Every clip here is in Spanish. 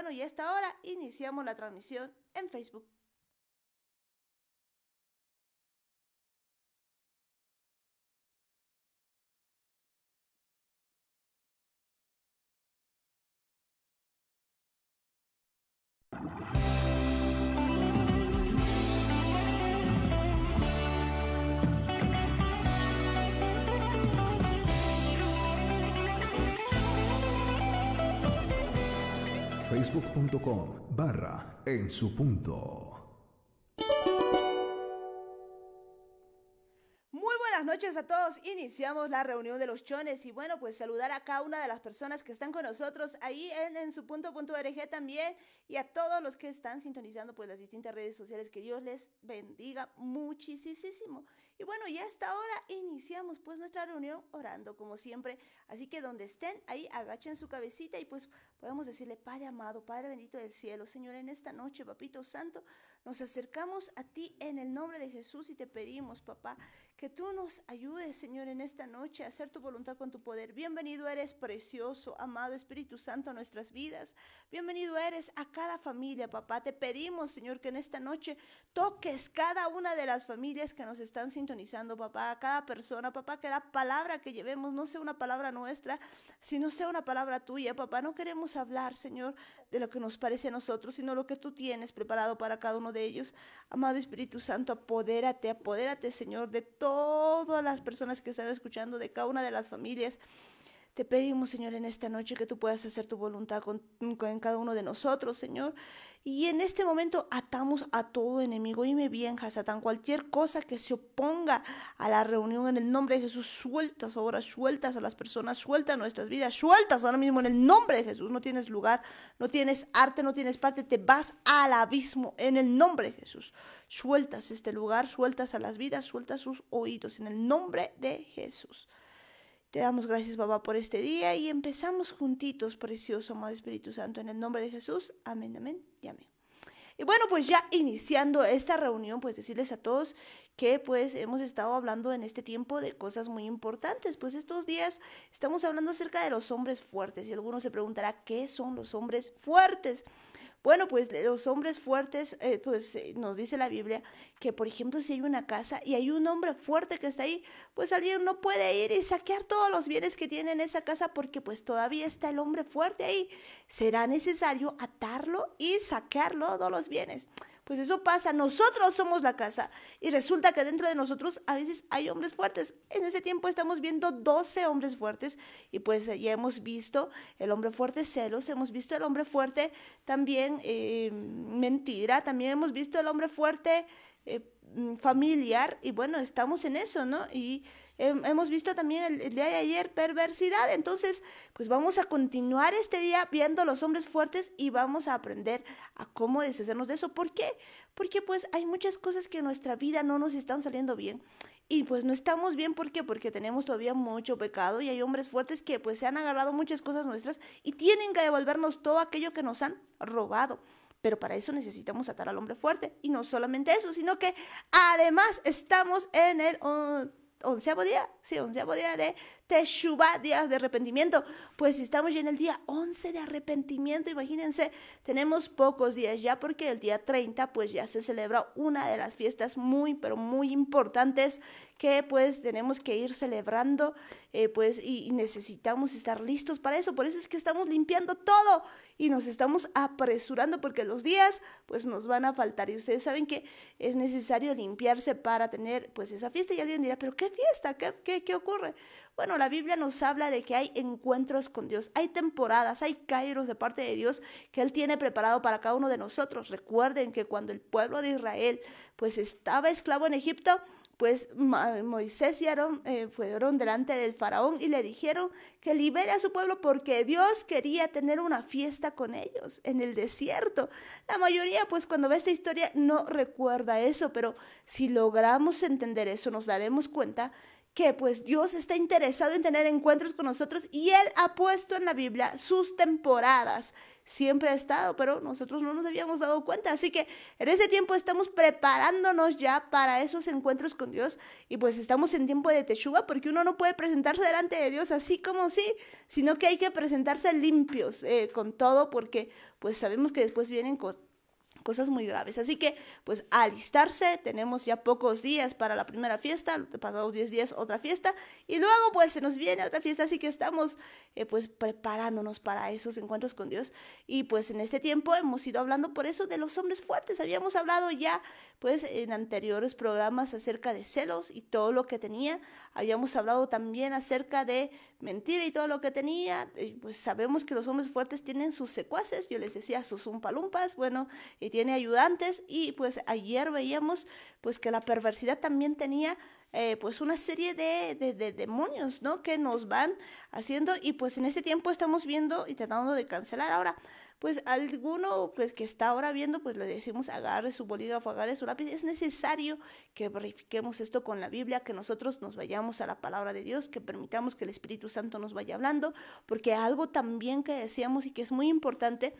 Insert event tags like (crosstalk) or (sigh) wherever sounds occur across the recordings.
Bueno, y hasta esta hora iniciamos la transmisión en Facebook. barra en su punto. buenas noches a todos. Iniciamos la reunión de los chones y bueno, pues saludar a cada una de las personas que están con nosotros ahí en, su punto, punto RG también y a todos los que están sintonizando pues las distintas redes sociales. Que Dios les bendiga muchísimo. Y bueno, ya hasta ahora iniciamos pues nuestra reunión orando como siempre. Así que donde estén, ahí agachen su cabecita y pues podemos decirle, Padre amado, Padre bendito del cielo, Señor, en esta noche, Papito Santo, nos acercamos a ti en el nombre de Jesús y te pedimos, papá, que tú nos ayudes, Señor, en esta noche a hacer tu voluntad con tu poder. Bienvenido eres, precioso, amado Espíritu Santo, a nuestras vidas. Bienvenido eres a cada familia, papá. Te pedimos, Señor, que en esta noche toques cada una de las familias que nos están sintonizando, papá. A cada persona, papá, que la palabra que llevemos no sea una palabra nuestra, sino sea una palabra tuya, papá. No queremos hablar, Señor, de lo que nos parece a nosotros, sino lo que tú tienes preparado para cada uno de ellos. Amado Espíritu Santo, apodérate, apodérate, Señor, de todas las personas que están escuchando, de cada una de las familias te pedimos, Señor, en esta noche que tú puedas hacer tu voluntad con, cada uno de nosotros, Señor. Y en este momento atamos a todo enemigo. Y me bien, tan cualquier cosa que se oponga a la reunión en el nombre de Jesús, sueltas ahora, sueltas a las personas, sueltas nuestras vidas, sueltas ahora mismo en el nombre de Jesús. No tienes lugar, no tienes arte, no tienes parte, te vas al abismo en el nombre de Jesús. Sueltas este lugar, sueltas a las vidas, sueltas sus oídos en el nombre de Jesús. Te damos gracias, papá, por este día y empezamos juntitos, precioso amado Espíritu Santo, en el nombre de Jesús. Amén, amén y amén. Y bueno, pues ya iniciando esta reunión, pues decirles a todos que pues hemos estado hablando en este tiempo de cosas muy importantes, pues estos días estamos hablando acerca de los hombres fuertes y algunos se preguntará, ¿qué son los hombres fuertes? Bueno, pues los hombres fuertes, eh, pues eh, nos dice la Biblia que, por ejemplo, si hay una casa y hay un hombre fuerte que está ahí, pues alguien no puede ir y saquear todos los bienes que tiene en esa casa porque pues todavía está el hombre fuerte ahí. Será necesario atarlo y saquearlo todos los bienes. Pues eso pasa, nosotros somos la casa y resulta que dentro de nosotros a veces hay hombres fuertes. En ese tiempo estamos viendo 12 hombres fuertes y pues eh, ya hemos visto el hombre fuerte celos, hemos visto el hombre fuerte también eh, mentira, también hemos visto el hombre fuerte eh, mm, familiar y bueno, estamos en eso, ¿no? Y hemos visto también el, día de ayer perversidad. Entonces, pues vamos a continuar este día viendo los hombres fuertes y vamos a aprender a cómo deshacernos de eso. ¿Por qué? Porque pues hay muchas cosas que en nuestra vida no nos están saliendo bien. Y pues no estamos bien, ¿por qué? Porque tenemos todavía mucho pecado y hay hombres fuertes que pues se han agarrado muchas cosas nuestras y tienen que devolvernos todo aquello que nos han robado. Pero para eso necesitamos atar al hombre fuerte. Y no solamente eso, sino que además estamos en el onceavo día, sí, onceavo día de Teshuvah, días de arrepentimiento. Pues estamos ya en el día 11 de arrepentimiento, imagínense, tenemos pocos días ya porque el día 30 pues ya se celebra una de las fiestas muy, pero muy importantes que pues tenemos que ir celebrando eh, pues y, necesitamos estar listos para eso. Por eso es que estamos limpiando todo y nos estamos apresurando porque los días pues nos van a faltar y ustedes saben que es necesario limpiarse para tener pues esa fiesta y alguien dirá, pero ¿qué fiesta? qué, qué ocurre? Bueno, la Biblia nos habla de que hay encuentros con Dios, hay temporadas, hay kairos de parte de Dios que Él tiene preparado para cada uno de nosotros. Recuerden que cuando el pueblo de Israel pues estaba esclavo en Egipto, pues Moisés y Aarón eh, fueron delante del faraón y le dijeron que libere a su pueblo porque Dios quería tener una fiesta con ellos en el desierto. La mayoría, pues cuando ve esta historia, no recuerda eso, pero si logramos entender eso, nos daremos cuenta que pues Dios está interesado en tener encuentros con nosotros y Él ha puesto en la Biblia sus temporadas. Siempre ha estado, pero nosotros no nos habíamos dado cuenta. Así que en ese tiempo estamos preparándonos ya para esos encuentros con Dios y pues estamos en tiempo de teshuva porque uno no puede presentarse delante de Dios así como sí, sino que hay que presentarse limpios eh, con todo porque pues sabemos que después vienen cosas cosas muy graves. Así que, pues, alistarse, tenemos ya pocos días para la primera fiesta, pasados 10 días otra fiesta, y luego, pues, se nos viene otra fiesta, así que estamos, eh, pues, preparándonos para esos encuentros con Dios. Y, pues, en este tiempo hemos ido hablando por eso de los hombres fuertes. Habíamos hablado ya, pues, en anteriores programas acerca de celos y todo lo que tenía. Habíamos hablado también acerca de mentira y todo lo que tenía. Pues sabemos que los hombres fuertes tienen sus secuaces, yo les decía sus umpalumpas, bueno, y tiene ayudantes. Y pues ayer veíamos pues que la perversidad también tenía eh, pues una serie de, de, de, demonios, ¿no? Que nos van haciendo y pues en este tiempo estamos viendo y tratando de cancelar. Ahora, pues alguno pues que está ahora viendo, pues le decimos agarre su bolígrafo, agarre su lápiz. Es necesario que verifiquemos esto con la Biblia, que nosotros nos vayamos a la palabra de Dios, que permitamos que el Espíritu Santo nos vaya hablando, porque algo también que decíamos y que es muy importante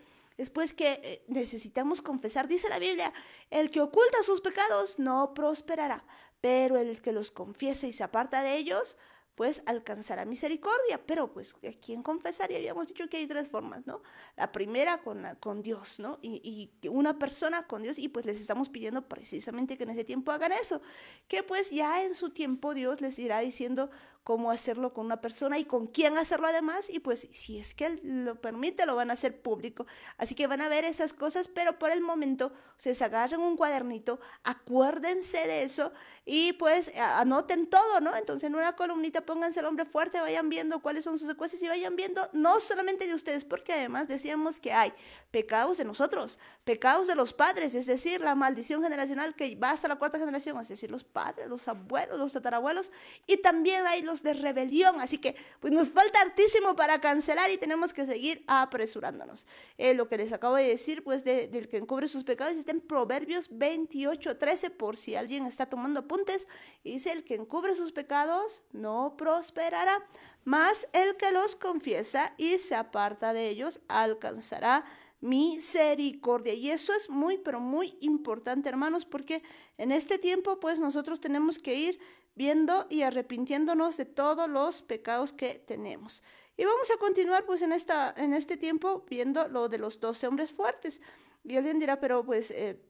pues que eh, necesitamos confesar, dice la Biblia, el que oculta sus pecados no prosperará, pero el que los confiese y se aparta de ellos pues alcanzará misericordia. Pero pues, aquí en confesar? Y habíamos dicho que hay tres formas, ¿no? La primera con, con Dios, ¿no? y, una persona con Dios, y pues les estamos pidiendo precisamente que en ese tiempo hagan eso, que pues ya en su tiempo Dios les irá diciendo cómo hacerlo con una persona y con quién hacerlo además. Y pues si es que lo permite, lo van a hacer público. Así que van a ver esas cosas, pero por el momento se agarren un cuadernito, acuérdense de eso y pues anoten todo, ¿no? Entonces en una columnita pónganse el hombre fuerte, vayan viendo cuáles son sus secuencias y vayan viendo no solamente de ustedes, porque además decíamos que hay pecados de nosotros, pecados de los padres, es decir, la maldición generacional que va hasta la cuarta generación, es decir, los padres, los abuelos, los tatarabuelos, y también hay los de rebelión. Así que pues nos falta hartísimo para cancelar y tenemos que seguir apresurándonos. Eh, lo que les acabo de decir, pues del que encubre sus pecados, está en Proverbios 28, 13, por si alguien está tomando apuntes. dice, el que encubre sus pecados no prosperará, mas el que los confiesa y se aparta de ellos alcanzará misericordia. Y eso es muy, pero muy importante, hermanos, porque en este tiempo, pues nosotros tenemos que ir viendo y arrepintiéndonos de todos los pecados que tenemos. Y vamos a continuar pues en, esta, en este tiempo viendo lo de los 12 hombres fuertes. Y alguien dirá, pero pues... Eh,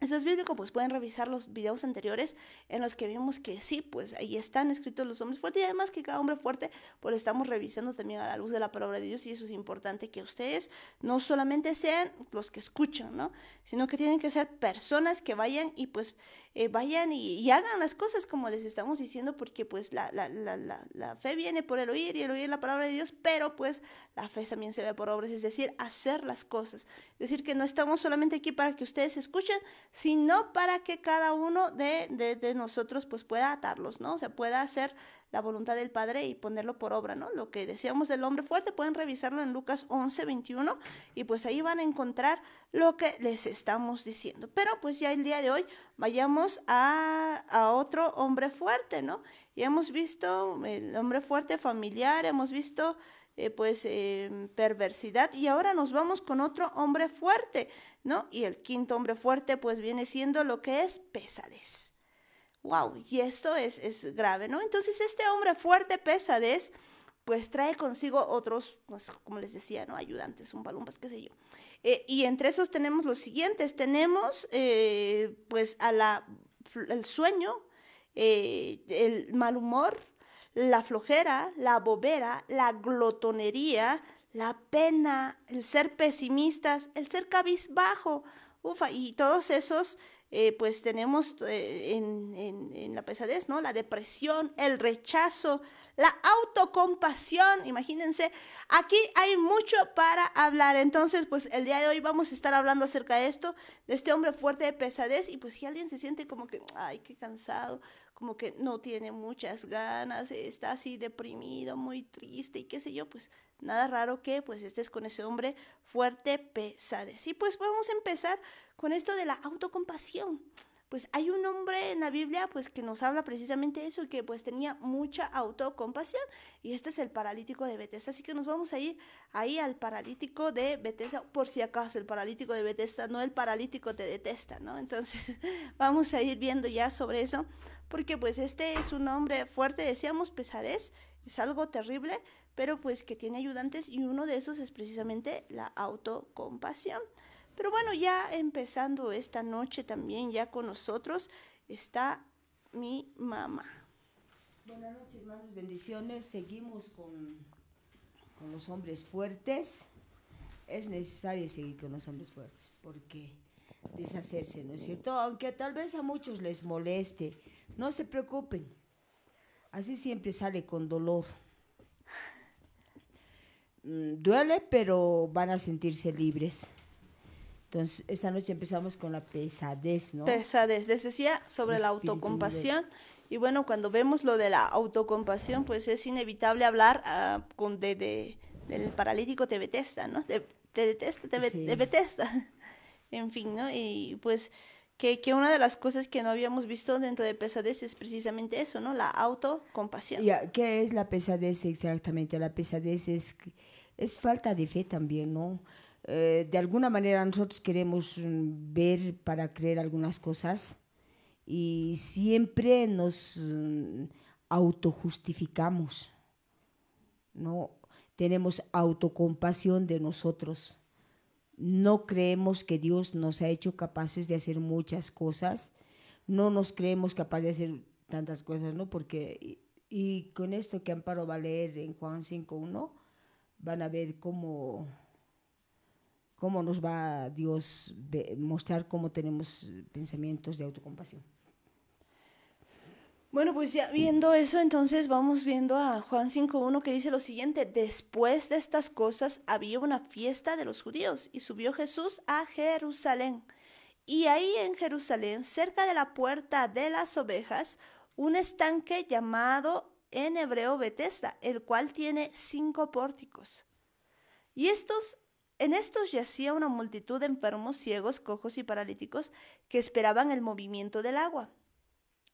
eso es bíblico, pues pueden revisar los videos anteriores en los que vimos que sí, pues ahí están escritos los hombres fuertes y además que cada hombre fuerte, pues estamos revisando también a la luz de la palabra de Dios y eso es importante que ustedes no solamente sean los que escuchan, ¿no? Sino que tienen que ser personas que vayan y pues eh, vayan y, hagan las cosas como les estamos diciendo, porque pues la, la, la, fe viene por el oír y el oír la palabra de Dios, pero pues la fe también se ve por obras, es decir, hacer las cosas. Es decir, que no estamos solamente aquí para que ustedes escuchen, sino para que cada uno de, de nosotros pues pueda atarlos, ¿no? O sea, pueda hacer la voluntad del Padre y ponerlo por obra, ¿no? Lo que decíamos del hombre fuerte, pueden revisarlo en Lucas 11, 21 y pues ahí van a encontrar lo que les estamos diciendo. Pero pues ya el día de hoy vayamos a, a otro hombre fuerte, ¿no? Y hemos visto el hombre fuerte familiar, hemos visto eh, pues eh, perversidad y ahora nos vamos con otro hombre fuerte, ¿no? Y el quinto hombre fuerte pues viene siendo lo que es pesadez wow, y esto es, grave, ¿no? Entonces este hombre fuerte, pesadez, pues trae consigo otros, pues, como les decía, ¿no? Ayudantes, un palumpas, qué sé yo. Eh, y entre esos tenemos los siguientes, tenemos eh, pues a la, el sueño, eh, el mal humor, la flojera, la bobera, la glotonería, la pena, el ser pesimistas, el ser cabizbajo, ufa, y todos esos eh, pues tenemos eh, en, en, en, la pesadez, ¿no? La depresión, el rechazo, la autocompasión, imagínense, aquí hay mucho para hablar, entonces pues el día de hoy vamos a estar hablando acerca de esto, de este hombre fuerte de pesadez y pues si alguien se siente como que, ay, qué cansado, como que no tiene muchas ganas, está así deprimido, muy triste y qué sé yo, pues nada raro que pues estés con ese hombre fuerte, pesades. Y pues vamos a empezar con esto de la autocompasión pues hay un hombre en la Biblia pues que nos habla precisamente eso, y que pues tenía mucha autocompasión y este es el paralítico de Bethesda, así que nos vamos a ir ahí al paralítico de Bethesda, por si acaso el paralítico de Bethesda, no el paralítico te detesta, ¿no? Entonces (laughs) vamos a ir viendo ya sobre eso, porque pues este es un hombre fuerte, decíamos pesadez, es algo terrible, pero pues que tiene ayudantes y uno de esos es precisamente la autocompasión. Pero bueno, ya empezando esta noche también, ya con nosotros está mi mamá. Buenas noches, hermanos, bendiciones. Seguimos con, los hombres fuertes. Es necesario seguir con los hombres fuertes porque deshacerse, ¿no es cierto? Aunque tal vez a muchos les moleste, no se preocupen. Así siempre sale con dolor. Mm, duele, pero van a sentirse libres. Entonces, esta noche empezamos con la pesadez, ¿no? Pesadez. decía sobre la autocompasión. Y bueno, cuando vemos lo de la autocompasión, pues es inevitable hablar ah, con de, del paralítico te detesta, ¿no? Te, detesta, te, detesta. (laughs) en fin, ¿no? Y pues que, que, una de las cosas que no habíamos visto dentro de pesadez es precisamente eso, ¿no? La autocompasión. ¿Qué es la pesadez exactamente? La pesadez es, es falta de fe también, ¿no? Eh, de alguna manera nosotros queremos mm, ver para creer algunas cosas y siempre nos mm, autojustificamos, ¿no? Tenemos autocompasión de nosotros. No creemos que Dios nos ha hecho capaces de hacer muchas cosas. No nos creemos capaces de hacer tantas cosas, ¿no? Porque, y, con esto que Amparo va a leer en Juan 5.1, van a ver cómo cómo nos va Dios mostrar cómo tenemos pensamientos de autocompasión. Bueno, pues ya viendo eso, entonces vamos viendo a Juan 5.1 que dice lo siguiente, después de estas cosas había una fiesta de los judíos y subió Jesús a Jerusalén. Y ahí en Jerusalén, cerca de la puerta de las ovejas, un estanque llamado en hebreo Bethesda, el cual tiene cinco pórticos. Y estos en estos yacía una multitud de enfermos, ciegos, cojos y paralíticos que esperaban el movimiento del agua.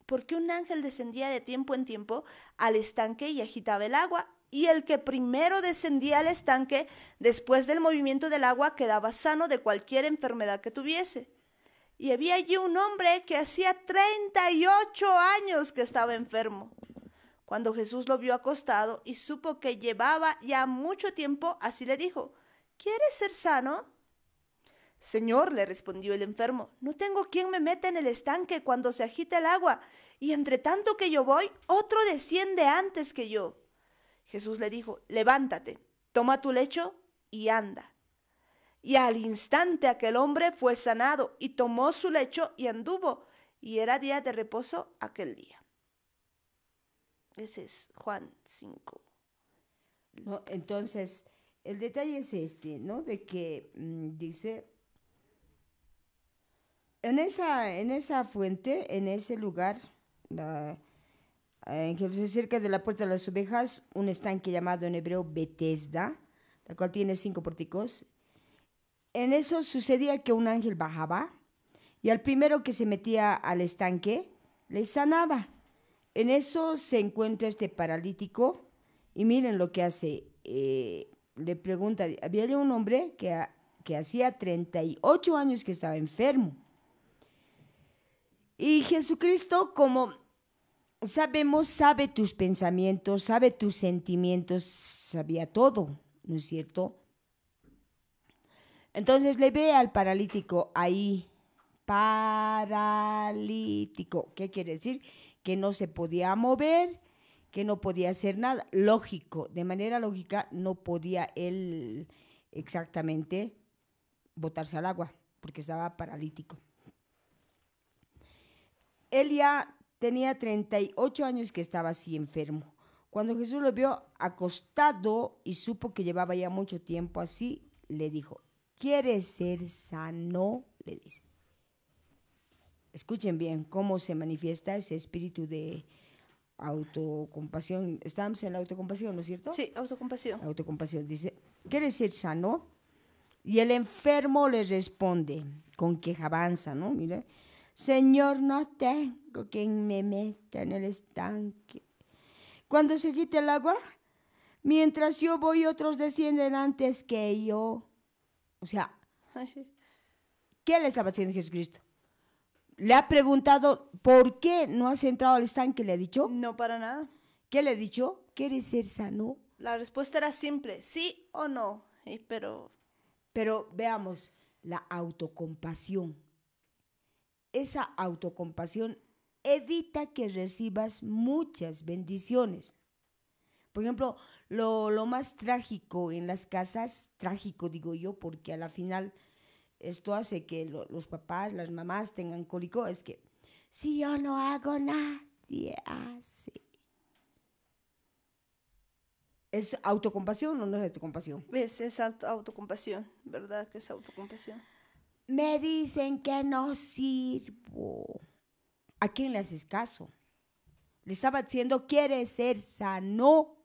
Porque un ángel descendía de tiempo en tiempo al estanque y agitaba el agua, y el que primero descendía al estanque, después del movimiento del agua, quedaba sano de cualquier enfermedad que tuviese. Y había allí un hombre que hacía treinta y ocho años que estaba enfermo. Cuando Jesús lo vio acostado y supo que llevaba ya mucho tiempo, así le dijo, ¿Quieres ser sano? Señor, le respondió el enfermo, no tengo quien me meta en el estanque cuando se agita el agua, y entre tanto que yo voy, otro desciende antes que yo. Jesús le dijo, levántate, toma tu lecho y anda. Y al instante aquel hombre fue sanado y tomó su lecho y anduvo, y era día de reposo aquel día. Ese es Juan 5. Entonces, el detalle es este, ¿no? De que mm, dice, en esa, en esa fuente, en ese lugar, en cerca de la puerta de las ovejas, un estanque llamado en hebreo Bethesda, la cual tiene cinco pórticos. En eso sucedía que un ángel bajaba y al primero que se metía al estanque le sanaba. En eso se encuentra este paralítico y miren lo que hace. Eh, le pregunta, había un hombre que, que hacía 38 años que estaba enfermo. Y Jesucristo, como sabemos, sabe tus pensamientos, sabe tus sentimientos, sabía todo, ¿no es cierto? Entonces le ve al paralítico ahí, paralítico, ¿qué quiere decir? Que no se podía mover, que no podía hacer nada. Lógico, de manera lógica no podía él exactamente botarse al agua porque estaba paralítico. Él ya tenía 38 años que estaba así enfermo. Cuando Jesús lo vio acostado y supo que llevaba ya mucho tiempo así, le dijo, ¿quieres ser sano? Le dice. Escuchen bien cómo se manifiesta ese espíritu de, autocompasión. estamos en la autocompasión, ¿no es cierto? Sí, autocompasión. Autocompasión. Dice, quiere ser sano? Y el enfermo le responde con avanza ¿no? Mire, Señor, no tengo quien me meta en el estanque. Cuando se quita el agua, mientras yo voy, otros descienden antes que yo. O sea, ¿qué le estaba haciendo Jesucristo? ¿Le ha preguntado por qué no has entrado al estanque? ¿Le ha dicho? No, para nada. ¿Qué le ha dicho? ¿Quieres ser sano? La respuesta era simple, sí o no. Eh, pero... Pero veamos, la autocompasión. Esa autocompasión evita que recibas muchas bendiciones. Por ejemplo, lo, lo más trágico en las casas, trágico digo yo, porque a la final esto hace que los papás, las mamás tengan cólico, es que si yo no hago nada así Es autocompasión o no es autocompasión. Es, es autocompasión, ¿verdad? Que es autocompasión. Me dicen que no sirvo. ¿A quién le haces caso? Le estaba diciendo, ¿quiere ser sano?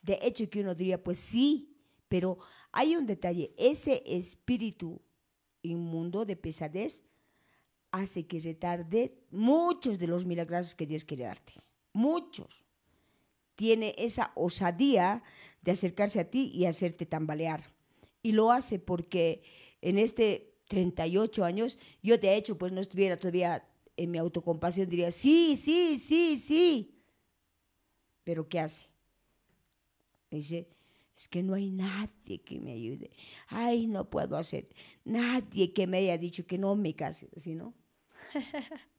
De hecho, que uno diría, pues sí, pero hay un detalle, ese espíritu inmundo de pesadez hace que retarde muchos de los milagros que Dios quiere darte. Muchos. Tiene esa osadía de acercarse a ti y hacerte tambalear. Y lo hace porque en este 38 años yo de hecho pues no estuviera todavía en mi autocompasión, diría, sí, sí, sí, sí. Pero ¿qué hace? Dice, es que no hay nadie que me ayude. Ay, no puedo hacer. Nadie que me haya dicho que no me case, ¿sí no? (laughs)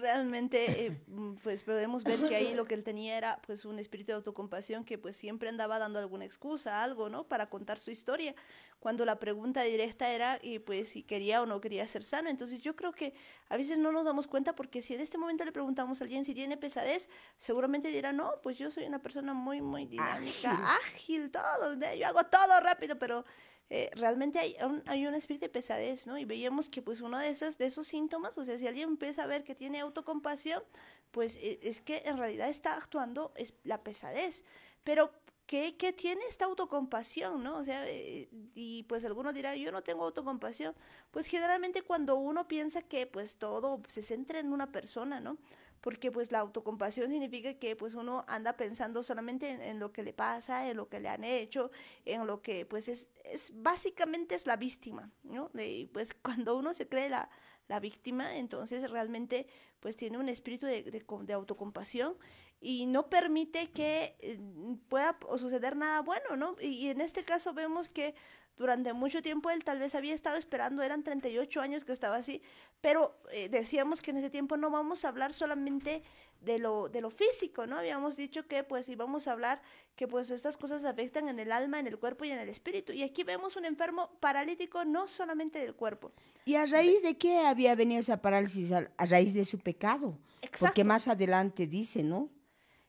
Realmente, eh, mm, pues podemos ver que ahí lo que él tenía era pues un espíritu de autocompasión que pues siempre andaba dando alguna excusa, algo, ¿no? Para contar su historia, cuando la pregunta directa era y pues si quería o no quería ser sano. Entonces yo creo que a veces no nos damos cuenta porque si en este momento le preguntamos a alguien si tiene pesadez, seguramente dirá, no, pues yo soy una persona muy, muy dinámica, ágil todo, yo hago todo rápido, pero eh, realmente hay un, hay un espíritu de pesadez, ¿no? Y veíamos que pues uno de esos, de esos síntomas, o sea, si alguien empieza a ver que tiene autocompasión, pues e, es que en realidad está actuando es la pesadez. Pero ¿qué tiene esta autocompasión, ¿no? O sea, eh, y pues algunos dirán, yo no tengo autocompasión. Pues generalmente cuando uno piensa que pues todo se centra en una persona, ¿no? porque pues la autocompasión significa que pues uno anda pensando solamente en, lo que le pasa, en lo que le han hecho, en lo que pues es, es básicamente es la víctima, ¿no? Y pues (laughs) cuando uno se cree la, la víctima, entonces realmente pues tiene un espíritu de, autocompasión y no permite que eh, pueda suceder nada bueno, ¿no? y en este caso vemos que durante mucho tiempo él tal vez había estado esperando, eran 38 años que estaba así, pero eh, decíamos que en ese tiempo no vamos a hablar solamente de lo, de lo físico, ¿no? Habíamos dicho que pues íbamos a hablar que pues estas cosas afectan en el alma, en el cuerpo y en el espíritu. Y aquí vemos un enfermo paralítico no solamente del cuerpo. ¿Y a raíz de qué había venido esa parálisis? A, raíz de su pecado. Exacto. Porque más adelante dice, ¿no?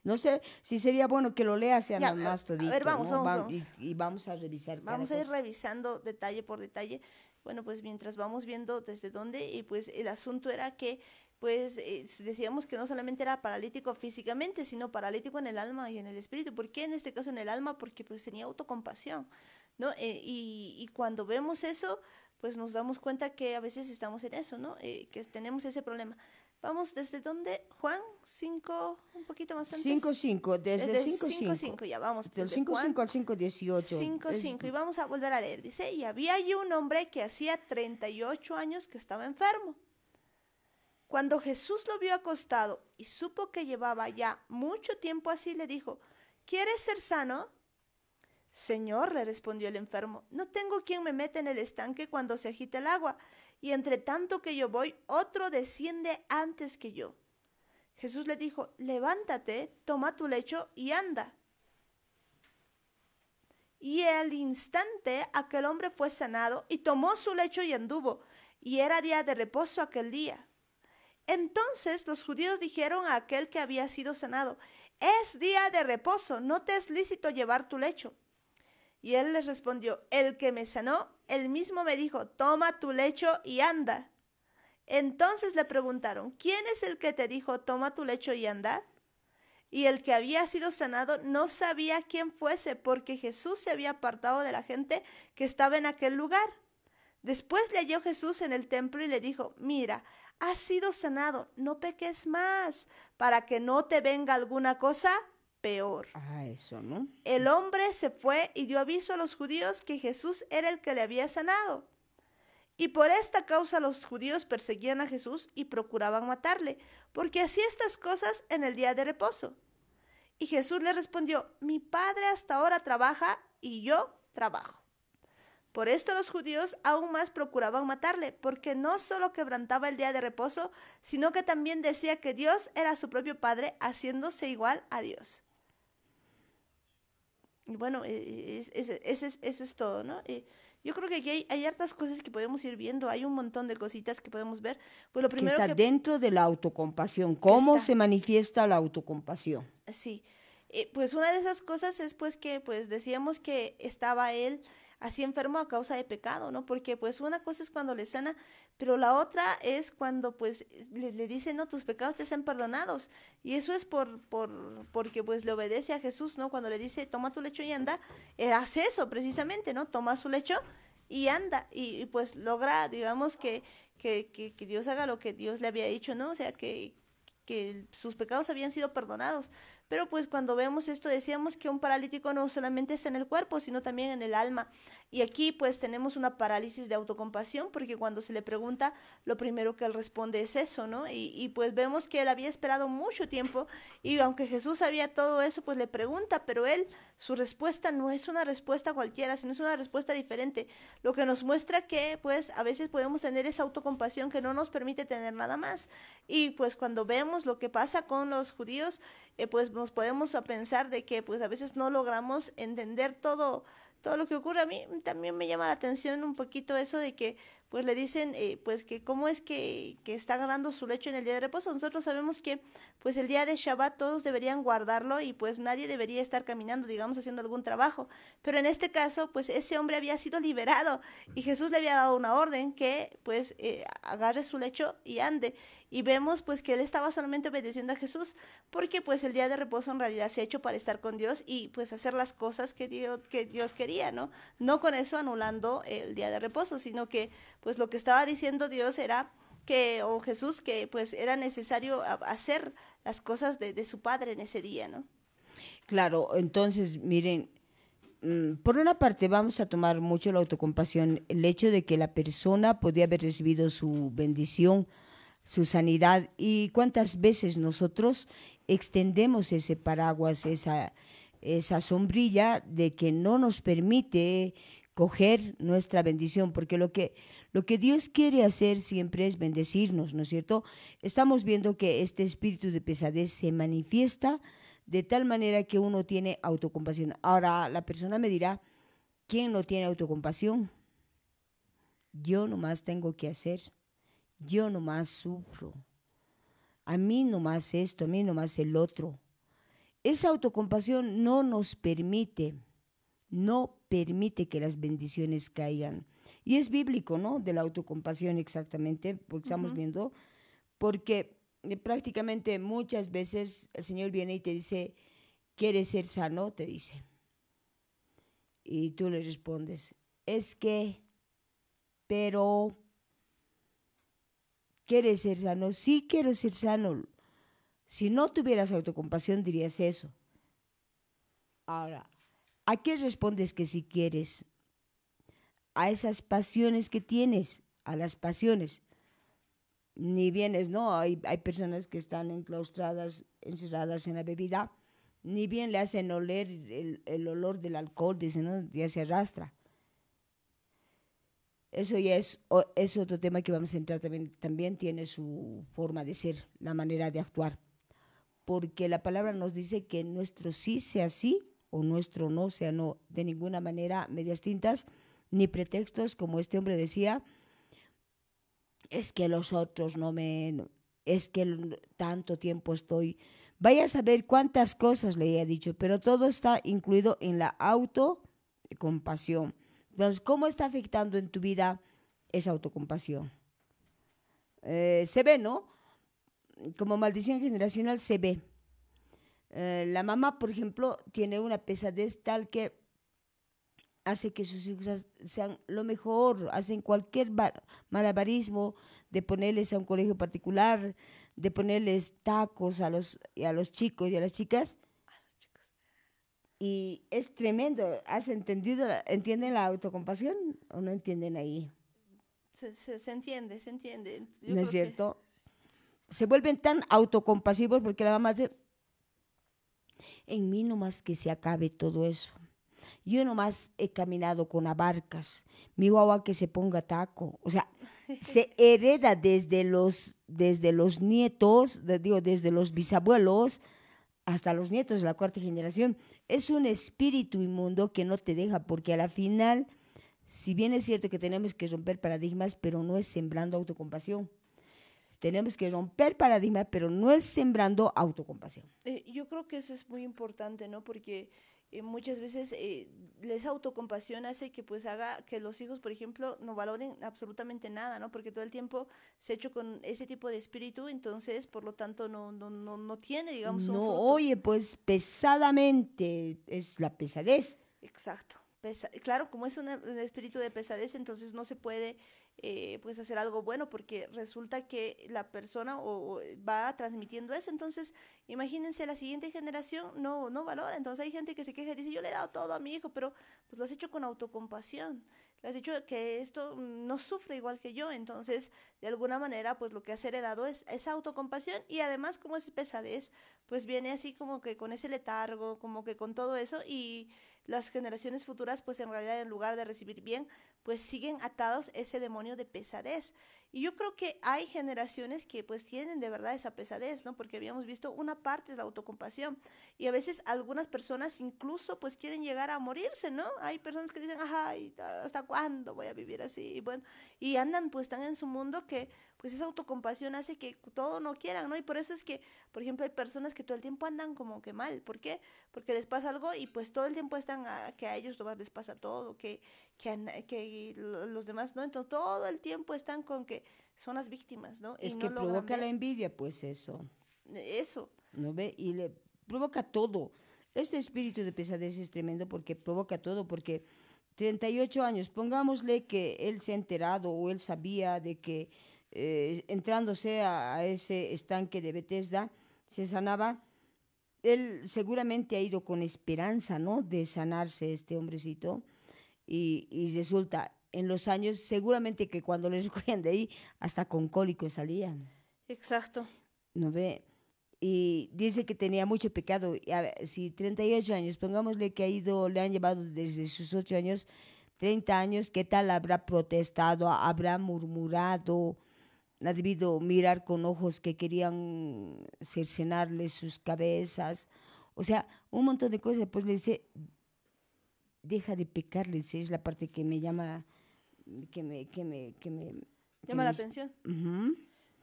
No sé si sería bueno que lo leas, más vamos, Y, vamos a revisar. Vamos a ir revisando detalle por detalle. Bueno, pues mientras vamos viendo desde dónde, y pues el asunto era que pues eh, decíamos que no solamente era paralítico físicamente, sino paralítico en el alma y en el espíritu. ¿Por qué en este caso en el alma? Porque pues tenía autocompasión, ¿no? Eh, y, cuando vemos eso, pues nos damos cuenta que a veces estamos en eso, ¿no? Eh, que tenemos ese problema. Vamos, ¿desde dónde, Juan? 5, un poquito más antes. 5, 5, desde, cinco, 5, ya vamos. Del 5, 5 al 5, 18. 5, 5, y vamos a volver a leer. Dice, y había allí un hombre que hacía 38 años que estaba enfermo. Cuando Jesús lo vio acostado y supo que llevaba ya mucho tiempo así, le dijo, ¿quieres ser sano? Señor, le respondió el enfermo, no tengo quien me meta en el estanque cuando se agita el agua y entre tanto que yo voy, otro desciende antes que yo. Jesús le dijo, levántate, toma tu lecho y anda. Y al instante aquel hombre fue sanado y tomó su lecho y anduvo, y era día de reposo aquel día. Entonces los judíos dijeron a aquel que había sido sanado, es día de reposo, no te es lícito llevar tu lecho. Y él les respondió, el que me sanó, él mismo me dijo, toma tu lecho y anda. Entonces le preguntaron, ¿quién es el que te dijo, toma tu lecho y anda? Y el que había sido sanado no sabía quién fuese, porque Jesús se había apartado de la gente que estaba en aquel lugar. Después le halló Jesús en el templo y le dijo, mira, has sido sanado, no peques más, para que no te venga alguna cosa peor. Ah, el hombre se fue y dio aviso a los judíos que Jesús era el que le había sanado. Y por esta causa los judíos perseguían a Jesús y procuraban matarle, porque hacía estas cosas en el día de reposo. Y Jesús le respondió, mi padre hasta ahora trabaja y yo trabajo. Por esto los judíos aún más procuraban matarle, porque no solo quebrantaba el día de reposo, sino que también decía que Dios era su propio Padre, haciéndose igual a Dios bueno, eh, eh, eso es todo, ¿no? Eh, yo creo que aquí hay, hay, hartas cosas que podemos ir viendo, hay un montón de cositas que podemos ver. Pues lo primero que está dentro de la autocompasión, cómo se manifiesta la autocompasión. Sí, pues una de esas cosas es pues que pues decíamos que estaba él así enfermo a causa de pecado, ¿no? Porque pues una cosa es cuando le sana, pero la otra es cuando pues le, le no, tus pecados te sean perdonados. Y eso es por, por, porque pues le obedece a Jesús, ¿no? Cuando le dice, toma tu lecho y anda, eh, hace eso precisamente, ¿no? Toma su lecho y anda y, pues logra, digamos, que, que, Dios haga lo que Dios le había dicho, ¿no? O sea, que, que sus pecados habían sido perdonados. Pero pues cuando vemos esto decíamos que un paralítico no solamente está en el cuerpo, sino también en el alma. Y aquí pues tenemos una parálisis de autocompasión, porque cuando se le pregunta, lo primero que él responde es eso, ¿no? Y, y pues vemos que él había esperado mucho tiempo y aunque Jesús sabía todo eso, pues le pregunta, pero él, su respuesta no es una respuesta cualquiera, sino es una respuesta diferente, lo que nos muestra que pues a veces podemos tener esa autocompasión que no nos permite tener nada más. Y pues cuando vemos lo que pasa con los judíos, eh, pues nos podemos a pensar de que pues a veces no logramos entender todo, todo lo que ocurre. A mí también me llama la atención un poquito eso de que pues le dicen eh, pues que cómo es que, que, está agarrando su lecho en el día de reposo. Nosotros sabemos que pues el día de Shabbat todos deberían guardarlo y pues nadie debería estar caminando, digamos, haciendo algún trabajo. Pero en este caso pues ese hombre había sido liberado y Jesús le había dado una orden que pues eh, agarre su lecho y ande. Y vemos pues que él estaba solamente obedeciendo a Jesús porque pues el día de reposo en realidad se ha hecho para estar con Dios y pues hacer las cosas que Dios, que Dios quería, ¿no? No con eso anulando el día de reposo, sino que pues lo que estaba diciendo Dios era que, o Jesús, que pues era necesario hacer las cosas de, su Padre en ese día, ¿no? Claro, entonces, miren, mm, por una parte vamos a tomar mucho la autocompasión, el hecho de que la persona podía haber recibido su bendición, su sanidad, y cuántas veces nosotros extendemos ese paraguas, esa, esa sombrilla de que no nos permite coger nuestra bendición, porque lo que, lo que Dios quiere hacer siempre es bendecirnos, ¿no es cierto? Estamos viendo que este espíritu de pesadez se manifiesta de tal manera que uno tiene autocompasión. Ahora la persona me dirá, ¿quién no tiene autocompasión? Yo nomás tengo que hacer, yo nomás sufro, a mí nomás esto, a mí nomás el otro. Esa autocompasión no nos permite, no permite que las bendiciones caigan. Y es bíblico, ¿no? De la autocompasión exactamente, porque estamos viendo, porque eh, prácticamente muchas veces el Señor viene y te dice, ¿quieres ser sano? Te dice. Y tú le respondes, es que, pero, ¿quieres ser sano? Sí quiero ser sano. Si no tuvieras autocompasión dirías eso. Ahora, ¿a qué respondes que si quieres? a esas pasiones que tienes, a las pasiones. Ni bienes no, hay, hay personas que están enclaustradas, encerradas en la bebida, ni bien le hacen oler el, olor del alcohol, dicen, ¿no? ya se arrastra. Eso ya es, es otro tema que vamos a entrar también, también tiene su forma de ser, la manera de actuar. Porque la palabra nos dice que nuestro sí sea sí o nuestro no sea no, de ninguna manera medias tintas, ni pretextos, como este hombre decía, es que los otros no me, es que tanto tiempo estoy. Vaya a saber cuántas cosas le he dicho, pero todo está incluido en la autocompasión. Entonces, ¿cómo está afectando en tu vida esa autocompasión? Eh, se ve, ¿no? Como maldición generacional se ve. Eh, la mamá, por ejemplo, tiene una pesadez tal que hace que sus hijos sean lo mejor, hacen cualquier malabarismo de ponerles a un colegio particular, de ponerles tacos a los, a los chicos y a las chicas. Y es tremendo. ¿Has entendido? ¿Entienden la autocompasión o no entienden ahí? Se, entiende, se entiende. ¿No es cierto? Se vuelven tan autocompasivos porque la mamá dice, en mí más que se acabe todo eso yo nomás he caminado con abarcas. Mi guagua que se ponga taco. O sea, se (laughs) hereda desde los, desde los nietos, de, digo, desde los bisabuelos hasta los nietos de la cuarta generación. Es un espíritu inmundo que no te deja, porque a la final, si bien es cierto que tenemos que romper paradigmas, pero no es sembrando autocompasión. Tenemos que romper paradigmas, pero no es sembrando autocompasión. Eh, yo creo que eso es muy importante, ¿no? Porque eh, muchas veces eh, les autocompasión hace que pues haga que los hijos, por ejemplo, no valoren absolutamente nada, ¿no? Porque todo el tiempo se ha hecho con ese tipo de espíritu, entonces, por lo tanto, no, no, no, tiene, digamos, un No, oye, pues pesadamente es la pesadez. Exacto. claro, como es un espíritu de pesadez, entonces no se puede eh, pues hacer algo bueno, porque resulta que la persona o, va transmitiendo eso. Entonces, imagínense, la siguiente generación no, no valora. Entonces hay gente que se queja y dice, yo le he dado todo a mi hijo, pero pues lo has hecho con autocompasión. Le has dicho que esto no sufre igual que yo. Entonces, de alguna manera, pues lo que has heredado es esa autocompasión y además como es pesadez, pues viene así como que con ese letargo, como que con todo eso y las generaciones futuras, pues en realidad en lugar de recibir bien, pues siguen atados ese demonio de pesadez. Y yo creo que hay generaciones que pues tienen de verdad esa pesadez, ¿no? Porque habíamos visto una parte es la autocompasión y a veces algunas personas incluso pues quieren llegar a morirse, ¿no? Hay personas que dicen, ajá, ¿hasta cuándo voy a vivir así? Y bueno, y andan pues tan en su mundo que pues, esa autocompasión hace que todo no quieran, ¿no? Y por eso es que, por ejemplo, hay personas que todo el tiempo andan como que mal. ¿Por qué? Porque les pasa algo y pues todo el tiempo están ah, que a ellos les pasa todo, que, que, los demás no. Entonces todo el tiempo están con que son las víctimas, ¿no? Es que provoca la envidia, pues eso. Eso. ¿No ve? Y le provoca todo. Este espíritu de pesadez es tremendo porque provoca todo, porque 38 años, pongámosle que él se ha enterado o él sabía de que eh, entrándose a, ese estanque de Bethesda, se sanaba. Él seguramente ha ido con esperanza, ¿no? De sanarse este hombrecito. Y, y resulta, en los años, seguramente que cuando lo (laughs) escogían de ahí, hasta con cólico salían. Exacto. ¿No ve? y dice que tenía mucho pecado. si 38 años, pongámosle que ha ido, le han llevado desde sus 8 años, 30 años, ¿qué tal habrá protestado, habrá murmurado, ha debido mirar con ojos que querían cercenarle sus cabezas, o sea, un montón de cosas. Después pues le dice, deja de pecar, le dice, es la parte que me llama, que me... Que me, que me llama la atención.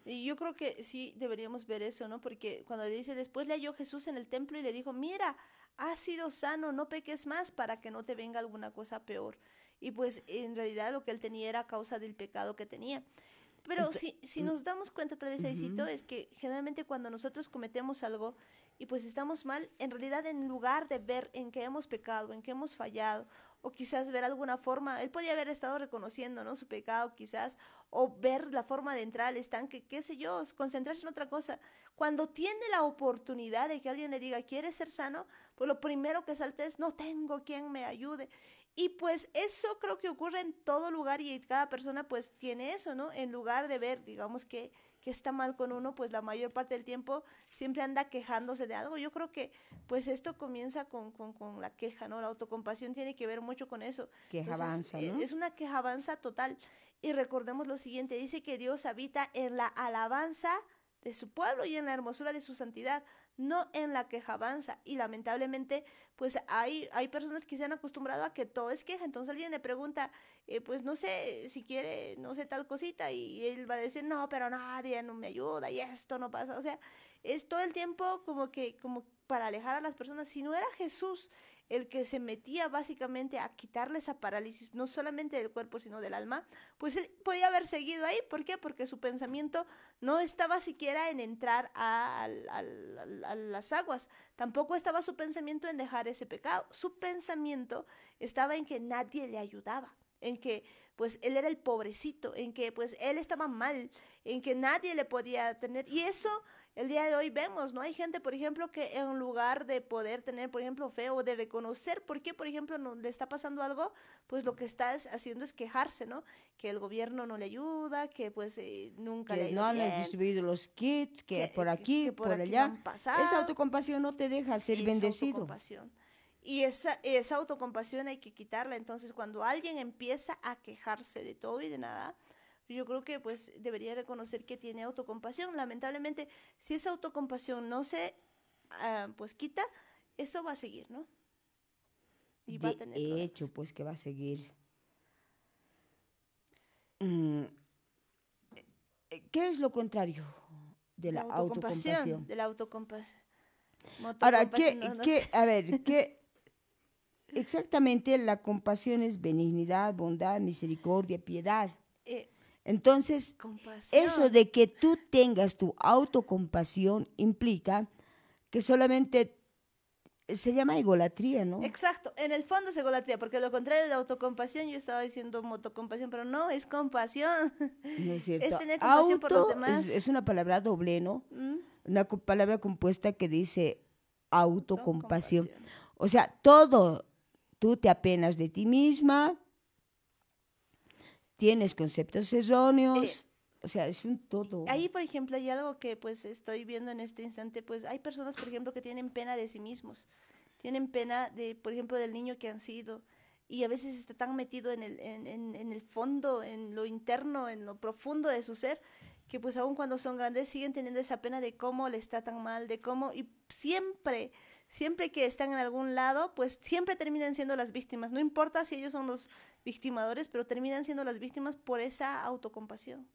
Y yo creo que sí deberíamos ver eso, ¿no? Porque cuando dice, después le halló Jesús en el templo y le dijo, mira, has sido sano, no peques más para que no te venga alguna cosa peor. Y pues en realidad lo que él tenía era causa del pecado que tenía. Pero si, si mm. nos damos cuenta, tal vez, uh es que generalmente cuando nosotros cometemos algo y pues estamos mal, en realidad en lugar de ver en qué hemos pecado, en qué hemos fallado, o quizás ver alguna forma, él podía haber estado reconociendo, ¿no? Su pecado quizás, o ver la forma de entrar al estanque, qué sé yo, concentrarse en otra cosa. Cuando tiene la oportunidad de que alguien le diga, ¿quieres ser sano? Pues lo primero que salte es, no tengo quien me ayude. Y pues eso creo que ocurre en todo lugar y cada persona pues tiene eso, ¿no? En lugar de ver, digamos que, que está mal con uno, pues la mayor parte del tiempo siempre anda quejándose de algo. Yo creo que pues esto comienza con, con, la queja, ¿no? La autocompasión tiene que ver mucho con eso. Queja avanza, Es, eh, es una queja avanza total. Y recordemos lo siguiente, dice que Dios habita en la alabanza de su pueblo y en la hermosura de su santidad no en la queja avanza. Y lamentablemente, pues hay, personas que se han acostumbrado a que todo es queja. Entonces alguien le pregunta, eh, pues no sé, si quiere, no sé, tal cosita, y él va a decir, no, pero nadie no me ayuda y esto no pasa. O sea, es todo el tiempo como que, como para alejar a las personas. Si no era Jesús el que se metía básicamente a quitarle esa parálisis, no solamente del cuerpo, sino del alma, pues él podía haber seguido ahí. ¿Por qué? Porque su pensamiento no estaba siquiera en entrar a, a las aguas, tampoco estaba su pensamiento en dejar ese pecado, su pensamiento estaba en que nadie le ayudaba en que pues él era el pobrecito, en que pues él estaba mal, en que nadie le podía tener. Y eso el día de hoy vemos, ¿no? Hay gente, por ejemplo, que en lugar de poder tener, por ejemplo, fe o de reconocer por qué, por ejemplo, no, le está pasando algo, pues lo que está haciendo es quejarse, ¿no? Que el gobierno no le ayuda, que pues eh, nunca que le no han distribuido los kits, que, por aquí, por, allá. esa autocompasión no te deja ser bendecido. Y esa, esa autocompasión hay que quitarla. Entonces, cuando alguien empieza a quejarse de todo y de nada, yo creo que pues debería reconocer que tiene autocompasión. Lamentablemente, si esa autocompasión no se ah, pues quita, eso va a seguir, ¿no? Y de va a tener hecho, pues que va a seguir. Mm, eh, ¿Qué es lo contrario de la, autocompasión, De la autocompasión. Ahora, ¿qué, qué, a ver, (laughs) ¿qué exactamente la compasión es benignidad, bondad, misericordia, piedad? Eh, entonces, eso de que tú tengas tu autocompasión implica que solamente se llama egolatría, ¿no? Exacto, en el fondo es egolatría, porque lo contrario de autocompasión, yo estaba diciendo motocompasión, pero no, es compasión. No es (laughs) cierto. tener compasión por los demás. Es, una palabra doble, ¿no? Mm. Una palabra compuesta que dice autocompasión. O sea, todo, tú te apenas de ti misma, tienes conceptos erróneos. Eh, o sea, es un todo. Ahí, por ejemplo, hay algo que pues estoy viendo en este instante, pues hay personas, por ejemplo, que tienen pena de sí mismos, tienen pena de, por ejemplo, del niño que han sido, y a veces está tan metido en el, en, en, el fondo, en lo interno, en lo profundo de su ser, que pues aun cuando son grandes siguen teniendo esa pena de cómo le está tan mal, de cómo, y siempre, siempre que están en algún lado, pues siempre terminan siendo las víctimas, no importa si ellos son los victimadores, pero terminan siendo las víctimas por esa autocompasión,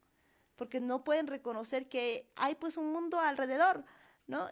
porque no pueden reconocer que hay pues un mundo alrededor,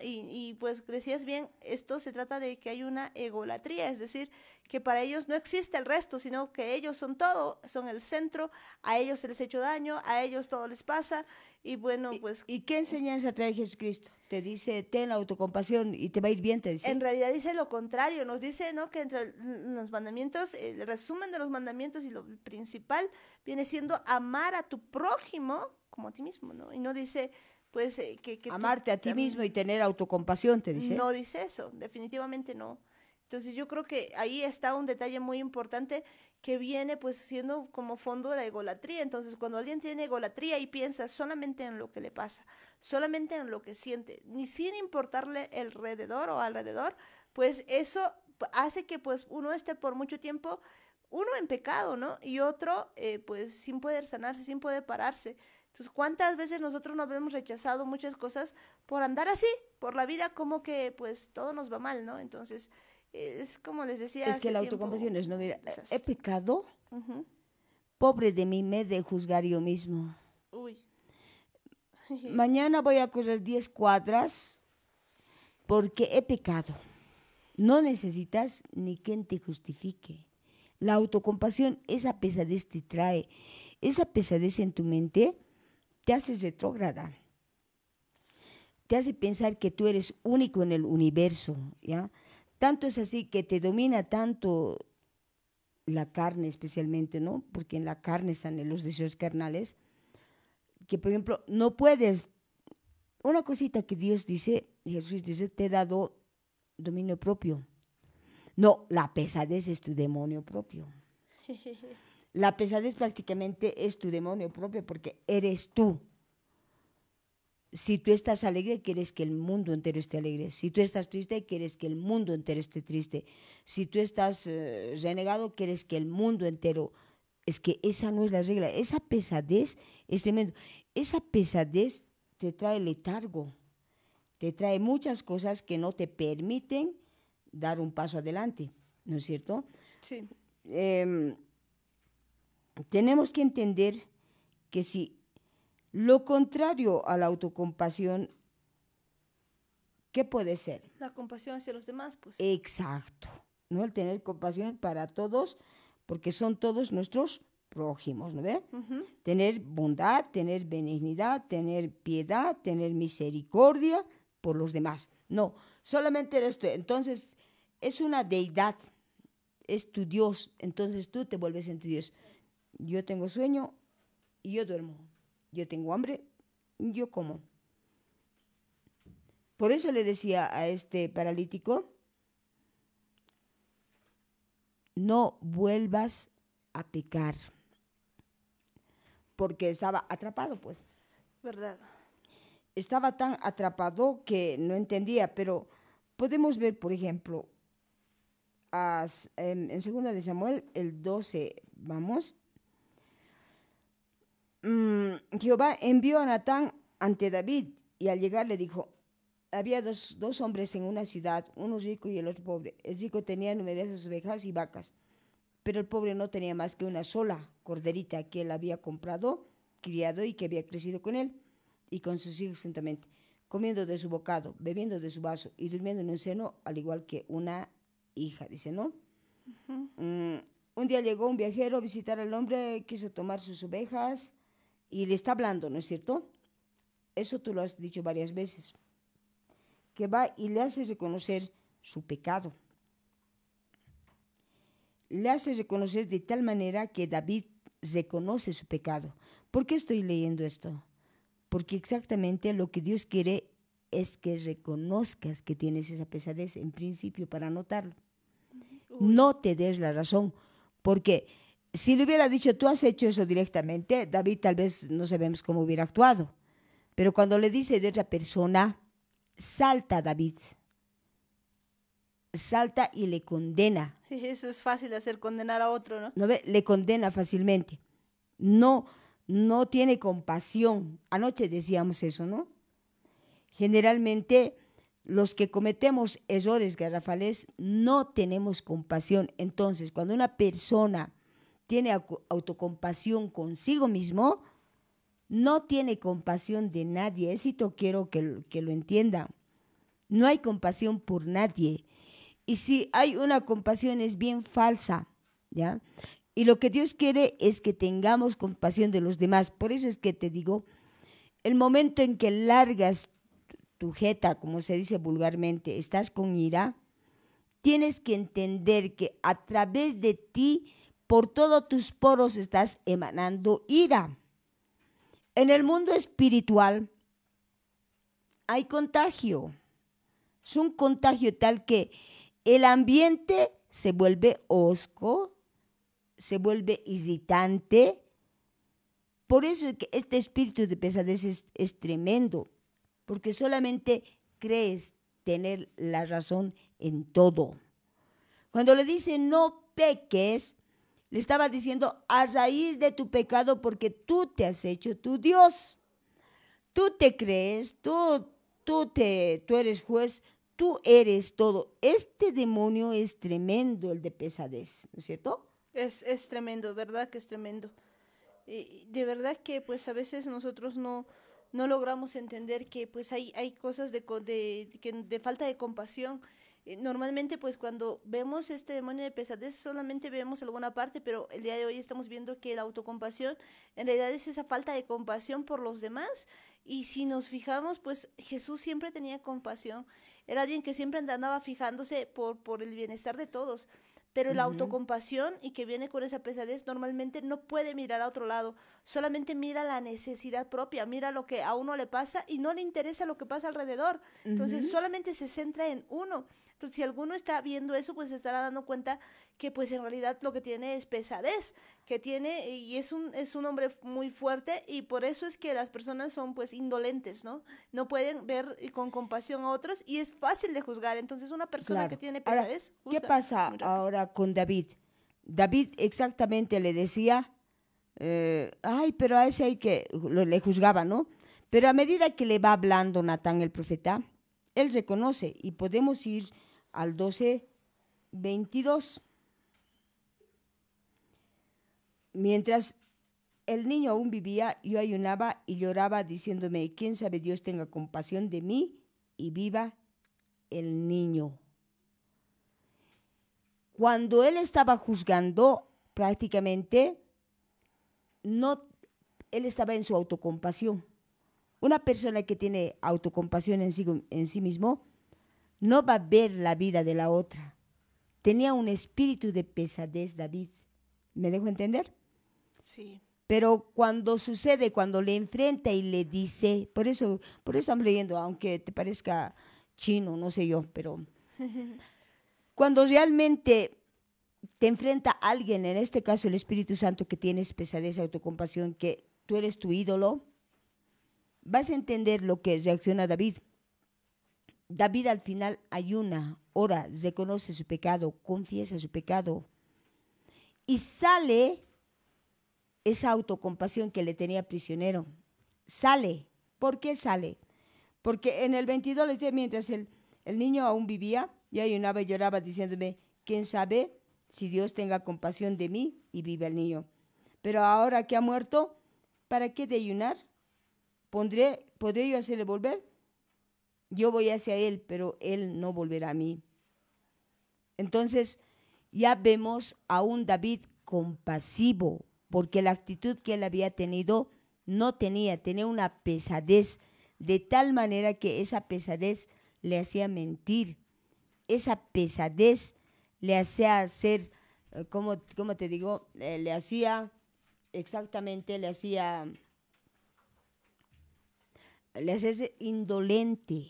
y, pues decías bien, esto se trata de que hay una egolatría, es decir, que para ellos no existe el resto, sino que ellos son todo, son el centro, a ellos se les ha hecho daño, a ellos todo les pasa, y bueno, pues... ¿Y, qué enseñanza trae Jesucristo? Te dice, ten la autocompasión y te va a ir bien, te dice. En realidad dice lo contrario, nos dice, ¿no? Que entre los mandamientos, el resumen de los mandamientos y lo principal viene siendo amar a tu prójimo como a ti mismo, ¿no? Y no dice pues eh, que, amarte a ti mismo y tener autocompasión, te dice. No dice eso, definitivamente no. Entonces yo creo que ahí está un detalle muy importante que viene pues siendo como fondo de la egolatría. Entonces cuando alguien tiene egolatría y piensa solamente en lo que le pasa, solamente en lo que siente, ni sin importarle alrededor o alrededor, pues eso hace que pues uno esté por mucho tiempo, uno en pecado, ¿no? Y otro eh, pues sin poder sanarse, sin poder pararse. ¿cuántas veces nosotros no habremos rechazado muchas cosas por andar así, por la vida como que pues todo nos va mal, ¿no? Entonces, es como les decía. Es que la autocompasión es, no, mira, he pecado, pobre de mí me de juzgar yo mismo. Uy. (laughs) Mañana voy a correr 10 cuadras porque he pecado. No necesitas ni quien te justifique. La autocompasión, esa pesadez te trae. Esa pesadez en tu mente te hace retrógrada, te hace pensar que tú eres único en el universo, ¿ya? Tanto es así que te domina tanto la carne especialmente, ¿no? Porque en la carne están los deseos carnales, que por ejemplo no puedes, una cosita que Dios dice, Jesús dice, te he dado dominio propio. No, la pesadez es tu demonio propio. (laughs) La pesadez prácticamente es tu demonio propio porque eres tú. Si tú estás alegre, quieres que el mundo entero esté alegre. Si tú estás triste, quieres que el mundo entero esté triste. Si tú estás eh, renegado, quieres que el mundo entero... Es que esa no es la regla. Esa pesadez es tremendo. Esa pesadez te trae letargo, te trae muchas cosas que no te permiten dar un paso adelante, ¿no es cierto? Sí. Eh, tenemos que entender que si lo contrario a la autocompasión, ¿qué puede ser? La compasión hacia los demás, pues. Exacto, ¿no? El tener compasión para todos, porque son todos nuestros prójimos, ¿no ve? Tener bondad, tener benignidad, tener piedad, tener misericordia por los demás. No, solamente eres tú. Entonces, es una deidad, es tu Dios, entonces tú te vuelves en tu Dios. Yo tengo sueño y yo duermo. Yo tengo hambre, y yo como. Por eso le decía a este paralítico, no vuelvas a pecar. Porque estaba atrapado, pues. ¿Verdad? Estaba tan atrapado que no entendía, pero podemos ver, por ejemplo, en, em, en Segunda de Samuel, el 12, vamos, Mm, Jehová envió a Natán ante David y al llegar le dijo, había dos, hombres en una ciudad, uno rico y el otro pobre. El rico tenía numerosas ovejas y vacas, pero el pobre no tenía más que una sola corderita que él había comprado, criado y que había crecido con él y con sus hijos juntamente, comiendo de su bocado, bebiendo de su vaso y durmiendo en un seno, al igual que una hija, dice, ¿no? Mm, un día llegó un viajero a visitar al hombre, quiso tomar sus ovejas y le está hablando, ¿no es cierto? Eso tú lo has dicho varias veces. Que va y le hace reconocer su pecado. Le hace reconocer de tal manera que David reconoce su pecado. ¿Por qué estoy leyendo esto? Porque exactamente lo que Dios quiere es que reconozcas que tienes esa pesadez en principio para notarlo. No te des la razón, porque si le hubiera dicho, tú has hecho eso directamente, David tal vez no sabemos cómo hubiera actuado. Pero cuando le dice de otra persona, salta David. Salta y le condena. (laughs) Eso es fácil hacer condenar a otro, ¿no? Le condena fácilmente. No, no tiene compasión. Anoche decíamos eso, ¿no? Generalmente los que cometemos errores garrafales no tenemos compasión. Entonces, cuando una persona tiene autocompasión consigo mismo, no tiene compasión de nadie. Eso quiero que, que lo entienda. No hay compasión por nadie. Y si hay una compasión es bien falsa, ¿ya? Y lo que Dios quiere es que tengamos compasión de los demás. Por eso es que te digo, el momento en que largas tu jeta, como se dice vulgarmente, estás con ira, tienes que entender que a través de ti por todos tus poros estás emanando ira. En el mundo espiritual hay contagio. Es un contagio tal que el ambiente se vuelve osco, se vuelve irritante. Por eso es que este espíritu de pesadez es, tremendo, porque solamente crees tener la razón en todo. Cuando le dicen no peques, le estaba diciendo, a raíz de tu pecado, porque tú te has hecho tu Dios. Tú te crees, tú, tú, te, tú eres juez, tú eres todo. Este demonio es tremendo, el de pesadez, ¿no es cierto? Es, tremendo, ¿verdad? Que es tremendo. de verdad que pues a veces nosotros no, no logramos entender que pues hay, hay cosas de, de, de falta de compasión eh, normalmente pues cuando vemos este demonio de pesadez solamente vemos alguna parte, pero el día de hoy estamos viendo que la autocompasión en realidad es esa falta de compasión por los demás y si nos fijamos pues Jesús siempre tenía compasión, era alguien que siempre andaba fijándose por, por el bienestar de todos. Pero la autocompasión y que viene con esa pesadez normalmente no puede mirar a otro lado, solamente mira la necesidad propia, mira lo que a uno le pasa y no le interesa lo que pasa alrededor. Entonces solamente se centra en uno. Entonces, si alguno está viendo eso, pues se estará dando cuenta que pues en realidad lo que tiene es pesadez, que tiene y es un, es un hombre muy fuerte y por eso es que las personas son pues indolentes, ¿no? No pueden ver con compasión a otros y es fácil de juzgar. Entonces, una persona que tiene pesadez... ¿Qué pasa ahora con David? David exactamente le decía, eh, ay, pero a ese hay que, le juzgaba, ¿no? Pero a medida que le va hablando Natán el profeta, él reconoce y podemos ir al 22, Mientras el niño aún vivía, yo ayunaba y lloraba diciéndome, quién sabe Dios tenga compasión de mí y viva el niño. Cuando él estaba juzgando, prácticamente, no, él estaba en su autocompasión. Una persona que tiene autocompasión en sí, en sí mismo no va a ver la vida de la otra. Tenía un espíritu de pesadez, David. ¿Me dejo entender? Sí. Pero cuando sucede, cuando le enfrenta y le dice, por eso, por eso estamos leyendo, aunque te parezca chino, no sé yo, pero (laughs) cuando realmente te enfrenta alguien, en este caso el Espíritu Santo, que tienes pesadez, autocompasión, que tú eres tu ídolo, vas a entender lo que reacciona David. David al final ayuna, ora, reconoce su pecado, confiesa su pecado y sale esa autocompasión que le tenía prisionero. Sale. ¿Por qué sale? Porque en el 22 le dice, mientras el, niño aún vivía, y ayunaba y lloraba diciéndome, ¿quién sabe si Dios tenga compasión de mí y vive el niño? Pero ahora que ha muerto, ¿para qué de ayunar? ¿Pondré, ¿Podré yo hacerle volver? Yo voy hacia Él, pero Él no volverá a mí. Entonces, ya vemos a un David compasivo, porque la actitud que él había tenido no tenía, tenía una pesadez, de tal manera que esa pesadez le hacía mentir, esa pesadez le hacía hacer, eh, ¿cómo, te digo? Eh, le hacía, exactamente, le hacía, le hacía indolente,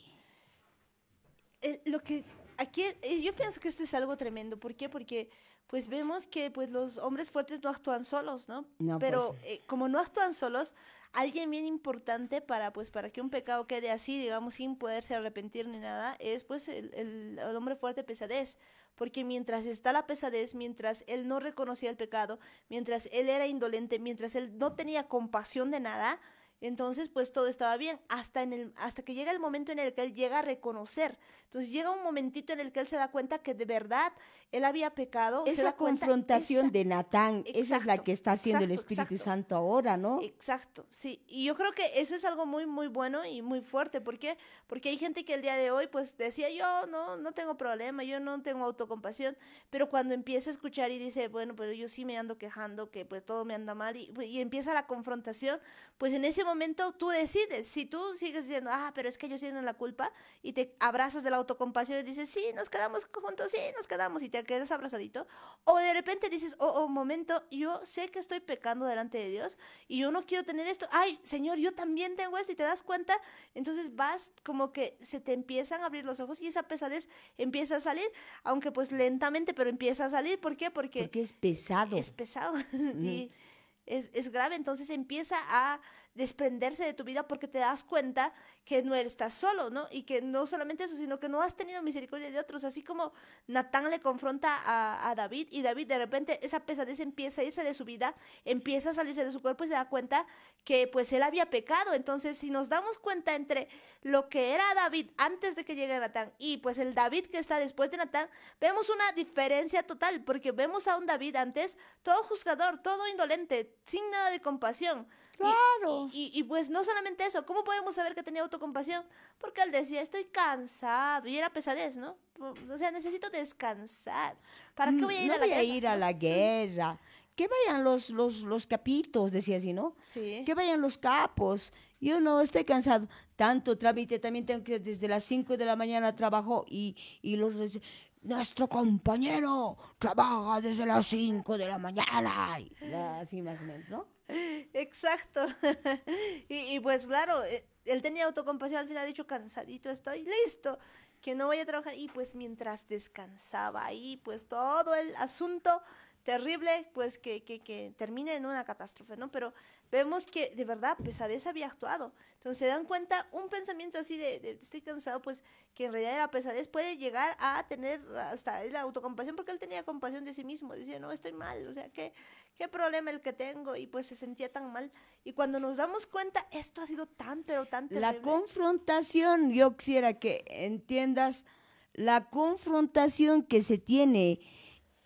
eh, lo que aquí eh, yo pienso que esto es algo tremendo. ¿Por qué? Porque pues vemos que pues los hombres fuertes no actúan solos, ¿no? Pues, Pero eh, como no actúan solos, alguien bien importante para pues para que un pecado quede así, digamos, sin poderse arrepentir ni nada, es pues el, el hombre fuerte pesadez. Porque mientras está la pesadez, mientras él no reconocía el pecado, mientras él era indolente, mientras él no tenía compasión de nada, entonces, pues todo estaba bien, hasta, en el, hasta que llega el momento en el que él llega a reconocer. Entonces llega un momentito en el que él se da cuenta que de verdad él había pecado. Esa confrontación de Natán, esa es la que está haciendo el Espíritu Santo ahora, ¿no? Exacto, sí. Y yo creo que eso es algo muy, muy bueno y muy fuerte. ¿Por qué? Porque hay gente que el día de hoy, pues decía, yo no, no tengo problema, yo no tengo autocompasión, pero cuando empieza a escuchar y dice, bueno, pero yo sí me ando quejando, que pues todo me anda mal, y, y empieza la confrontación, pues en ese momento tú decides, si tú sigues diciendo, ah, pero es que ellos tienen la culpa, y te abrazas de la autocompasión y dices, sí, nos quedamos juntos, sí, nos quedamos, y te quedas abrazadito, o de repente dices, oh, oh, momento, yo sé que estoy pecando delante de Dios, y yo no quiero tener esto, ay, Señor, yo también tengo esto, y te das cuenta, entonces vas como que se te empiezan a abrir los ojos y esa pesadez empieza a salir, aunque pues lentamente, pero empieza a salir, ¿por qué? Porque, es pesado. Es pesado. (laughs) y, es, grave, entonces empieza a desprenderse de tu vida porque te das cuenta que no estás solo, ¿no? Y que no solamente eso, sino que no has tenido misericordia de otros, así como Natán le confronta a, David y David de repente esa pesadez empieza a irse de su vida, empieza a salirse de su cuerpo y se da cuenta que pues él había pecado. Entonces, si nos damos cuenta entre lo que era David antes de que llegue Natán y pues el David que está después de Natán, vemos una diferencia total, porque vemos a un David antes todo juzgador, todo indolente, sin nada de compasión Claro. Y, pues no solamente eso, ¿cómo podemos saber que tenía autocompasión? Porque él decía, estoy cansado. Y era pesadez, ¿no? O sea, necesito descansar. ¿Para qué mm, voy a ir a la guerra? a ir a la guerra. Que vayan los, los, los capitos, decía así, ¿no? Sí. Que vayan los capos. Yo no estoy cansado. Tanto trámite, también tengo que desde las 5 de la mañana trabajo y, y los... Nuestro compañero trabaja desde las 5 de la mañana. así más o menos, ¿no? Exacto. (laughs) y, pues claro, e, él tenía autocompasión, al final ha dicho, cansadito estoy, listo, que no voy a trabajar. Y pues mientras descansaba ahí, pues todo el asunto terrible, pues que, que, termine en una catástrofe, ¿no? Pero vemos que de verdad pesadez había actuado. Entonces se dan cuenta, un pensamiento así de, estoy cansado, pues que en realidad la pesadez, puede llegar a tener hasta la autocompasión, porque él tenía compasión de sí mismo, decía, no, estoy mal, o sea, ¿qué, qué problema el que tengo? Y pues se sentía tan mal. Y cuando nos damos cuenta, esto ha sido tan, pero tan La confrontación, yo quisiera que entiendas la confrontación que se tiene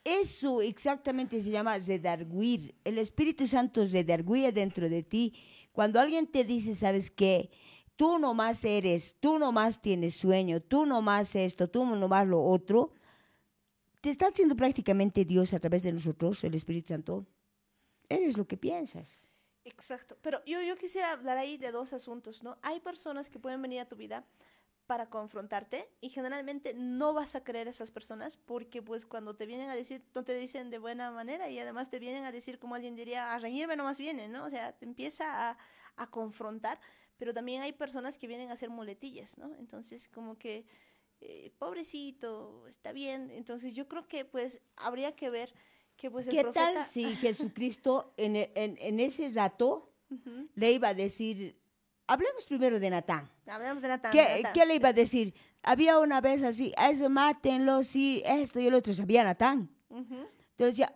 eso exactamente se llama redarguir. El Espíritu Santo redarguye dentro de ti. Cuando alguien te dice, ¿sabes qué? Tú nomás eres, tú nomás tienes sueño, tú nomás esto, tú nomás lo otro. Te está haciendo prácticamente Dios a través de nosotros, el Espíritu Santo. Eres lo que piensas. Exacto. Pero yo, yo quisiera hablar ahí de dos asuntos, ¿no? Hay personas que pueden venir a tu vida para confrontarte y generalmente no vas a creer a esas personas porque pues cuando te vienen a decir no te dicen de buena manera y además te vienen a decir como alguien diría a reñirme más vienen, ¿no? O sea, te empieza a, a confrontar, pero también hay personas que vienen a hacer muletillas, ¿no? Entonces como que eh, pobrecito, está bien, entonces yo creo que pues habría que ver que pues el ¿Qué tal si Jesucristo e, en, en, ese rato le iba a decir Hablemos primero de Natán. Hablemos de Natán. ¿Qué, le iba a decir? Había una vez así, eso mátenlo, sí, esto y el otro. Sabía Natán. Entonces ya,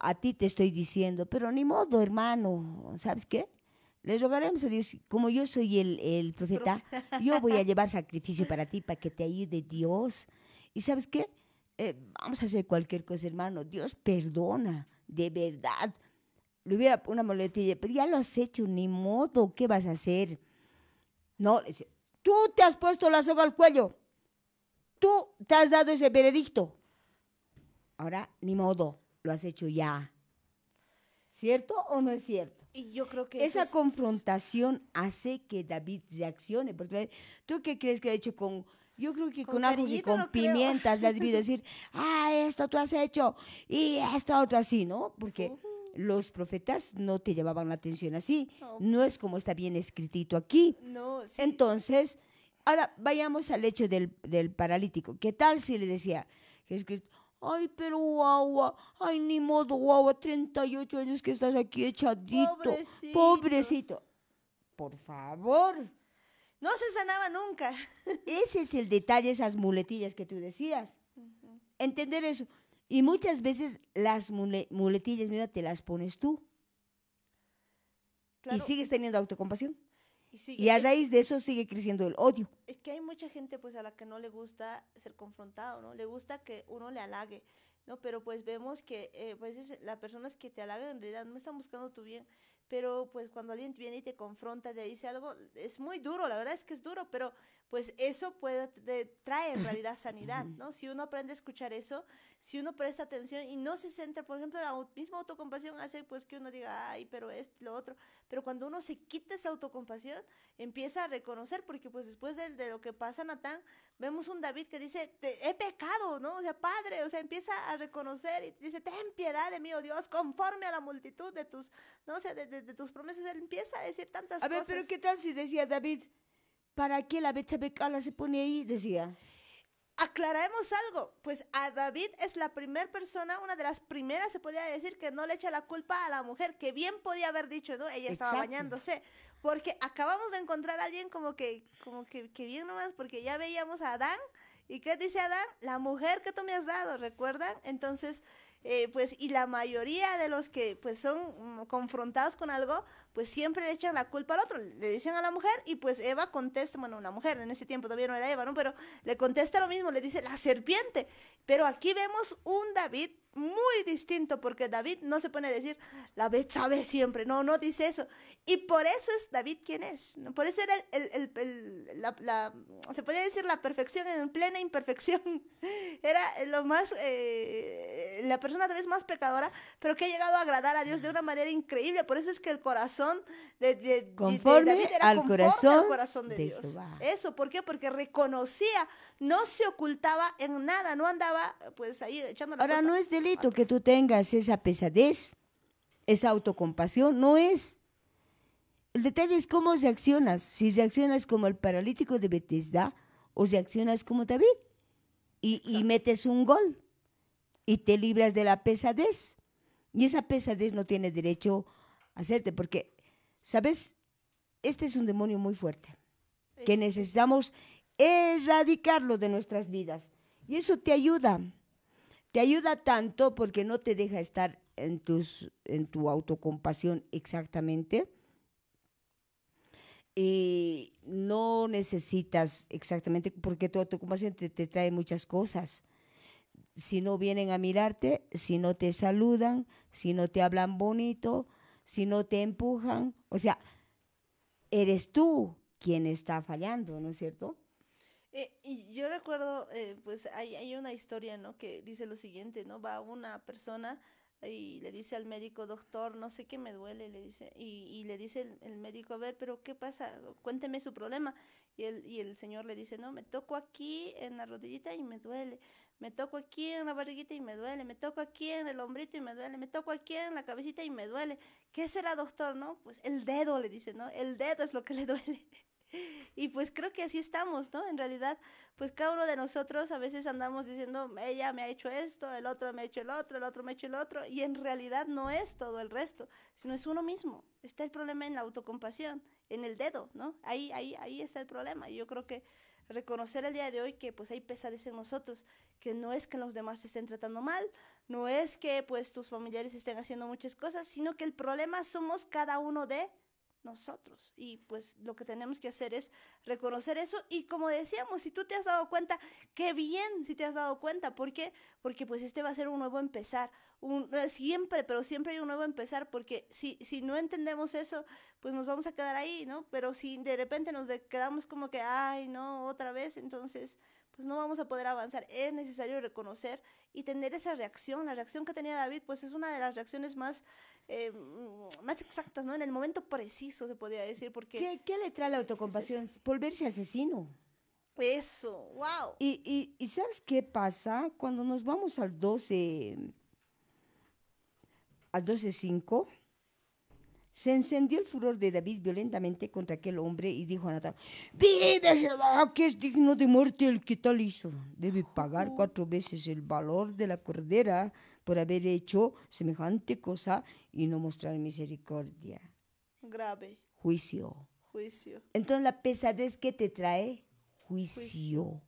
a ti te estoy diciendo, pero ni modo, hermano, ¿sabes qué? Le rogaremos a Dios, como yo soy el, profeta, yo voy a (laughs) llevar sacrificio para ti, para que te ayude Dios. ¿Y sabes qué? Eh, vamos a hacer cualquier cosa, hermano. Dios perdona, de verdad le hubiera una moletilla, pero pues, ya lo has hecho, ni modo, ¿qué vas a hacer? No, tú te has puesto la soga al cuello, tú te has dado ese veredicto. Ahora, ni modo, lo has hecho ya. ¿Cierto o no es cierto? Y yo creo que esa pues, confrontación hace que David reaccione. Porque tú qué crees que ha hecho con yo creo que con, y con pimientas le ha debido (laughs) decir, ah, esto tú has hecho y esto otro así, ¿no? Porque los profetas no te llevaban la atención así. No, es como está bien escritito aquí. No, Entonces, ahora vayamos al hecho del, paralítico. ¿Qué tal si le decía Jesucristo, ay, pero guagua, ay, ni modo, guagua, 38 años que estás aquí echadito, pobrecito. Por favor. No se sanaba nunca. Ese es el detalle, esas muletillas que tú decías. Entender eso. Y muchas veces las muletillas, mira, te las pones tú. Y sigues teniendo autocompasión. Y, a raíz de eso sigue creciendo el odio. Es que hay mucha gente pues a la que no le gusta ser confrontado, ¿no? Le gusta que uno le halague, ¿no? Pero pues vemos que eh, pues las personas que te halagan en realidad no están buscando tu bien, pero pues cuando alguien viene y te confronta, te dice algo, es muy duro, la verdad es que es duro, pero pues eso puede traer en realidad sanidad, ¿no? Si uno aprende a escuchar eso, si uno presta atención y no se centra, por ejemplo, la misma autocompasión hace pues que uno diga, ay, pero esto, lo otro, pero cuando uno se quita esa autocompasión, empieza a reconocer, porque pues después de, lo que pasa Natán, vemos un David que dice, he pecado, ¿no? O sea, padre, o sea, empieza a reconocer y dice, ten piedad de mí, oh Dios, conforme a la multitud de tus, no sea, de, tus promesas, él empieza a decir tantas cosas. A ver, pero ¿qué tal si decía David? ¿Para qué la becha Becala se pone ahí? Decía. Aclararemos algo, pues a David es la primera persona, una de las primeras se podía decir que no le echa la culpa a la mujer, que bien podía haber dicho, ¿no? Ella estaba bañándose, porque acabamos de encontrar a alguien como que, como que, que bien nomás, porque ya veíamos a Adán, ¿y qué dice Adán? La mujer que tú me has dado, ¿recuerdan? Entonces, eh, pues, y la mayoría de los que, pues, son mm, confrontados con algo, pues siempre le echan la culpa al otro, le dicen a la mujer y pues Eva contesta, bueno, la mujer en ese tiempo todavía no era Eva, ¿no? Pero le contesta lo mismo, le dice la serpiente. Pero aquí vemos un David muy distinto, porque David no se pone a decir, la vez sabe siempre, no, no dice eso. Y por eso es David quien es, por eso era el, la, se podía decir la perfección en plena imperfección, (laughs) era lo más, eh, persona tal vez más pecadora, pero que ha llegado a agradar a Dios de una manera increíble. Por eso es que el corazón de, conforme David era al corazón, corazón de, Dios. Eso, ¿por qué? Porque reconocía, no se ocultaba en nada, no andaba pues ahí echando la Ahora, no es delito que tú tengas esa pesadez, esa autocompasión, no es. El detalle es cómo reaccionas. Si reaccionas como el paralítico de Betesda o reaccionas como David y metes un gol y te libras de la pesadez. Y esa pesadez no tiene derecho a hacerte, porque, ¿sabes? Este es un demonio muy fuerte, que necesitamos erradicarlo de nuestras vidas. Y eso te ayuda. Te ayuda tanto porque no te deja estar en, tus, en tu autocompasión exactamente. Y no necesitas exactamente, porque tu autocompasión te trae muchas cosas si no vienen a mirarte, si no te saludan, si no te hablan bonito, si no te empujan. O sea, eres tú quien está fallando, ¿no es cierto? Eh, y yo recuerdo, eh, pues hay, una historia, ¿no? Que dice lo siguiente, ¿no? Va una persona y le dice al médico, doctor, no sé qué me duele, le dice, y, le dice el, médico, a ver, pero ¿qué pasa? Cuénteme su problema. Y el, y el señor le dice, no, me toco aquí en la rodillita y me duele me toco aquí en la barriguita y me duele, me toco aquí en el hombrito y me duele, me toco aquí en la cabecita y me duele. ¿Qué será, doctor, no? Pues el dedo, le dice, ¿no? El dedo es lo que le duele. (laughs) y pues creo que así estamos, ¿no? En realidad, pues cada uno de nosotros a veces andamos diciendo, ella me ha hecho esto, el otro me ha hecho el otro, el otro me ha hecho el otro, y en realidad no es todo el resto, sino es uno mismo. Está el problema en la autocompasión, en el dedo, ¿no? Ahí, ahí, ahí está el problema. Y yo creo que reconocer el día de hoy que pues hay pesares en nosotros, que no es que los demás te estén tratando mal, no es que pues tus familiares estén haciendo muchas cosas, sino que el problema somos cada uno de nosotros. Y pues lo que tenemos que hacer es reconocer eso. Y como decíamos, si tú te has dado cuenta, qué bien si te has dado cuenta. ¿Por qué? Porque pues este va a ser un nuevo empezar. Eh, siempre, pero siempre hay un nuevo empezar. Porque si, si no entendemos eso, pues nos vamos a quedar ahí, ¿no? Pero si de repente nos quedamos como que, ay, no, otra vez, entonces pues no vamos a poder avanzar. Es necesario reconocer y tener esa reacción. La reacción que tenía David, pues es una de las reacciones más, eh, mm, más exactas, ¿no? En el momento preciso, se podría decir, porque... ¿Qué, le trae la autocompasión? Volverse asesino. Eso, wow. Y, y, ¿sabes qué pasa? Cuando nos vamos al 12, al 12.5, se encendió el furor de David violentamente contra aquel hombre y dijo a Natán, vive Jehová, que es digno de muerte el que tal hizo. Debe pagar cuatro veces el valor de la cordera por haber hecho semejante cosa y no mostrar misericordia. Grave. Juicio. Juicio. Entonces la pesadez que te trae juicio.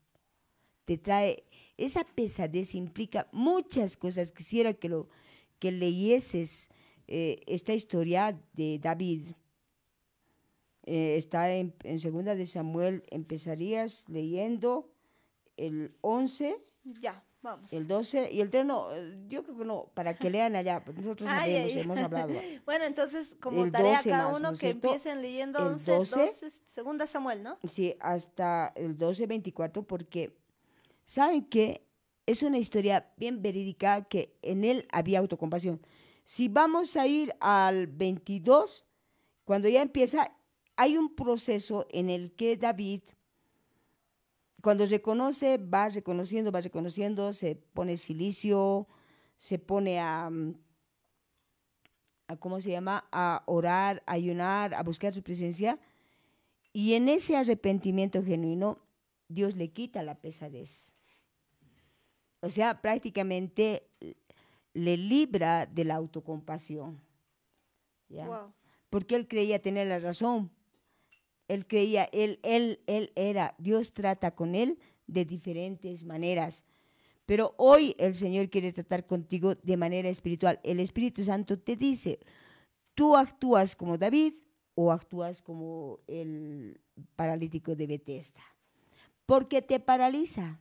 Te trae esa pesadez implica muchas cosas. Quisiera que lo que leyeses eh, esta historia de David. Eh, está en, Segunda de Samuel, empezarías leyendo el 11. Ya, vamos. El 12 y el 3 no, eh, yo creo que no, para que lean allá, nosotros (laughs) ay, hemos hablado. (laughs) bueno, entonces como el tarea cada uno que empiecen leyendo 11, 12, 12, Segunda Samuel, ¿no? Sí, hasta el 12, 24, porque saben que es una historia bien verídica que en él había autocompasión. Si vamos a ir al 22, cuando ya empieza, hay un proceso en el que David, cuando reconoce, va reconociendo, va reconociendo, se pone silicio, se pone a, ¿cómo se llama?, a orar, a ayunar, a buscar su presencia. Y en ese arrepentimiento genuino, Dios le quita la pesadez. O sea, prácticamente le libra de la autocompasión. Porque él creía tener la razón. Él creía, él, él, él era, Dios trata con él de diferentes maneras. Pero hoy el Señor quiere tratar contigo de manera espiritual. El Espíritu Santo te dice, tú actúas como David o actúas como el paralítico de Bethesda. Porque te paraliza.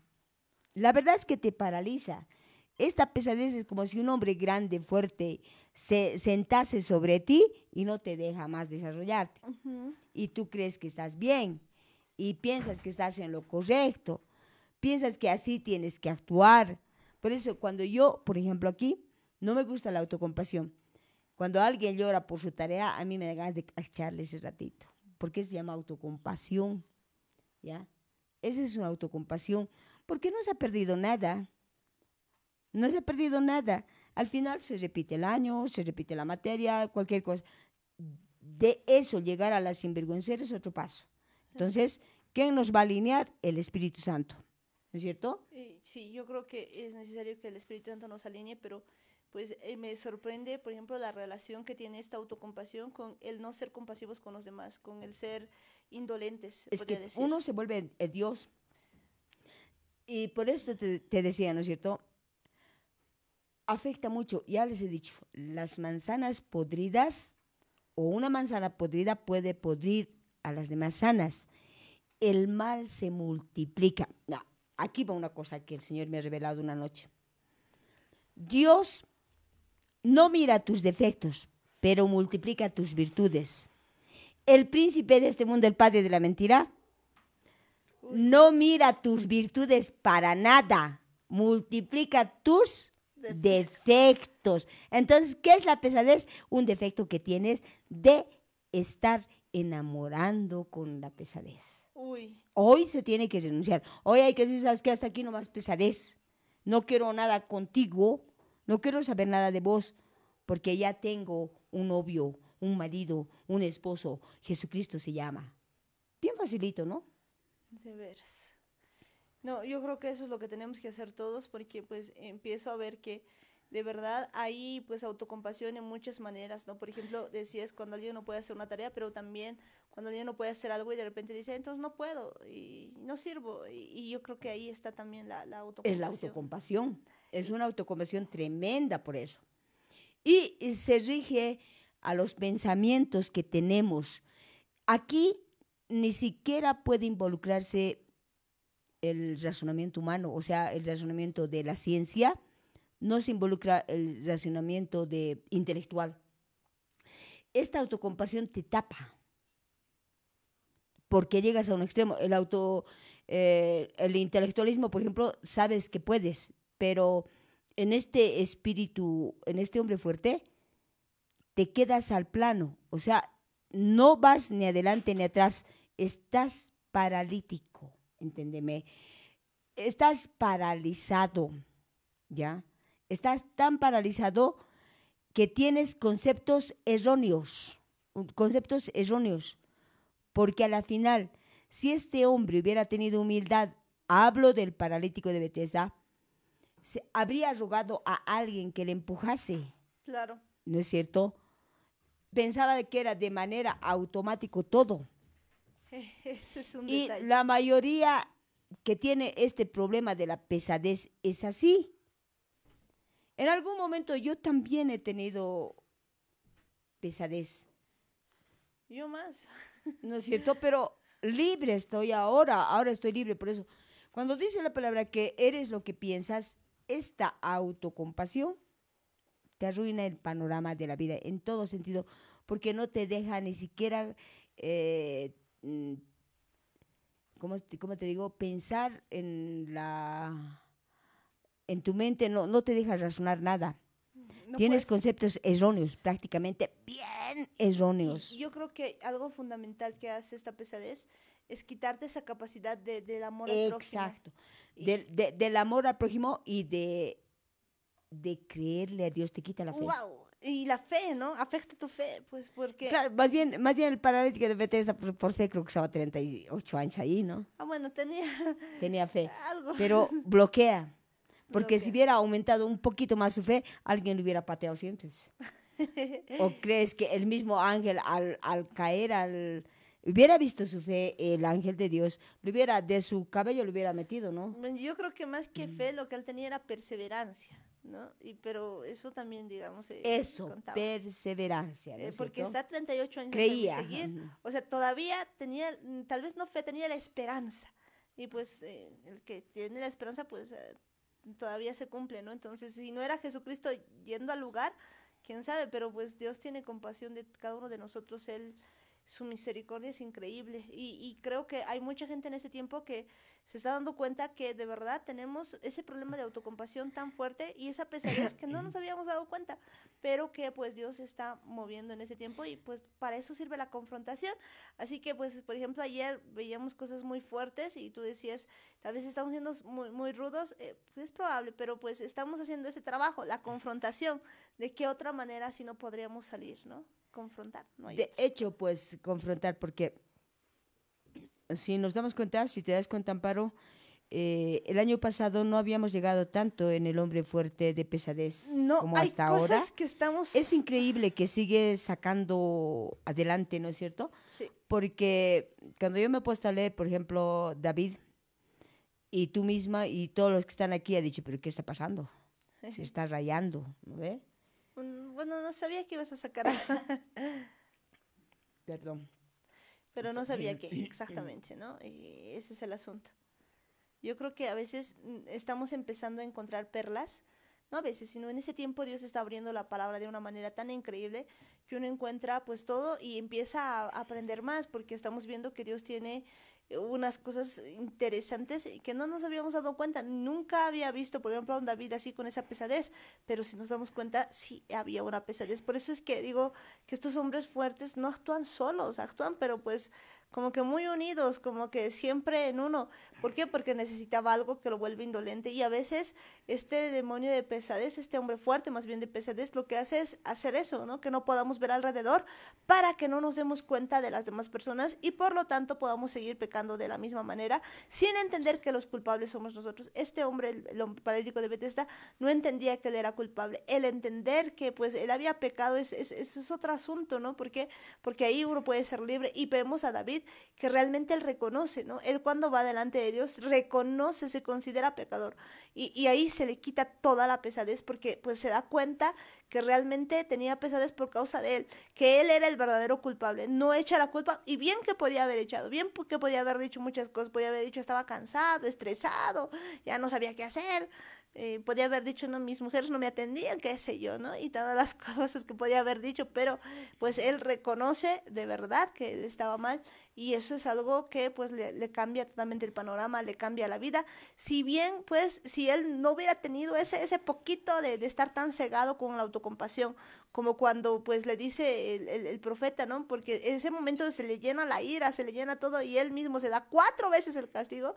La verdad es que te paraliza. Esta pesadez es como si un hombre grande, fuerte, se sentase sobre ti y no te deja más desarrollarte. Y tú crees que estás bien y piensas que estás en lo correcto, piensas que así tienes que actuar. Por eso cuando yo, por ejemplo, aquí, no me gusta la autocompasión. Cuando alguien llora por su tarea, a mí me da ganas de echarle ese ratito, porque se llama autocompasión, ¿ya? Esa es una autocompasión, porque no se ha perdido nada. No se ha perdido nada. Al final se repite el año, se repite la materia, cualquier cosa. De eso llegar a la sinvergüenzas. es otro paso. Entonces, ¿quién nos va a alinear? El Espíritu Santo. ¿No es cierto? Eh, sí, yo creo que es necesario que el Espíritu Santo nos alinee, pero pues eh, me sorprende, por ejemplo, la relación que tiene esta autocompasión con el no ser compasivos con los demás, con el ser indolentes. Es que uno se vuelve el eh, Dios. Y por eso te decía, ¿no es cierto? afecta mucho. Ya les he dicho, las manzanas podridas o una manzana podrida puede podrir a las demás sanas. El mal se multiplica. aquí va una cosa que el Señor me ha revelado una noche. Dios no mira tus defectos, pero multiplica tus virtudes. El príncipe de este mundo, el padre de la mentira, no mira tus virtudes para nada, multiplica tus defectos. Entonces, ¿qué es la pesadez? Un defecto que tienes de estar enamorando con la pesadez. Hoy se tiene que denunciar Hoy hay que decir, ¿sabes qué? Hasta aquí no más pesadez. No quiero nada contigo. No quiero saber nada de vos. Porque ya tengo un novio, un marido, un esposo. Jesucristo se llama. Bien facilito, ¿no? De veras. No, yo creo que eso es lo que tenemos que hacer todos porque pues empiezo a ver que de verdad hay pues autocompasión en muchas maneras, ¿no? Por ejemplo, decías cuando alguien no puede hacer una tarea, pero también cuando alguien no puede hacer algo y de repente dice, ah, entonces no puedo y no sirvo. Y, yo creo que ahí está también la, la autocompasión. Es la autocompasión, es una autocompasión tremenda por eso. Y se rige a los pensamientos que tenemos. Aquí ni siquiera puede involucrarse el razonamiento humano, o sea, el razonamiento de la ciencia, no se involucra el razonamiento de intelectual. Esta autocompasión te tapa, porque llegas a un extremo. El auto, eh, el intelectualismo, por ejemplo, sabes que puedes, pero en este espíritu, en este hombre fuerte, te quedas al plano, o sea, no vas ni adelante ni atrás, estás paralítico. Enténdeme, Estás paralizado, ¿ya? Estás tan paralizado que tienes conceptos erróneos, conceptos erróneos. Porque a la final, si este hombre hubiera tenido humildad, hablo del paralítico de Bethesda, se habría rogado a alguien que le empujase. Claro. ¿No es cierto? Pensaba que era de manera automática todo. (laughs) y la mayoría que tiene este problema de la pesadez es así. En algún momento yo también he tenido pesadez. Yo más. (laughs) ¿No es cierto? Pero libre estoy ahora, ahora estoy libre, por eso. Cuando dice la palabra que eres lo que piensas, esta autocompasión te arruina el panorama de la vida en todo sentido, porque no te deja ni siquiera eh, Mm, ¿cómo, te digo? Pensar en la en tu mente no, no te deja razonar nada. Tienes conceptos erróneos, prácticamente bien erróneos. Yo creo que algo fundamental que hace esta pesadez es quitarte esa capacidad del amor al prójimo. Exacto. Del, amor al prójimo y de, de creerle a Dios, te quita la fe y la fe, ¿no? Afecta tu fe, pues porque... Claro, más bien, más bien el paralítico de Bethesda por, por fe creo que estaba 38 años ahí, ¿no? Ah, bueno, tenía... (laughs) Tenía fe. Pero bloquea. Porque si hubiera aumentado un poquito más su fe, alguien le hubiera pateado siempre. (laughs) ¿O crees que el mismo ángel al, caer al hubiera visto su fe, el ángel de Dios, lo hubiera, de su cabello lo hubiera metido, ¿no? Yo creo que más que mm. fe, lo que él tenía era perseverancia. ¿no? Y, pero eso también, digamos... Eh, eso, perseverancia. Eh, porque está 38 años Creía. De seguir, o sea, todavía tenía, mm, tal vez no fe, tenía la esperanza. Y pues eh, el que tiene la esperanza, pues todavía se cumple, ¿no? Entonces, si no era Jesucristo yendo al lugar, quién sabe, pero pues Dios tiene compasión de cada uno de nosotros, Él su misericordia es increíble. Y, creo que hay mucha gente en ese tiempo que se está dando cuenta que de verdad tenemos ese problema de autocompasión tan fuerte y esa pesadez que no nos (laughs) habíamos dado cuenta, pero que pues Dios está moviendo en ese tiempo y pues para eso sirve la confrontación. Así que pues, por ejemplo, ayer veíamos cosas muy fuertes y tú decías, tal vez estamos siendo muy, muy rudos, eh, pues, es probable, pero pues estamos haciendo ese trabajo, la confrontación, de qué otra manera si no podríamos salir, ¿no? confrontar. No de hecho, pues confrontar, porque si nos damos cuenta, si te das cuenta, Amparo, eh, el año pasado no habíamos llegado tanto en el hombre fuerte de pesadez no, como hasta ahora. Que estamos... Es increíble que sigue sacando adelante, ¿no es cierto? Sí. Porque cuando yo me he puesto a leer, por ejemplo, David y tú misma y todos los que están aquí, ha dicho, pero ¿qué está pasando? (laughs) Se está rayando, ¿no ve? Bueno, no sabía que ibas a sacar. (laughs) Perdón. Pero no sabía qué, exactamente, ¿no? Eh, ese es el asunto. Yo creo que a veces mm, estamos empezando a encontrar perlas, no a veces, sino en ese tiempo Dios está abriendo la palabra de una manera tan increíble que uno encuentra pues todo y empieza a aprender más porque estamos viendo que Dios tiene unas cosas interesantes que no nos habíamos dado cuenta. Nunca había visto, por ejemplo, a un David así con esa pesadez, pero si nos damos cuenta, sí había una pesadez. Por eso es que digo que estos hombres fuertes no actúan solos, actúan, pero pues como que muy unidos, como que siempre en uno. ¿Por qué? Porque necesitaba algo que lo vuelve indolente. Y a veces este demonio de pesadez, este hombre fuerte, más bien de pesadez, lo que hace es hacer eso, ¿no? Que no podamos ver alrededor para que no nos demos cuenta de las demás personas y por lo tanto podamos seguir pecando de la misma manera sin entender que los culpables somos nosotros. Este hombre, el, hombre de Bethesda, no entendía que él era culpable. El entender que pues él había pecado es, es, es otro asunto, ¿no? Porque Porque ahí uno puede ser libre y vemos a David que realmente él reconoce, ¿no? Él cuando va delante de Dios reconoce, se considera pecador. Y, ahí se le quita toda la pesadez porque pues se da cuenta que realmente tenía pesadez por causa de él, que él era el verdadero culpable, no echa la culpa y bien que podía haber echado, bien que podía haber dicho muchas cosas, podía haber dicho estaba cansado, estresado, ya no sabía qué hacer, eh, podía haber dicho, no, mis mujeres no me atendían, qué sé yo, ¿no? Y todas las (laughs) cosas que podía haber dicho, pero pues él reconoce de verdad que estaba mal y eso es algo que pues le, cambia totalmente el panorama, le cambia la vida. Si bien pues si él no hubiera tenido ese, ese poquito de, estar tan cegado con la autocompasión, como cuando pues le dice el, profeta, ¿no? Porque en ese momento se le llena la ira, se le llena todo y él mismo se da cuatro veces el castigo,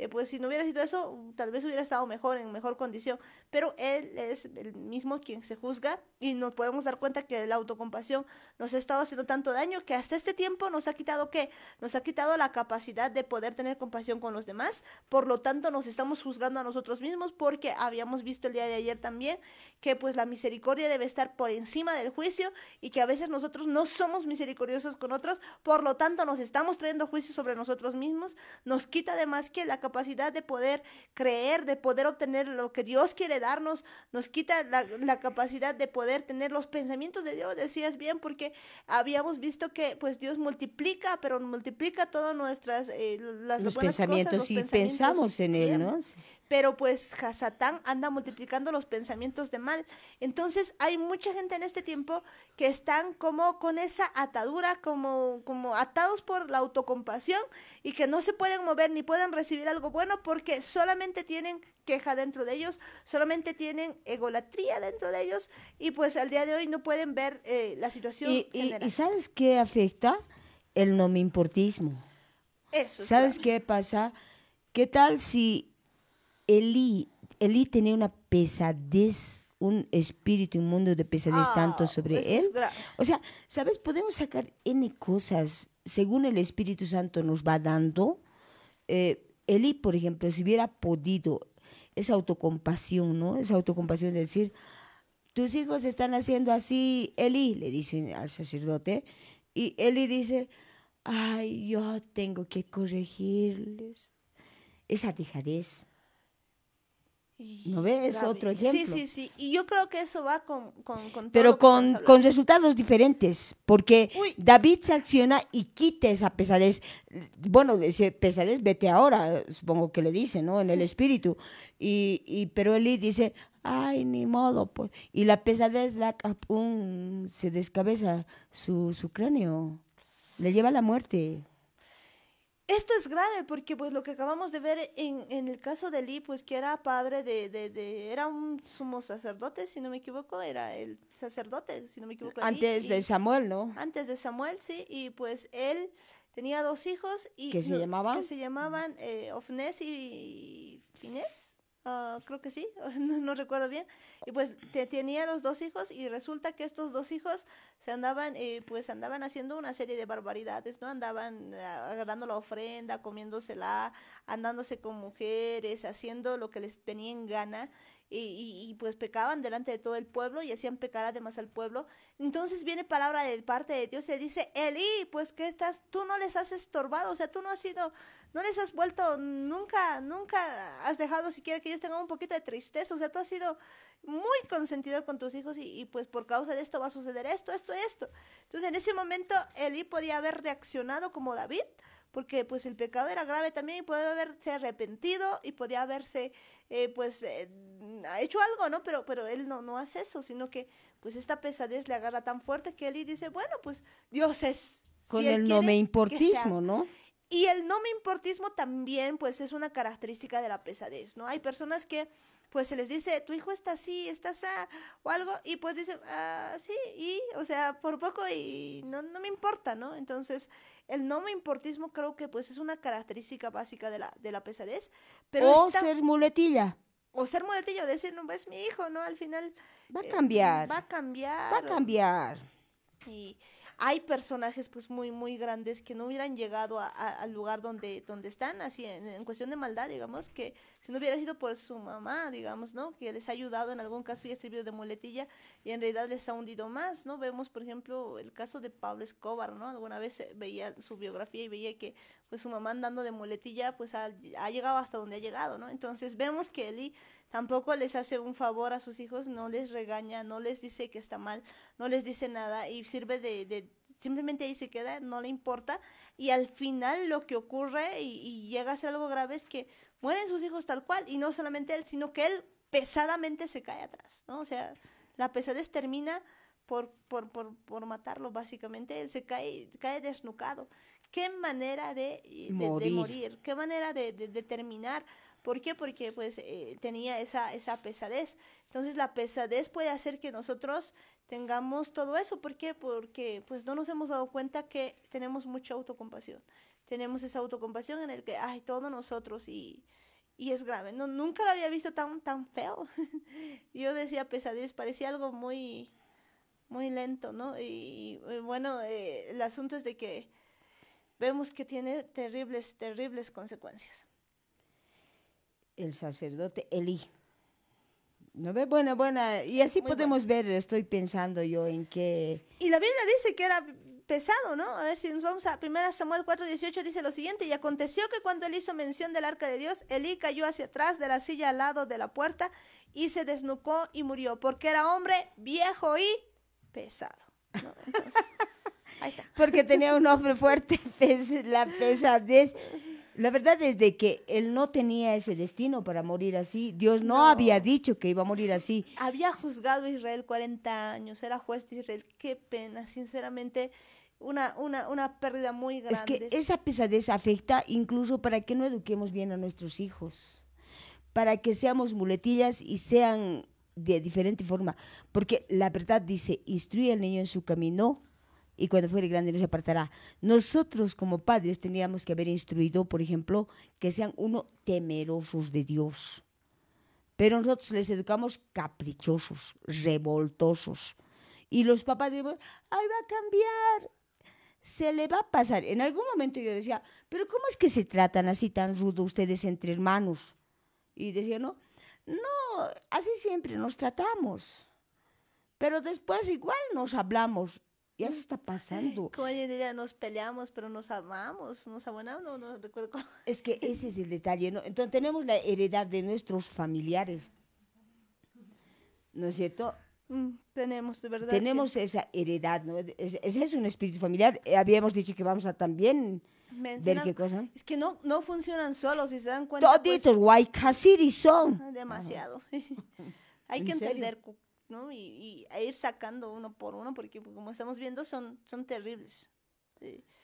eh, pues si no hubiera sido eso, tal vez hubiera estado mejor, en mejor condición. Pero él es el mismo quien se juzga y nos podemos dar cuenta que la autocompasión nos ha estado haciendo tanto daño que hasta este tiempo nos ha quitado qué? Nos ha quitado la capacidad de poder tener compasión con los demás. Por lo tanto, nos estamos juzgando a nosotros mismos porque habíamos visto el día de ayer también que pues la misericordia debe estar por encima del juicio y que a veces nosotros no somos misericordiosos con otros, por lo tanto nos estamos trayendo juicio sobre nosotros mismos, nos quita además que la capacidad de poder creer, de poder obtener lo que Dios quiere darnos, nos quita la, capacidad de poder tener los pensamientos de Dios, decías bien, porque habíamos visto que pues Dios multiplica, pero multiplica todas nuestras, eh, las los pensamientos, cosas, y pensamos en Él, ¿no? pero pues Hasatán anda multiplicando los pensamientos de mal. Entonces hay mucha gente en este tiempo que están como con esa atadura, como, como atados por la autocompasión y que no se pueden mover ni pueden recibir algo bueno porque solamente tienen queja dentro de ellos, solamente tienen egolatría dentro de ellos y pues al día de hoy no pueden ver eh, la situación y, sabes qué afecta? El no me importismo. Eso. ¿Sabes qué pasa? ¿Qué tal si Elí, tenía una pesadez, un espíritu inmundo de pesadez ah, tanto sobre pues él. O sea, ¿sabes? Podemos sacar N cosas según el Espíritu Santo nos va dando. Eh, Elí, por ejemplo, si hubiera podido esa autocompasión, ¿no? Esa autocompasión de decir, tus hijos están haciendo así, Elí, le dicen al sacerdote, y Elí dice, ay, yo tengo que corregirles. Esa dejadez, ¿No ves? Otro ejemplo. Sí, sí, sí. Y yo creo que eso va con... Pero con, con, resultados diferentes, porque David se acciona y quita esa pesadez. Bueno, ese pesadez, vete ahora, supongo que le dice, ¿no? En el espíritu. Y, y pero él dice, ay, ni modo, pues. Y la pesadez, la, se descabeza su, su cráneo, le lleva a la muerte esto es grave porque pues lo que acabamos de ver en, en el caso de Lee, pues que era padre de, de, era un sumo sacerdote, si no me equivoco, era el sacerdote, si no me equivoco. Antes de Samuel, ¿no? Antes de Samuel, sí, y pues él tenía dos hijos y... se llamaban? Que se llamaban eh, Ofnes y Fines. Ah, creo que sí, (laughs) no, recuerdo bien, y pues te, tenía los dos hijos y resulta que estos dos hijos se andaban, eh, pues andaban haciendo una serie de barbaridades, ¿no? Andaban ah, agarrando la ofrenda, comiéndosela, andándose con mujeres, haciendo lo que les tenían gana y, pues pecaban delante de todo el pueblo y hacían pecar además al pueblo. Entonces viene palabra de parte de Dios y dice, Eli, pues que estás, tú no les has estorbado, o sea, tú no has sido, no les has vuelto, nunca, nunca has dejado siquiera que ellos tengan un poquito de tristeza, o sea, tú has sido muy consentido con tus hijos y, y, pues por causa de esto va a suceder esto, esto, esto. Entonces en ese momento Eli podía haber reaccionado como David, porque pues el pecado era grave también y podía haberse arrepentido y podía haberse eh, pues eh, hecho algo, ¿no? Pero, pero él no, no hace eso, sino que pues esta pesadez le agarra tan fuerte que él dice, bueno, pues Dios es. Con el no me importismo, ¿no? Y el no me importismo también pues es una característica de la pesadez, ¿no? Hay personas que pues se les dice, tu hijo está así, está así, o algo, y pues dice ah, sí, y, o sea, por poco y no, no me importa, ¿no? Entonces, el no me importismo creo que pues es una característica básica de la, de la pesadez. Pero o ser muletilla. O ser muletilla, decir, no, es mi hijo, ¿no? Al final... Va a eh, cambiar. va a cambiar. Va a cambiar. Y hay personajes pues muy, muy grandes que no hubieran llegado al lugar donde, donde están, así en, cuestión de maldad, digamos, que si no hubiera sido por su mamá, digamos, ¿no? Que les ha ayudado en algún caso y ha servido de muletilla y en realidad les ha hundido más, ¿no? Vemos, por ejemplo, el caso de Pablo Escobar, ¿no? Alguna vez veía su biografía y veía que pues su mamá andando de muletilla pues ha, llegado hasta donde ha llegado, ¿no? Entonces vemos que Eli tampoco les hace un favor a sus hijos, no les regaña, no les dice que está mal, no les dice nada y sirve de, simplemente ahí se queda, no le importa y al final lo que ocurre y, llega a ser algo grave es que mueren sus hijos tal cual y no solamente él, sino que él pesadamente se cae atrás, ¿no? O sea, la pesadez termina por, por, por, por matarlo básicamente, él se cae, cae desnucado. ¿Qué manera de, de morir. ¿Qué manera de, de, de terminar? ¿Por qué? Porque pues eh, tenía esa, esa pesadez. Entonces la pesadez puede hacer que nosotros tengamos todo eso. ¿Por qué? Porque pues no nos hemos dado cuenta que tenemos mucha autocompasión. Tenemos esa autocompasión en el que, hay todos nosotros y, es grave. No, nunca lo había visto tan, tan feo. (laughs) Yo decía pesadez, parecía algo muy, muy lento, ¿no? Y, bueno, eh, el asunto es de que vemos que tiene terribles, terribles consecuencias el sacerdote Elí. ¿No ve? Buena, buena. Y así podemos ver, estoy pensando yo en que... Y la Biblia dice que era pesado, ¿no? A ver si nos vamos a 1 Samuel 4:18 dice lo siguiente, y aconteció que cuando él hizo mención del arca de Dios, Elí cayó hacia atrás de la silla al lado de la puerta y se desnucó y murió, porque era hombre viejo y pesado. (laughs) Porque tenía un hombre fuerte, (laughs) la pesadez la verdad es de que él no tenía ese destino para morir así. Dios no, había dicho que iba a morir así. Había juzgado a Israel 40 años, era juez de Israel. Qué pena, sinceramente, una, una, una pérdida muy grande. Es que esa pesadez afecta incluso para que no eduquemos bien a nuestros hijos, para que seamos muletillas y sean de diferente forma. Porque la verdad dice, instruye al niño en su camino y cuando fuere grande no se apartará. Nosotros como padres teníamos que haber instruido, por ejemplo, que sean uno temerosos de Dios. Pero nosotros les educamos caprichosos, revoltosos. Y los papás decimos, ay, va a cambiar, se le va a pasar. En algún momento yo decía, pero ¿cómo es que se tratan así tan rudo ustedes entre hermanos? Y decía, no, no, así siempre nos tratamos. Pero después igual nos hablamos ya se está pasando. Como yo diría, nos peleamos, pero nos amamos, nos abonamos, no, recuerdo cómo. Es que ese es el detalle, ¿no? Entonces tenemos la heredad de nuestros familiares, ¿no es cierto? Mm, tenemos, de verdad. Tenemos esa heredad, ¿no? Ese es, un espíritu familiar. Eh, habíamos dicho que vamos a también ver qué cosa. Es que no, no funcionan solos, si se dan cuenta. Pues, Toditos, pues, casi son. Ah, demasiado. Ah. (laughs) Hay que entender ¿no? Y, ir sacando uno por uno, porque pues, como estamos viendo, son, son terribles.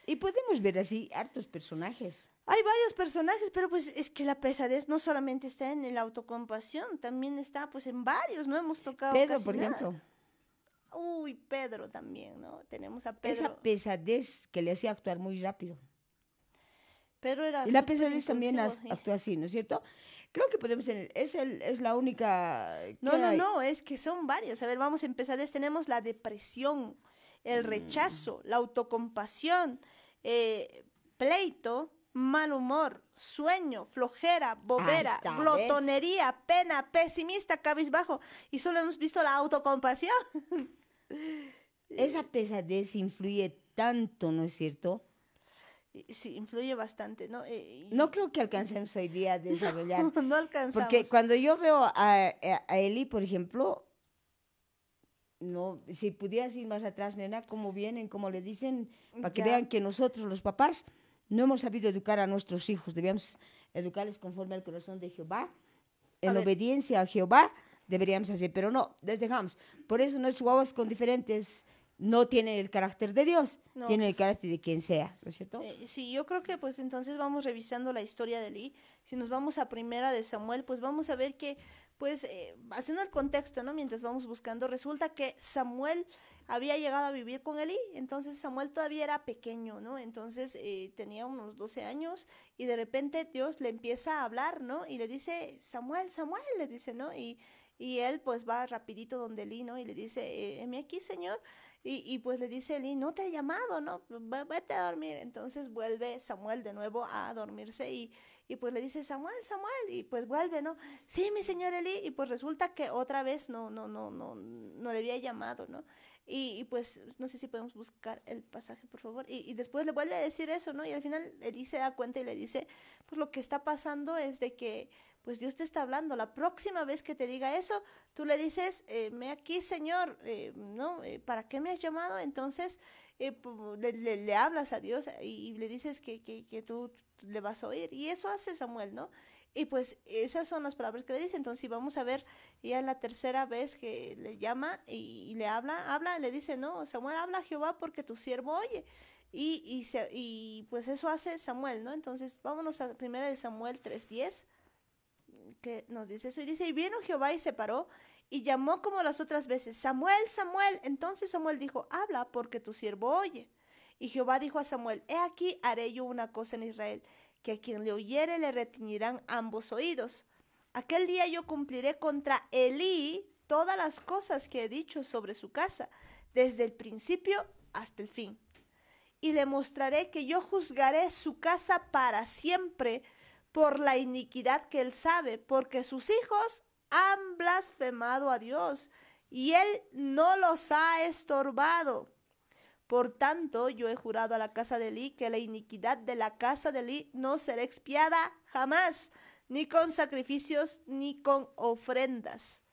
Y podemos ver así hartos personajes. Hay varios personajes, pero pues es que la pesadez no solamente está en la autocompasión, también está pues en varios, no hemos tocado. Pedro, por ejemplo. Uy, Pedro también, ¿no? Tenemos a Pedro. Esa pesadez que le hacía actuar muy rápido. Pedro era... Y la pesadez también actúa así, ¿no es cierto? Creo que podemos tener, es, el, es la única... No, no, no, es que son varios A ver, vamos a empezar. tenemos la depresión, el mm. rechazo, la autocompasión, eh, pleito, mal humor, sueño, flojera, bobera, glotonería, pena, pesimista, cabizbajo. Y solo hemos visto la autocompasión. Esa pesadez influye tanto, ¿no es cierto? Eh, sí, influye bastante, ¿no? Eh, no creo que alcancemos hoy día a (laughs) desarrollar. No, (laughs) no alcanzamos. Porque cuando yo veo a, a, Eli, por ejemplo, no, si pudieras ir más atrás, nena, cómo vienen, cómo le dicen, para que vean que nosotros, los papás, no hemos sabido educar a nuestros hijos. Debíamos educarles conforme al corazón de Jehová, en obediencia a Jehová, deberíamos hacer, pero no, les dejamos. Por eso nuestros guaguas con diferentes no tiene el carácter de Dios, tiene el pues, carácter de quien sea, ¿no es cierto? Eh, sí, yo creo que pues entonces vamos revisando la historia de Eli. Si nos vamos a primera de Samuel, pues vamos a ver que, pues, eh, haciendo el contexto, ¿no? Mientras vamos buscando, resulta que Samuel había llegado a vivir con Eli, entonces Samuel todavía era pequeño, ¿no? Entonces eh, tenía unos 12 años y de repente Dios le empieza a hablar, ¿no? Y le dice, Samuel, Samuel, le dice, ¿no? Y, él pues va rapidito donde Eli, ¿no? Y le dice, heme aquí, Señor. Y, pues le dice Eli, no te he llamado, ¿no? Vete a dormir. Entonces vuelve Samuel de nuevo a dormirse y, y pues le dice, Samuel, Samuel, y pues vuelve, ¿no? Sí, mi señor Eli, y pues resulta que otra vez no, no, no, no, no le había llamado, ¿no? Y, y pues no sé si podemos buscar el pasaje, por favor. Y, y, después le vuelve a decir eso, ¿no? Y al final Eli se da cuenta y le dice, pues lo que está pasando es de que pues Dios te está hablando. La próxima vez que te diga eso, tú le dices, me eh, aquí, Señor, eh, ¿no? Eh, ¿Para qué me has llamado? Entonces le, hablas a Dios y, le dices que, tú le vas a oír. Y eso hace Samuel, ¿no? Y pues esas son las palabras que le dice. Entonces vamos a ver ya la tercera vez que le llama y, le habla, habla, le dice, no, Samuel, habla a Jehová porque tu siervo oye. Y, y, pues eso hace Samuel, ¿no? Entonces vámonos a primera de Samuel 3.10 nos dice eso. Y dice, y vino Jehová y se paró y llamó como las otras veces, Samuel, Samuel. Entonces Samuel dijo, habla porque tu siervo oye. Y Jehová dijo a Samuel, he aquí haré yo una cosa en Israel, que a quien le oyere le retiñirán ambos oídos. Aquel día yo cumpliré contra Elí todas las cosas que he dicho sobre su casa, desde el principio hasta el fin. Y le mostraré que yo juzgaré su casa para siempre por la iniquidad que él sabe, porque sus hijos han blasfemado a Dios y él no los ha estorbado. Por tanto, yo he jurado a la casa de Eli que la iniquidad de la casa de Eli no será expiada jamás, ni con sacrificios ni con ofrendas.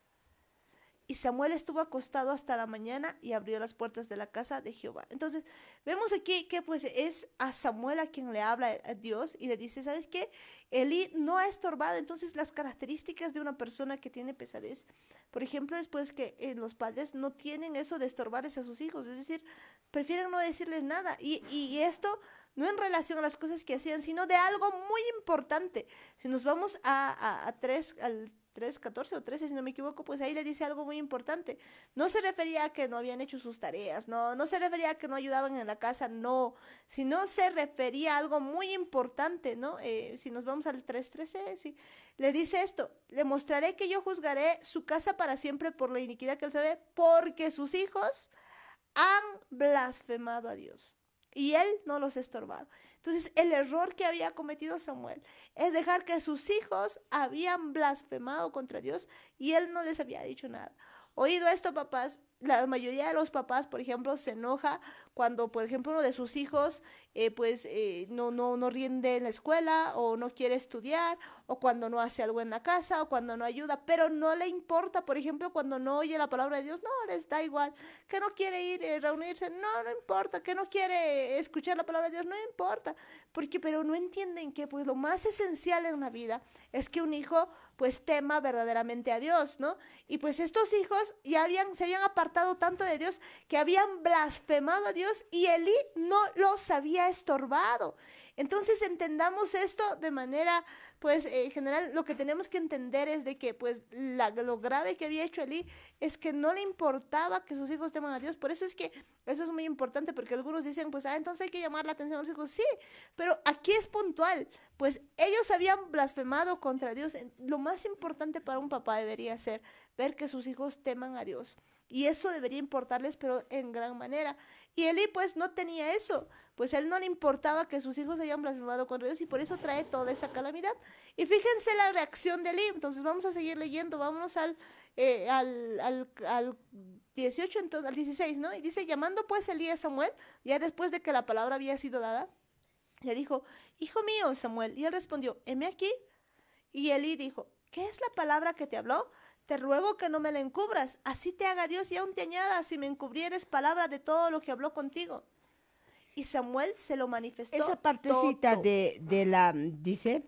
Y Samuel estuvo acostado hasta la mañana y abrió las puertas de la casa de Jehová. Entonces, vemos aquí que pues es a Samuel a quien le habla a eh, Dios y le dice, ¿sabes qué? Elí no ha estorbado. Entonces, las características de una persona que tiene pesadez, por ejemplo, después que eh, los padres no tienen eso de estorbarles a sus hijos, es decir, prefieren no decirles nada. Y, esto no en relación a las cosas que hacían, sino de algo muy importante. Si nos vamos a, a, a tres, al 14 o 13, si no me equivoco, pues ahí le dice algo muy importante. No se refería a que no habían hecho sus tareas, no, no se refería a que no ayudaban en la casa, no, sino se refería a algo muy importante, ¿no? Eh, si nos vamos al 3.13, sí. Le dice esto, le mostraré que yo juzgaré su casa para siempre por la iniquidad que él sabe, porque sus hijos han blasfemado a Dios y él no los ha estorbado. Entonces, el error que había cometido Samuel es dejar que sus hijos habían blasfemado contra Dios y él no les había dicho nada. Oído esto, papás, la mayoría de los papás, por ejemplo, se enoja cuando, por ejemplo, uno de sus hijos eh, pues eh, no, no, no rinde en la escuela o no quiere estudiar o cuando no hace algo en la casa o cuando no ayuda, pero no le importa, por ejemplo, cuando no oye la palabra de Dios, no, les da igual, que no quiere ir a eh, reunirse, no, no importa, que no quiere escuchar la palabra de Dios, no importa, porque pero no entienden que pues lo más esencial en una vida es que un hijo pues tema verdaderamente a Dios, ¿no? Y pues estos hijos ya habían, se habían apartado tanto de Dios que habían blasfemado a Dios y Elí no los había estorbado. Entonces entendamos esto de manera, pues, eh, general, lo que tenemos que entender es de que, pues, lo grave que había hecho Elí es que no le importaba que sus hijos teman a Dios. Por eso es que eso es muy importante, porque algunos dicen, pues, ah, entonces hay que llamar la atención a los hijos. Sí, pero aquí es puntual. Pues ellos habían blasfemado contra Dios. Lo más importante para un papá debería ser ver que sus hijos teman a Dios. Y eso debería importarles, pero en gran manera. Y Elí pues no tenía eso, pues él no le importaba que sus hijos hayan blasfemado contra Dios y por eso trae toda esa calamidad. Y fíjense la reacción de Elí, entonces vamos a seguir leyendo, vamos al, eh, al, 18, entonces, al 16, ¿no? Y dice, llamando pues Elí a Samuel, ya después de que la palabra había sido dada, le dijo, hijo mío Samuel, y él respondió, heme aquí. Y Elí dijo, ¿qué es la palabra que te habló? Te ruego que no me la encubras, así te haga Dios y aún te añada si me encubrieres palabra de todo lo que habló contigo. Y Samuel se lo manifestó. Esa partecita de, la, dice,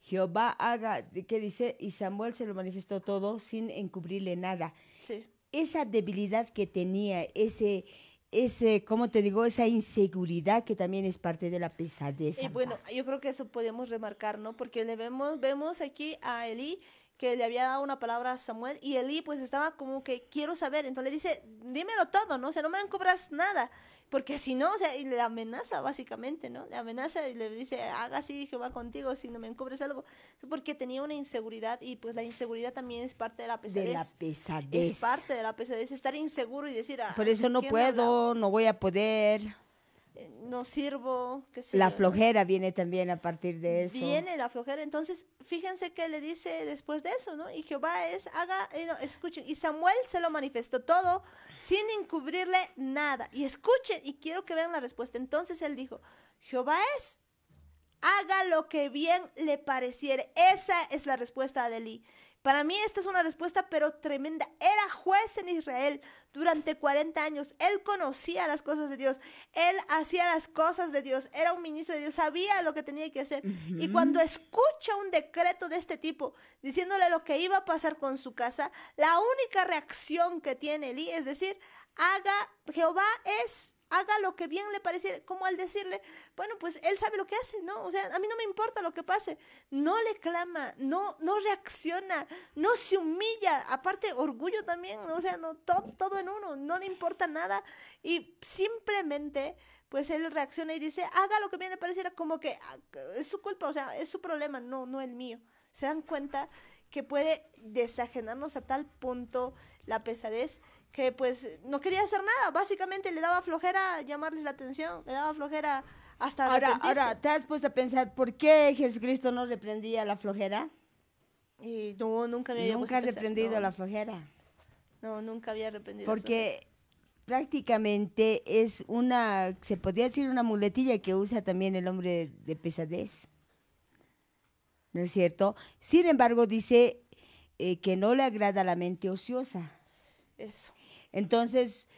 Jehová haga, ¿qué dice? Y Samuel se lo manifestó todo sin encubrirle nada. Sí. Esa debilidad que tenía, ese, ese, ¿cómo te digo? Esa inseguridad que también es parte de la pesadez. Y bueno, yo creo que eso podemos remarcar, ¿no? Porque le vemos, vemos aquí a Eli que le había dado una palabra a Samuel y Eli pues estaba como que quiero saber, entonces le dice, dímelo todo, ¿no? O sea, no me encobras nada, porque si no, sea, y le amenaza básicamente, ¿no? Le amenaza y le dice, haga así Jehová contigo si no me encubres algo, porque tenía una inseguridad y pues la inseguridad también es parte de la pesadez. De la pesadez. Es parte de la pesadez, estar inseguro y decir, ah, por eso no puedo, no voy a poder no sirvo. la flojera viene también a partir de eso. Viene la flojera. Entonces, fíjense qué le dice después de eso, ¿no? Y Jehová es, haga, eh, escuchen. Y Samuel se lo manifestó todo sin encubrirle nada. Y escuchen, y quiero que vean la respuesta. Entonces él dijo, Jehová es, haga lo que bien le pareciere. Esa es la respuesta de Eli. Para mí esta es una respuesta pero tremenda. Era juez en Israel durante 40 años. Él conocía las cosas de Dios. Él hacía las cosas de Dios. Era un ministro de Dios. Sabía lo que tenía que hacer. Y cuando escucha un decreto de este tipo diciéndole lo que iba a pasar con su casa, la única reacción que tiene Eli, es decir, haga, Jehová es haga lo que bien le pareciera, como al decirle, bueno, pues él sabe lo que hace, ¿no? O sea, a mí no me importa lo que pase. No le clama, no, no reacciona, no se humilla, aparte orgullo también, o sea, no, todo, todo en uno, no le importa nada y simplemente pues él reacciona y dice, haga lo que bien le pareciera, como que ah, es su culpa, o sea, es su problema, no, no el mío. Se dan cuenta que puede desajenarnos a tal punto la pesadez que pues no quería hacer nada. Básicamente le daba flojera llamarles la atención, le daba flojera hasta ahora, ahora, ¿te has puesto a pensar por qué Jesucristo no reprendía la flojera? Y no, nunca había Nunca has reprendido la flojera. No, nunca había reprendido. Porque prácticamente es una, se podría decir una muletilla que usa también el hombre de, pesadez. ¿No es cierto? Sin embargo, dice eh, que no le agrada la mente ociosa. Eso. Entonces,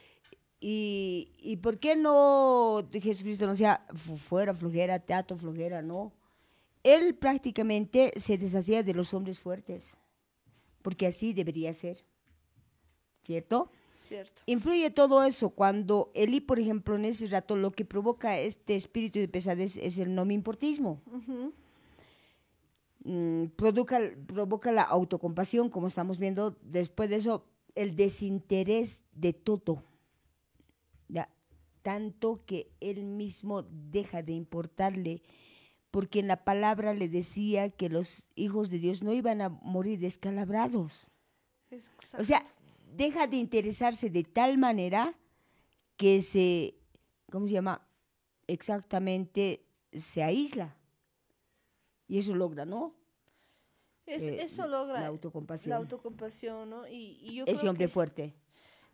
y, por qué no Jesucristo no decía fuera, flojera, teatro, flojera? No. Él prácticamente se deshacía de los hombres fuertes, porque así debería ser. ¿Cierto? Cierto. Influye todo eso. Cuando Eli, por ejemplo, en ese rato, lo que provoca este espíritu de pesadez es el no me importismo. Mm, provoca, provoca la autocompasión, como estamos viendo. Después de eso, el desinterés de todo, ¿ya? tanto que él mismo deja de importarle, porque en la palabra le decía que los hijos de Dios no iban a morir descalabrados. O sea, deja de interesarse de tal manera que se, ¿cómo se llama? Exactamente, se aísla. Y eso logra, ¿no? eso logra la autocompasión. ¿no? Y, Ese hombre fuerte.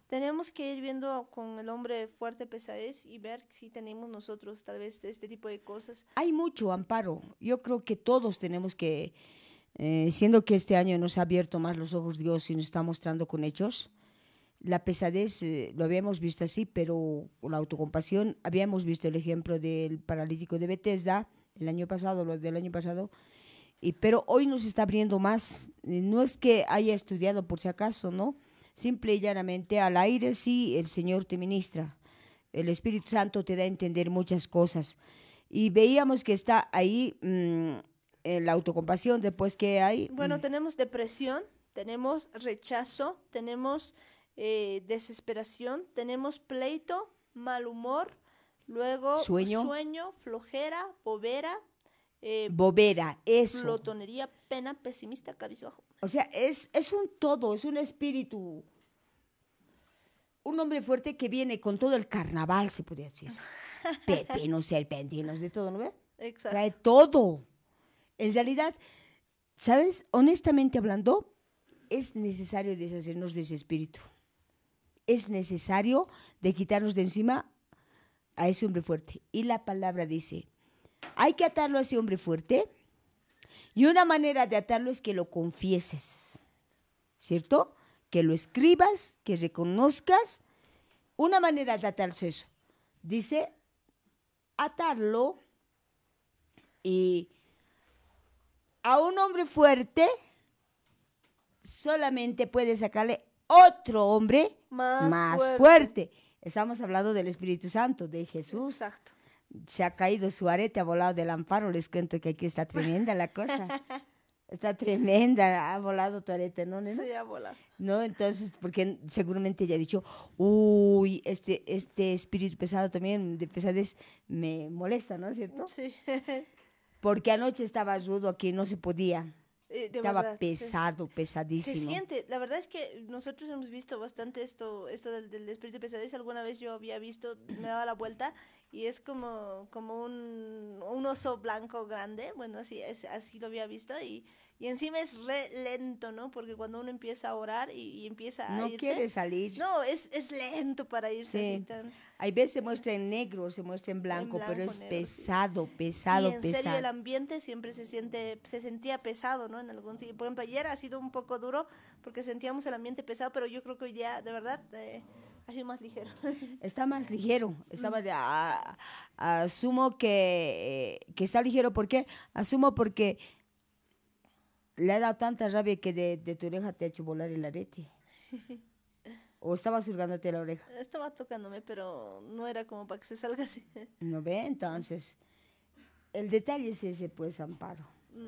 Tenemos que ir viendo con el hombre fuerte pesadez y ver si tenemos nosotros tal vez este tipo de cosas. Hay mucho amparo. Yo creo que todos tenemos que, eh, siendo que este año nos ha abierto más los ojos Dios y nos está mostrando con hechos, la pesadez eh, lo habíamos visto así, pero la autocompasión, habíamos visto el ejemplo del paralítico de Bethesda el año pasado, lo del año pasado, pero hoy nos está abriendo más. No es que haya estudiado por si acaso, ¿no? Simple y llanamente al aire sí el Señor te ministra. El Espíritu Santo te da a entender muchas cosas. Y veíamos que está ahí mm, la autocompasión, después que hay... Bueno, mm, tenemos depresión, tenemos rechazo, tenemos eh, desesperación, tenemos pleito, mal humor, luego sueño, flojera, bobera, eh, bobera, eso. Plotonería, pena, pesimista, cabizbajo. O sea, es, es un todo, es un espíritu. Un hombre fuerte que viene con todo el carnaval, se podría decir. (laughs) Pepinos, serpentinos, de todo, ¿no ve? Exacto. Trae todo. En realidad, ¿sabes? Honestamente hablando, es necesario deshacernos de ese espíritu. Es necesario de quitarnos de encima a ese hombre fuerte. Y la palabra dice, hay que atarlo a ese hombre fuerte. Y una manera de atarlo es que lo confieses, ¿cierto? Que lo escribas, que reconozcas. Una manera de atarse eso. Dice, atarlo y a un hombre fuerte solamente puede sacarle otro hombre más, fuerte. fuerte. Estamos hablando del Espíritu Santo, de Jesús. Exacto se ha caído su arete, ha volado del amparo. Les cuento que aquí está tremenda la cosa. (laughs) Está tremenda, ha volado tu arete, ¿no, Sí, ha volado. ¿No? Entonces, porque seguramente ella ha dicho, uy, este, este espíritu pesado también de pesadez me molesta, ¿no es cierto? Sí. (laughs) Porque anoche estaba rudo aquí, no se podía. Eh, Estaba pesado, pesadísimo. Se siente, la verdad es que nosotros hemos visto bastante esto, esto del, espíritu de pesadez. Alguna vez yo había visto, me daba la vuelta y es como, como un, un oso blanco grande. Bueno, así, es, así lo había visto y y encima es re lento, ¿no? Porque cuando uno empieza a orar y, empieza a no quiere salir. No, es, es lento para irse. Hay veces se muestra en negro, se muestra en blanco, pero es pesado, pesado, pesado, en serio el ambiente siempre se siente, se sentía pesado, ¿no? En algún Por ejemplo, ayer ha sido un poco duro porque sentíamos el ambiente pesado, pero yo creo que hoy día, de verdad, eh, ha sido más ligero. (laughs) Está más ligero, estaba mm. asumo que, eh, que está ligero, ¿por qué? Asumo porque le ha dado tanta rabia que de, tu oreja te ha hecho volar el arete. (laughs) ¿O estaba surgándote la oreja? Estaba tocándome, pero no era como para que se salga así. ¿No ve? Entonces, el detalle es ese, pues, Amparo. Mm.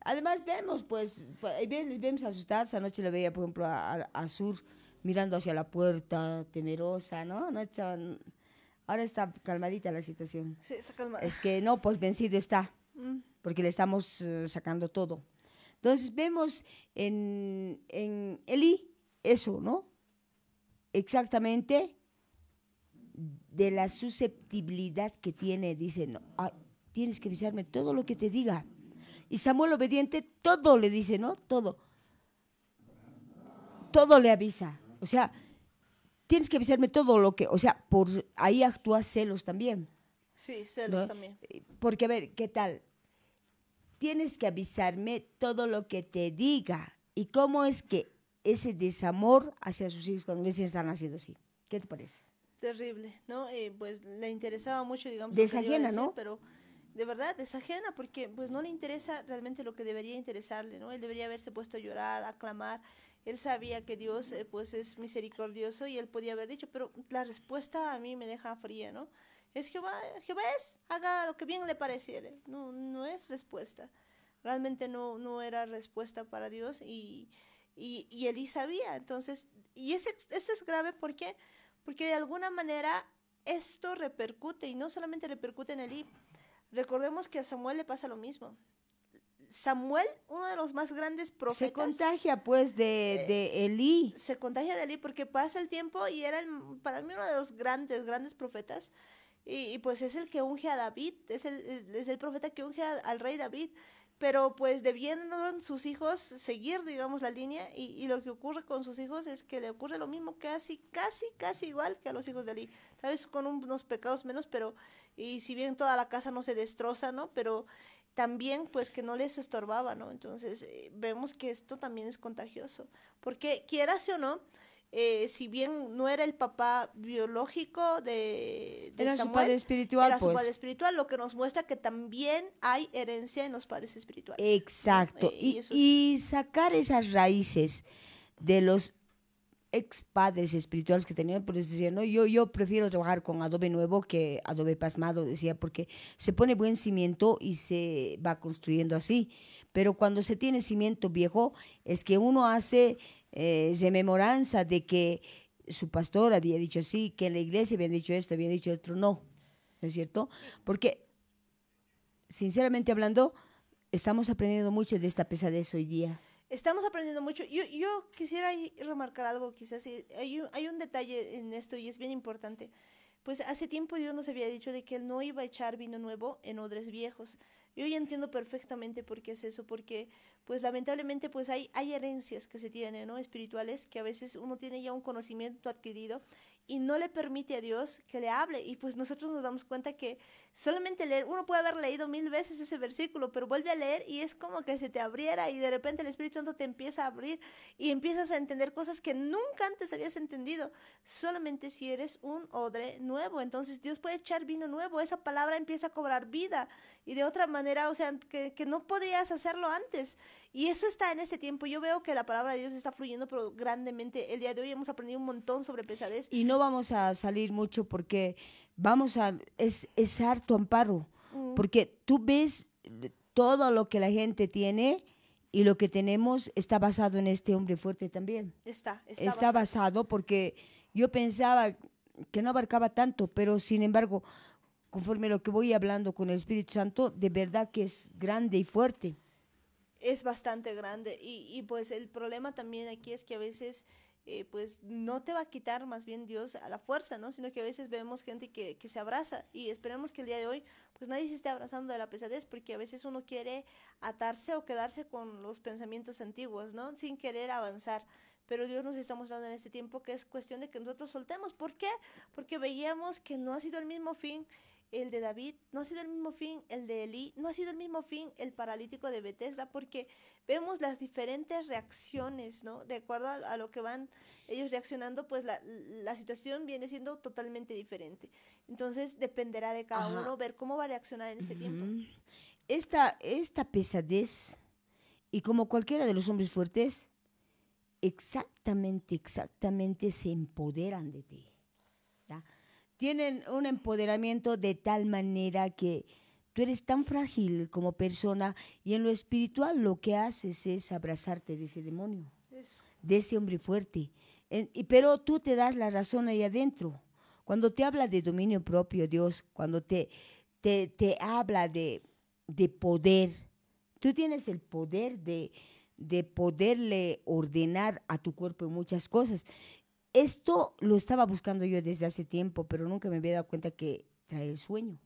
Además, vemos, pues, pues vemos asustadas. Anoche la veía, por ejemplo, a, Sur mirando hacia la puerta, temerosa, ¿no? Ahora está calmadita la situación. Sí, está calmada. Es que no, pues vencido está, mm. porque le estamos eh, sacando todo. Entonces vemos en, en Eli eso, ¿no? Exactamente de la susceptibilidad que tiene, dicen, tienes que avisarme todo lo que te diga. Y Samuel obediente, todo le dice, ¿no? Todo. Todo le avisa. O sea, tienes que avisarme todo lo que, o sea, por ahí actúa celos también. Sí, celos también. Eh, porque a ver, ¿qué tal? tienes que avisarme todo lo que te diga y cómo es que ese desamor hacia sus hijos cuando les están haciendo así. ¿Qué te parece? Terrible, ¿no? Eh, pues le interesaba mucho, digamos. Desajena, ¿no? Pero de verdad desajena porque pues no le interesa realmente lo que debería interesarle, ¿no? Él debería haberse puesto a llorar, a clamar. Él sabía que Dios eh, pues es misericordioso y él podía haber dicho, pero la respuesta a mí me deja fría, ¿no? Es Jehová, Jehová es, haga lo que bien le pareciere. No, no es respuesta. Realmente no, no era respuesta para Dios y, y, y Elí sabía. Entonces, y ese, esto es grave ¿por porque de alguna manera esto repercute y no solamente repercute en Elí. Recordemos que a Samuel le pasa lo mismo. Samuel, uno de los más grandes profetas. Se contagia pues de, eh, de Elí. Se contagia de Elí porque pasa el tiempo y era para mí uno de los grandes, grandes profetas. Y, pues es el que unge a David, es el, es el profeta que unge al rey David, pero pues debieron sus hijos seguir, digamos, la línea, y, lo que ocurre con sus hijos es que le ocurre lo mismo casi, casi, casi igual que a los hijos de Ali, tal vez con unos pecados menos, pero, y si bien toda la casa no se destroza, ¿no? Pero también pues que no les estorbaba, ¿no? Entonces eh, vemos que esto también es contagioso, porque quieras o no, eh, si bien no era el papá biológico de, de era su padre espiritual, era su pues. padre espiritual, lo que nos muestra que también hay herencia en los padres espirituales. Exacto. Eh, y, sacar esas raíces de los ex padres espirituales que tenían, porque decía, no, yo, yo prefiero trabajar con adobe nuevo que adobe pasmado, decía, porque se pone buen cimiento y se va construyendo así. Pero cuando se tiene cimiento viejo, es que uno hace eh, rememoranza de que su pastor había dicho así, que en la iglesia habían dicho esto, habían dicho otro, no. ¿No es cierto? Porque, sinceramente hablando, estamos aprendiendo mucho de esta pesadez hoy día. Estamos aprendiendo mucho. Yo, yo quisiera remarcar algo, quizás. Eh, hay hay un detalle en esto y es bien importante. Pues hace tiempo Dios nos había dicho de que Él no iba a echar vino nuevo en odres viejos, y hoy entiendo perfectamente por qué es eso, porque pues lamentablemente pues hay, hay herencias que se tienen, ¿no? Espirituales, que a veces uno tiene ya un conocimiento adquirido y no le permite a Dios que le hable. Y pues nosotros nos damos cuenta que solamente leer, uno puede haber leído mil veces ese versículo, pero vuelve a leer y es como que se te abriera y de repente el Espíritu Santo te empieza a abrir y empiezas a entender cosas que nunca antes habías entendido, solamente si eres un odre nuevo. Entonces Dios puede echar vino nuevo, esa palabra empieza a cobrar vida y de otra manera, o sea, que, no podías hacerlo antes. Y eso está en este tiempo. Yo veo que la palabra de Dios está fluyendo, pero grandemente. El día de hoy hemos aprendido un montón sobre pesadez. Y no vamos a salir mucho porque vamos a, es, es harto amparo, mm. porque tú ves todo lo que la gente tiene y lo que tenemos está basado en este hombre fuerte también. Está, está, está basado. porque yo pensaba que no abarcaba tanto, pero sin embargo, conforme lo que voy hablando con el Espíritu Santo, de verdad que es grande y fuerte. Es bastante grande y, y pues el problema también aquí es que a veces eh, pues no te va a quitar más bien Dios a la fuerza, ¿no? Sino que a veces vemos gente que, que se abraza y esperemos que el día de hoy pues nadie se esté abrazando de la pesadez porque a veces uno quiere atarse o quedarse con los pensamientos antiguos, ¿no? Sin querer avanzar. Pero Dios nos está mostrando en este tiempo que es cuestión de que nosotros soltemos. ¿Por qué? Porque veíamos que no ha sido el mismo fin el de David no ha sido el mismo fin, el de Elí no ha sido el mismo fin, el paralítico de Bethesda, porque vemos las diferentes reacciones, ¿no? De acuerdo a, lo que van ellos reaccionando, pues la, situación viene siendo totalmente diferente. Entonces dependerá de cada uno ver cómo va a reaccionar en ese tiempo. Esta, esta pesadez, y como cualquiera de los hombres fuertes, exactamente, exactamente se empoderan de ti tienen un empoderamiento de tal manera que tú eres tan frágil como persona y en lo espiritual lo que haces es abrazarte de ese demonio, de ese hombre fuerte. y, pero tú te das la razón ahí adentro. Cuando te habla de dominio propio, Dios, cuando te, te, habla de, poder, tú tienes el poder de, de poderle ordenar a tu cuerpo muchas cosas esto lo estaba buscando yo desde hace tiempo, pero nunca me había dado cuenta que trae el sueño.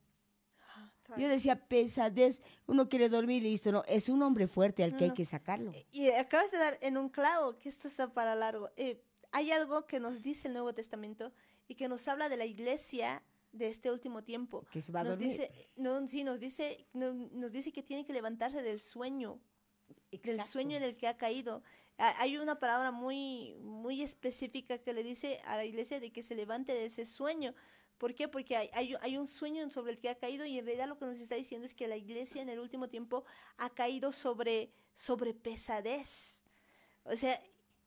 Yo decía, pesadez, uno quiere dormir y listo. No, es un hombre fuerte al que hay que sacarlo. Eh, y acabas de dar en un clavo, que esto está para largo. Eh, hay algo que nos dice el Nuevo Testamento y que nos habla de la iglesia de este último tiempo. Que se va a nos Dice, no, sí, nos dice, que tiene que levantarse del sueño, del sueño en el que ha caído. Hay una palabra muy, muy específica que le dice a la iglesia de que se levante de ese sueño. ¿Por qué? Porque hay, un sueño sobre el que ha caído y en realidad lo que nos está diciendo es que la iglesia en el último tiempo ha caído sobre, sobre pesadez. O sea,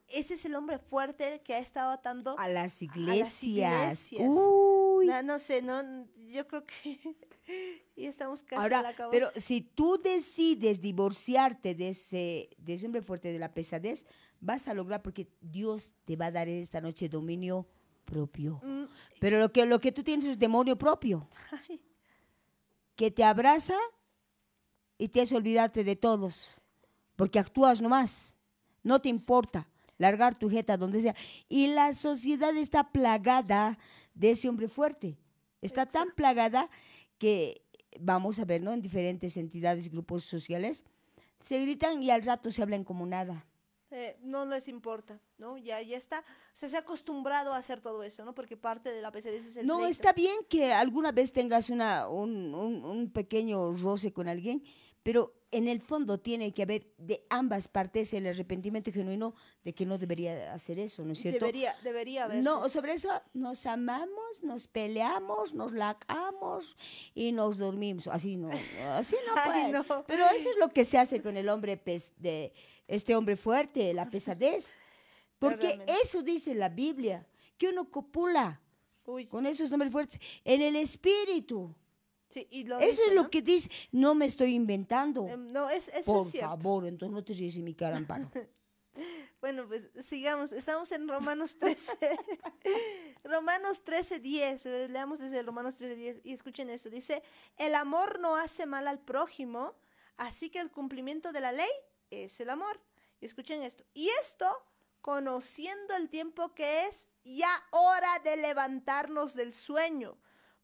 ese es el hombre fuerte que ha estado atando a las iglesias. No, no sé, no, yo creo que (laughs) y estamos casi Ahora, Pero si tú decides divorciarte de ese, hombre fuerte, de la pesadez, vas a lograr porque Dios te va a dar esta noche dominio propio. Mm, pero lo que, lo que tú tienes es demonio propio. Que te abraza y te hace olvidarte de todos. Porque actúas nomás. No te importa largar tu jeta donde sea. Y la sociedad está plagada de ese hombre fuerte. Está tan plagada que vamos a ver, ¿no? En diferentes entidades, grupos sociales, se gritan y al rato se hablan como nada. Eh, no les importa, ¿no? Ya, ya está, se ha acostumbrado a hacer todo eso, ¿no? Porque parte de la PCD es el No, está bien que alguna vez tengas una, un, un pequeño roce con alguien, pero en el fondo tiene que haber de ambas partes el arrepentimiento genuino de que no debería hacer eso, ¿no es cierto? Debería, haber. No, sobre eso nos amamos, nos peleamos, nos lacamos y nos dormimos. Así no, así no, (laughs) Pero eso es lo que se hace con el hombre, de, este hombre fuerte, la pesadez. (laughs) Porque eso dice la Biblia, que uno copula con esos hombres fuertes en el espíritu eso es lo que dice, no me estoy inventando. Em, no, es, eso es cierto. favor, entonces no te mi cara, (laughs) bueno, pues sigamos, estamos en Romanos 13. (laughs) Romanos 13, 10, eh, leamos desde Romanos 13, 10 y escuchen esto. Dice, el amor no hace mal al prójimo, así que el cumplimiento de la ley es el amor. Y escuchen esto. Y esto conociendo el tiempo que es ya hora de levantarnos del sueño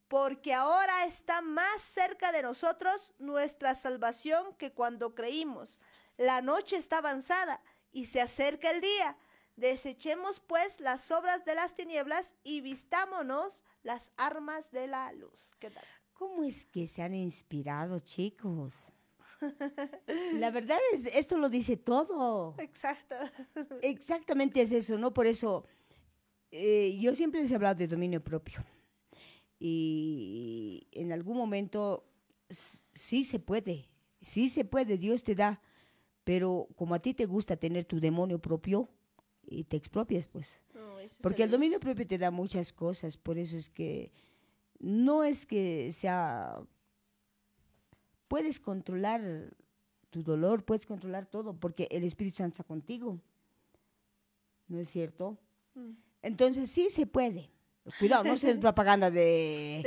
porque ahora está más cerca de nosotros nuestra salvación que cuando creímos. La noche está avanzada y se acerca el día. Desechemos pues las obras de las tinieblas y vistámonos las armas de la luz. ¿Qué tal? ¿Cómo es que se han inspirado, chicos? (laughs) La verdad es, esto lo dice todo. Exacto. (laughs) Exactamente es eso, ¿no? Por eso eh, yo siempre les he hablado de dominio propio y en algún momento sí se puede, sí se puede, Dios te da, pero como a ti te gusta tener tu demonio propio y te expropias, pues. Porque el dominio propio te da muchas cosas, por eso es que no es que sea... Puedes controlar tu dolor, puedes controlar todo, porque el Espíritu Santo está contigo. ¿No es cierto? Mm. Entonces sí se puede. Cuidado, no se (laughs) propaganda de,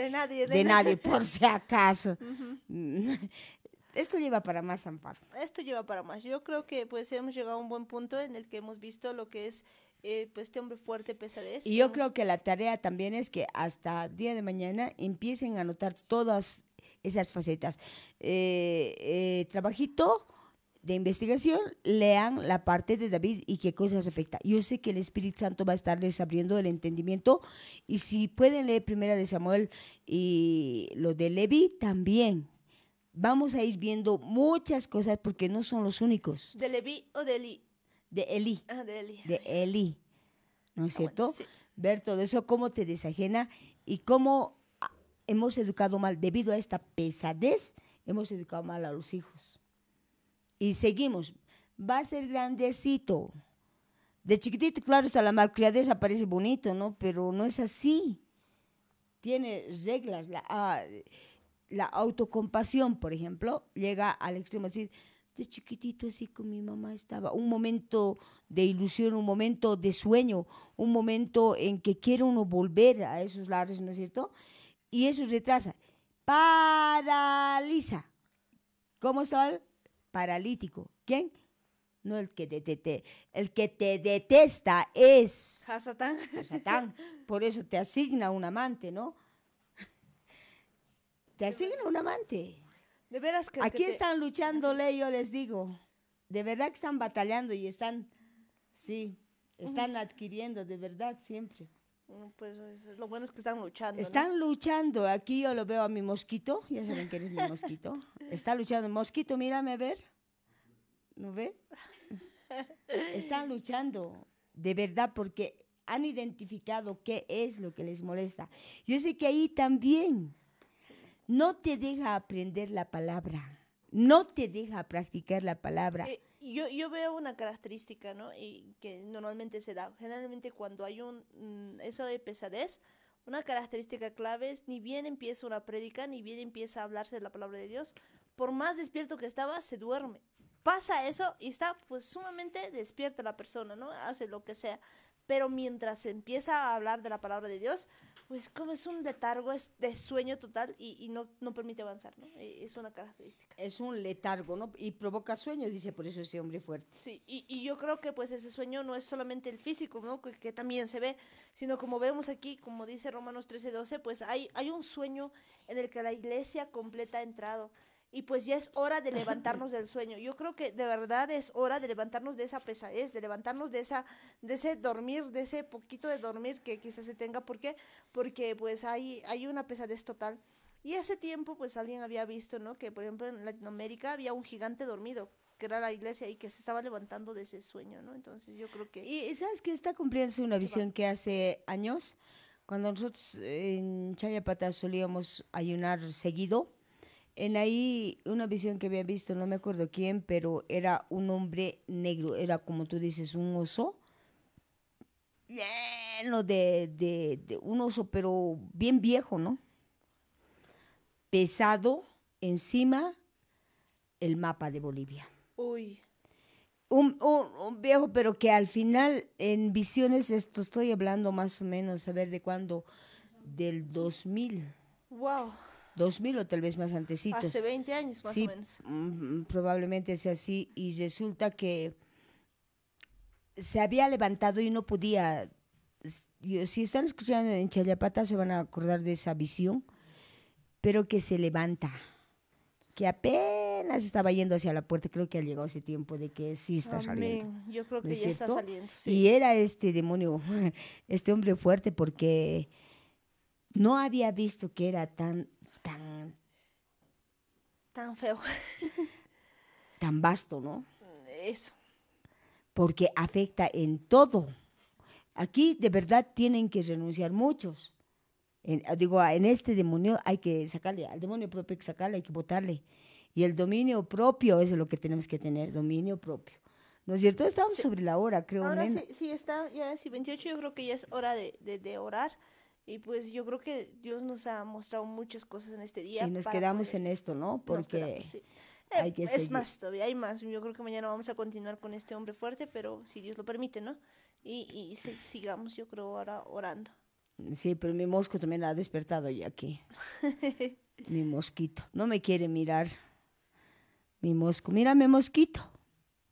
de nadie, por si acaso. (laughs) Mm, (laughs) esto lleva para más, Amparo. Esto lleva para más. Yo creo que pues hemos llegado a un buen punto en el que hemos visto lo que es eh, pues este hombre fuerte pesadez. Y yo creo que la tarea también es que hasta día de mañana empiecen a notar todas esas facetas. Eh, eh, trabajito de investigación, lean la parte de David y qué cosas afecta. Yo sé que el Espíritu Santo va a estarles abriendo el entendimiento y si pueden leer primera de Samuel y lo de Levi también. Vamos a ir viendo muchas cosas porque no son los únicos. ¿De Levi o de Eli? De Eli. Ah, de Eli. ¿No es ah, cierto? Ver todo eso, cómo te desajena y cómo hemos educado mal debido a esta pesadez, hemos educado mal a los hijos. Y seguimos. Va a ser grandecito. De chiquitito, claro, hasta la malcriadeza parece bonito, ¿no? Pero no es así. Tiene reglas. La, ah, la autocompasión, por ejemplo, llega al extremo. decir de chiquitito, así con mi mamá estaba. Un momento de ilusión, un momento de sueño, un momento en que quiere uno volver a esos lados, ¿no es cierto? Y eso retrasa. Paraliza. ¿Cómo estaba? paralítico. ¿Quién? No el que te, el que te detesta es Satán. Satán. Por eso te asigna un amante, ¿no? Te asigna un amante. De veras que aquí están luchando luchándole, yo les digo. De verdad que están batallando y están sí, están adquiriendo de verdad siempre. Mm, pues lo bueno es que están luchando. Están luchando. Aquí yo lo veo a mi mosquito. Ya saben que eres mi mosquito. Está luchando. Mosquito, mírame a ver. ¿No ve? Están luchando, de verdad, porque han identificado qué es lo que les molesta. Yo sé que ahí también no te deja aprender la palabra, no te deja practicar la palabra. Eh, yo, veo una característica, ¿no? Y que normalmente se da. Generalmente cuando hay un mm, eso de pesadez, una característica clave es ni bien empieza una prédica, ni bien empieza a hablarse de la palabra de Dios, por más despierto que estaba, se duerme. Pasa eso y está pues sumamente despierta la persona, ¿no? Hace lo que sea. Pero mientras empieza a hablar de la palabra de Dios, pues como es un letargo, es de sueño total y, no, no, permite avanzar, ¿no? Eh, es una característica. Es un letargo, ¿no? Y provoca sueño, dice, por eso ese hombre fuerte. Sí, y, yo creo que pues ese sueño no es solamente el físico, ¿no? Que, también se ve, sino como vemos aquí, como dice Romanos 13, 12, pues hay, hay un sueño en el que la iglesia completa ha entrado y pues ya es hora de (laughs) levantarnos del sueño. Yo creo que de verdad es hora de levantarnos de esa pesadez, de levantarnos de esa de ese dormir, de ese poquito de dormir que quizás se tenga, ¿por qué? Porque pues hay hay una pesadez total. Y hace tiempo pues alguien había visto, ¿no? Que por ejemplo en Latinoamérica había un gigante dormido que era la iglesia y que se estaba levantando de ese sueño, ¿no? Entonces yo creo que... Y sabes que está cumpliéndose una visión que hace años, cuando nosotros en Chayapata solíamos ayunar seguido, en ahí una visión que había visto, no me acuerdo quién, pero era un hombre negro, era como tú dices, un oso lleno de, de, un oso, pero bien viejo, ¿no? Pesado encima el mapa de Bolivia. Uy. Un, un, viejo, pero que al final en visiones, esto estoy hablando más o menos, a ver de cuándo, del 2000. Wow. 2000 o tal vez más antecitos. Hace 20 años más o menos. Mm, mm, probablemente sea así y resulta que se había levantado y no podía... Si están escuchando en Chayapata se van a acordar de esa visión, pero que se levanta, que apenas estaba yendo hacia la puerta, creo que ha llegado ese tiempo de que sí está Amén. saliendo. Yo creo que ya está saliendo. Y era este demonio, (laughs) este hombre fuerte, porque no había visto que era tan tan feo, (laughs) tan vasto, ¿no? Eso. Porque afecta en todo. Aquí de verdad tienen que renunciar muchos. Ah, digo, ah, en este demonio hay que sacarle, al demonio propio hay que sacarle, hay que votarle. Y el dominio propio es lo que tenemos que tener, dominio propio. ¿No es cierto? Estamos sobre la hora, creo. Ahora sí, está, ya sí, 28, yo creo que ya es hora de, de orar. Y pues yo creo que Dios nos ha mostrado muchas cosas en este día. Y nos quedamos en esto, ¿no? Porque eh, es más, todavía hay más. Yo creo que mañana vamos a continuar con este hombre fuerte, pero si Dios lo permite, ¿no? Y, sigamos, yo creo, ahora orando. Sí, pero mi mosco también ha despertado ya aquí. (laughs) mi mosquito. No me quiere mirar. Mi mosco. Mírame, mosquito.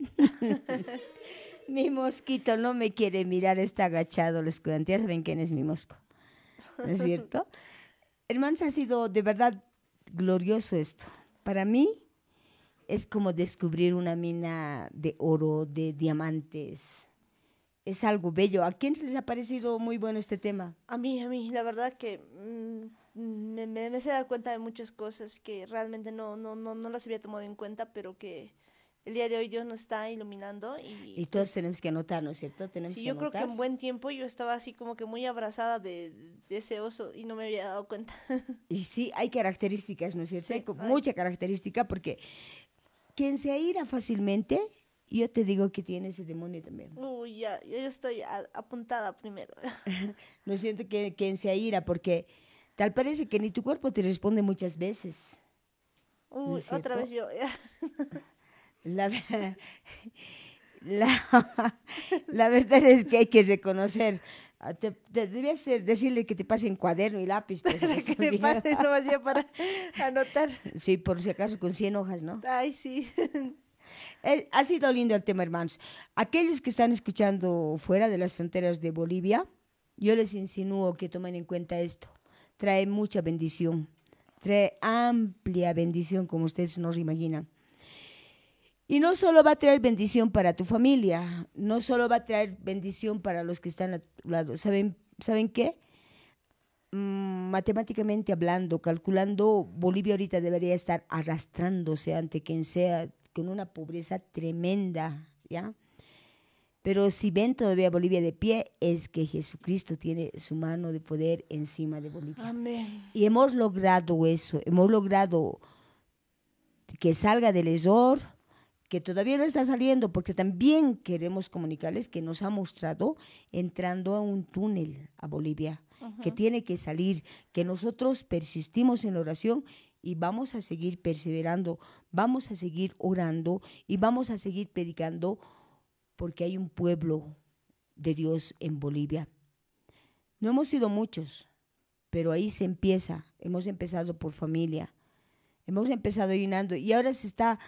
(laughs) mi mosquito no me quiere mirar, está agachado. Les estudiantes Ya saben quién es mi mosco es cierto? Hermanos, ha sido de verdad glorioso esto. Para mí es como descubrir una mina de oro, de diamantes. Es algo bello. ¿A quién les ha parecido muy bueno este tema? A mí, a mí. La verdad que mm, me, me, me, se cuenta de muchas cosas que realmente no, no, no, no las había tomado en cuenta, pero que el día de hoy Dios nos está iluminando. Y, y todos tenemos que anotar, ¿no es cierto? Tenemos sí, yo creo que en buen tiempo yo estaba así como que muy abrazada de, ese oso y no me había dado cuenta. (laughs) y sí, hay características, ¿no es cierto? hay, mucha característica porque quien se ira fácilmente, yo te digo que tiene ese demonio también. Uy, ya, yo estoy apuntada primero. (laughs) (laughs) no siento que quien se ira porque tal parece que ni tu cuerpo te responde muchas veces. Uy, otra vez yo. (laughs) La, la, verdad es que hay que reconocer. Ah, te, decirle que te pasen cuaderno y lápiz. Pues, para que me pasen no ya para (laughs) anotar. Sí, por si acaso, con 100 hojas, ¿no? Ay, sí. (laughs) Eh, ha sido lindo el tema, hermanos. Aquellos que están escuchando fuera de las fronteras de Bolivia, yo les insinúo que tomen en cuenta esto. Trae mucha bendición, trae amplia bendición como ustedes no se imaginan. Y no solo va a traer bendición para tu familia, no solo va a traer bendición para los que están a tu lado. ¿Saben, ¿saben qué? Mm, matemáticamente hablando, calculando, Bolivia ahorita debería estar arrastrándose ante quien sea con una pobreza tremenda, ¿ya? Pero si ven todavía Bolivia de pie, es que Jesucristo tiene su mano de poder encima de Bolivia. Y hemos logrado eso, hemos logrado que salga del error, que todavía no está saliendo, porque también queremos comunicarles que nos ha mostrado entrando a un túnel a Bolivia, que tiene que salir, que nosotros persistimos en la oración y vamos a seguir perseverando, vamos a seguir orando y vamos a seguir predicando, porque hay un pueblo de Dios en Bolivia. No hemos sido muchos, pero ahí se empieza, hemos empezado por familia, hemos empezado llenando y ahora se está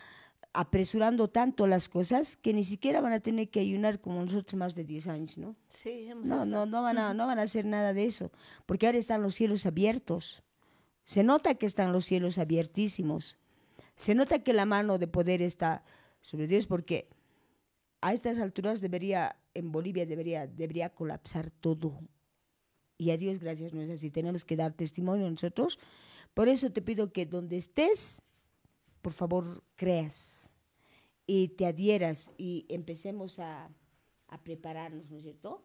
apresurando tanto las cosas que ni siquiera van a tener que ayunar como nosotros más de 10 años, ¿no? Sí, hemos no, no, no van a, no van a hacer nada de eso, porque ahora están los cielos abiertos. Se nota que están los cielos abiertísimos. Se nota que la mano de poder está sobre Dios porque a estas alturas debería en Bolivia debería debería colapsar todo. Y a Dios gracias no es así, tenemos que dar testimonio nosotros. Por eso te pido que donde estés, por favor, creas y te adhieras y empecemos a, prepararnos, ¿no es cierto?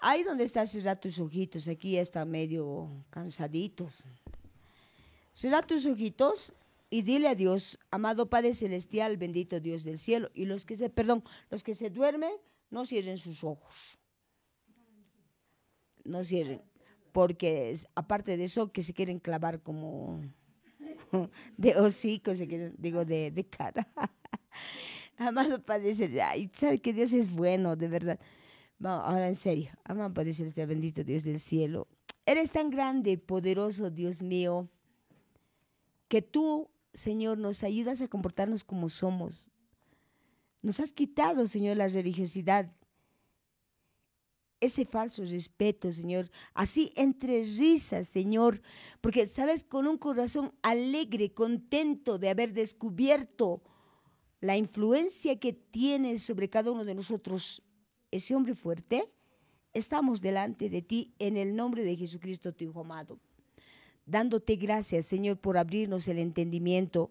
Ahí donde estás, cerrar tus ojitos, aquí están medio cansaditos. Cierra tus ojitos y dile a Dios, amado Padre Celestial, bendito Dios del cielo, y los que se, perdón, los que se duermen, no cierren sus ojos. No cierren, porque aparte de eso, que se quieren clavar como (laughs) de hocico, se quieren, digo, de, de cara. (laughs) Amado Padre Celestial, ay, que Dios es bueno, de verdad. Vamos, ahora en serio, amado Padre Celestial, bendito Dios del cielo. Eres tan grande, poderoso, Dios mío, que tú, Señor, nos ayudas a comportarnos como somos. Nos has quitado, Señor, la religiosidad, ese falso respeto, Señor, así entre risas, Señor, porque, ¿sabes? Con un corazón alegre, contento de haber descubierto la influencia que tiene sobre cada uno de nosotros ese hombre fuerte, estamos delante de ti en el nombre de Jesucristo, tu Hijo amado. Dándote gracias, Señor, por abrirnos el entendimiento,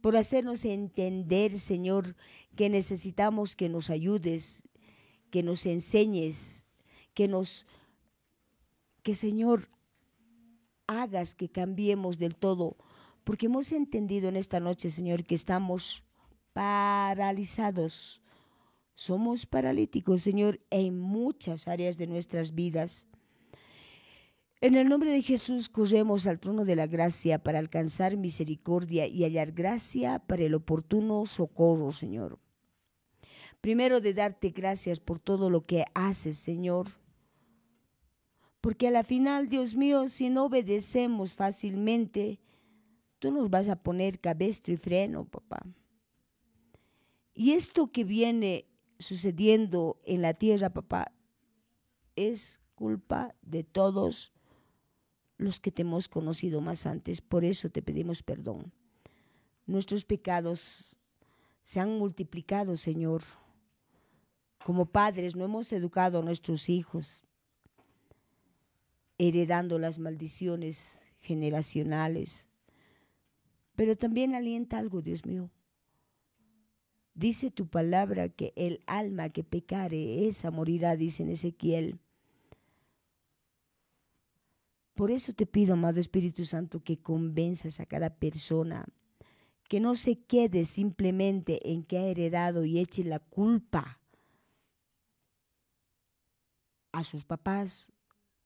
por hacernos entender, Señor, que necesitamos que nos ayudes, que nos enseñes, que nos, que Señor, hagas que cambiemos del todo, porque hemos entendido en esta noche, Señor, que estamos paralizados. Somos paralíticos, Señor, en muchas áreas de nuestras vidas. En el nombre de Jesús corremos al trono de la gracia para alcanzar misericordia y hallar gracia para el oportuno socorro, Señor. Primero de darte gracias por todo lo que haces, Señor. Porque a la final, Dios mío, si no obedecemos fácilmente, tú nos vas a poner cabestro y freno, papá. Y esto que viene sucediendo en la tierra, papá, es culpa de todos los que te hemos conocido más antes. Por eso te pedimos perdón. Nuestros pecados se han multiplicado, Señor. Como padres no hemos educado a nuestros hijos, heredando las maldiciones generacionales. Pero también alienta algo, Dios mío. Dice tu palabra que el alma que pecare, esa morirá, dice en Ezequiel. Por eso te pido, amado Espíritu Santo, que convenzas a cada persona, que no se quede simplemente en que ha heredado y eche la culpa a sus papás,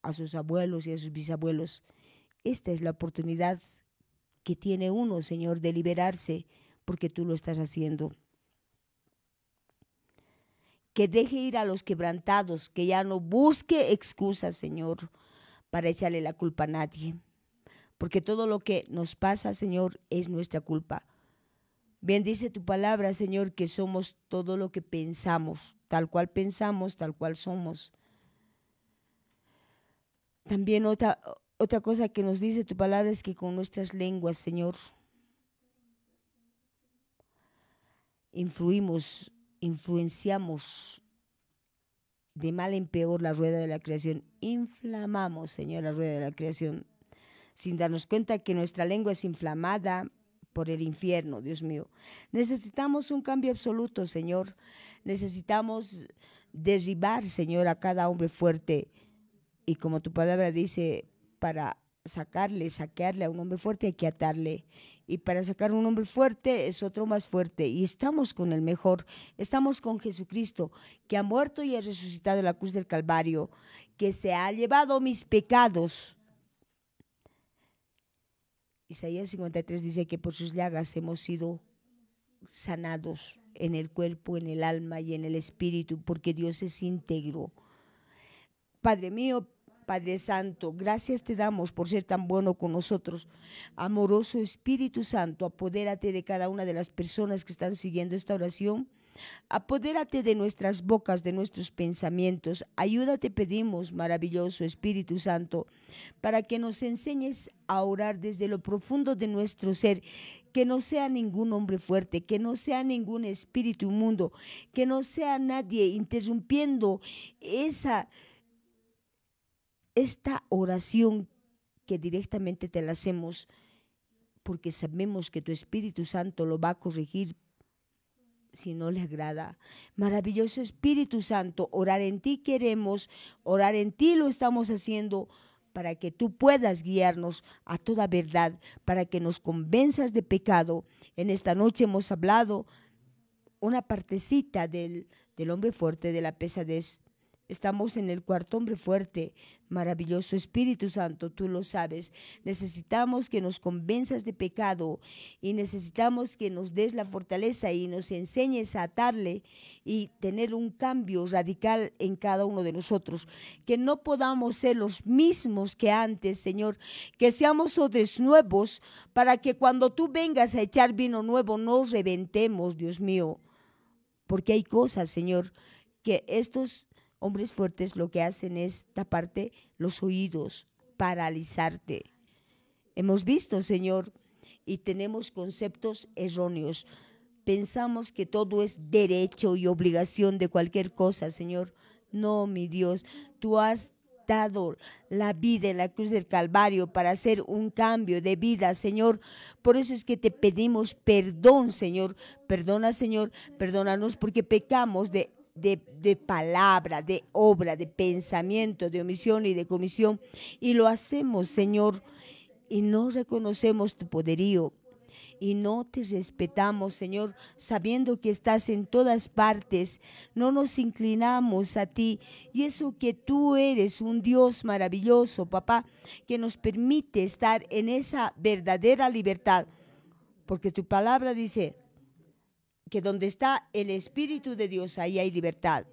a sus abuelos y a sus bisabuelos. Esta es la oportunidad que tiene uno, Señor, de liberarse, porque tú lo estás haciendo que deje ir a los quebrantados, que ya no busque excusas, Señor, para echarle la culpa a nadie. Porque todo lo que nos pasa, Señor, es nuestra culpa. Bendice tu palabra, Señor, que somos todo lo que pensamos, tal cual pensamos, tal cual somos. También otra, otra cosa que nos dice tu palabra es que con nuestras lenguas, Señor, influimos influenciamos de mal en peor la rueda de la creación, inflamamos, Señor, la rueda de la creación, sin darnos cuenta que nuestra lengua es inflamada por el infierno, Dios mío. Necesitamos un cambio absoluto, Señor. Necesitamos derribar, Señor, a cada hombre fuerte. Y como tu palabra dice, para sacarle, saquearle a un hombre fuerte hay que atarle y para sacar un hombre fuerte es otro más fuerte. Y estamos con el mejor. Estamos con Jesucristo, que ha muerto y ha resucitado en la cruz del Calvario, que se ha llevado mis pecados. Isaías 53 dice que por sus llagas hemos sido sanados en el cuerpo, en el alma y en el espíritu, porque Dios es íntegro. Padre mío, Padre Santo, gracias te damos por ser tan bueno con nosotros. Amoroso Espíritu Santo, apodérate de cada una de las personas que están siguiendo esta oración. Apodérate de nuestras bocas, de nuestros pensamientos. Ayúdate, pedimos, maravilloso Espíritu Santo, para que nos enseñes a orar desde lo profundo de nuestro ser, que no sea ningún hombre fuerte, que no sea ningún espíritu inmundo, que no sea nadie interrumpiendo esa esta oración que directamente te la hacemos porque sabemos que tu Espíritu Santo lo va a corregir si no le agrada. Maravilloso Espíritu Santo, orar en ti queremos, orar en ti lo estamos haciendo para que tú puedas guiarnos a toda verdad, para que nos convenzas de pecado. En esta noche hemos hablado una partecita del, del hombre fuerte, de la pesadez, Estamos en el cuarto hombre fuerte. Maravilloso Espíritu Santo, tú lo sabes. Necesitamos que nos convenzas de pecado y necesitamos que nos des la fortaleza y nos enseñes a atarle y tener un cambio radical en cada uno de nosotros. Que no podamos ser los mismos que antes, Señor. Que seamos otros nuevos para que cuando tú vengas a echar vino nuevo no reventemos, Dios mío. Porque hay cosas, Señor, que estos hombres fuertes lo que hacen es taparte los oídos, paralizarte. Hemos visto, Señor, y tenemos conceptos erróneos. Pensamos que todo es derecho y obligación de cualquier cosa, Señor. No, mi Dios, tú has dado la vida en la cruz del Calvario para hacer un cambio de vida, Señor. Por eso es que te pedimos perdón, Señor. Perdona, Señor, perdónanos porque pecamos de de, palabra, de obra, de pensamiento, de omisión y de comisión. Y lo hacemos, Señor, y no reconocemos tu poderío y no te respetamos, Señor, sabiendo que estás en todas partes. No nos inclinamos a ti. Y eso que tú eres un Dios maravilloso, papá, que nos permite estar en esa verdadera libertad. Porque tu palabra dice, que donde está el Espíritu de Dios, ahí hay libertad.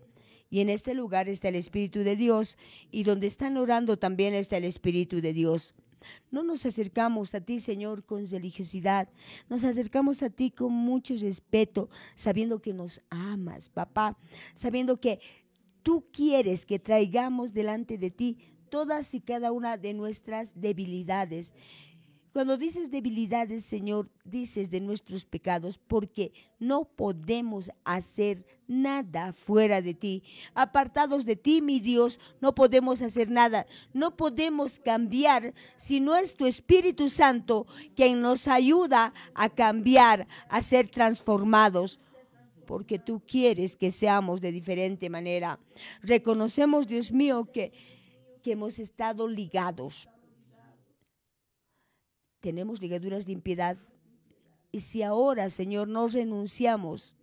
Y en este lugar está el Espíritu de Dios y donde están orando también está el Espíritu de Dios. No nos acercamos a ti, Señor, con religiosidad. Nos acercamos a ti con mucho respeto, sabiendo que nos amas, papá, sabiendo que tú quieres que traigamos delante de ti todas y cada una de nuestras debilidades. Cuando dices debilidades, Señor, dices de nuestros pecados, porque no podemos hacer nada fuera de ti. Apartados de ti, mi Dios, no podemos hacer nada. No podemos cambiar si no es tu Espíritu Santo quien nos ayuda a cambiar, a ser transformados porque tú quieres que seamos de diferente manera. Reconocemos, Dios mío, que, que hemos estado ligados tenemos ligaduras de impiedad. Y si ahora, Señor, no renunciamos,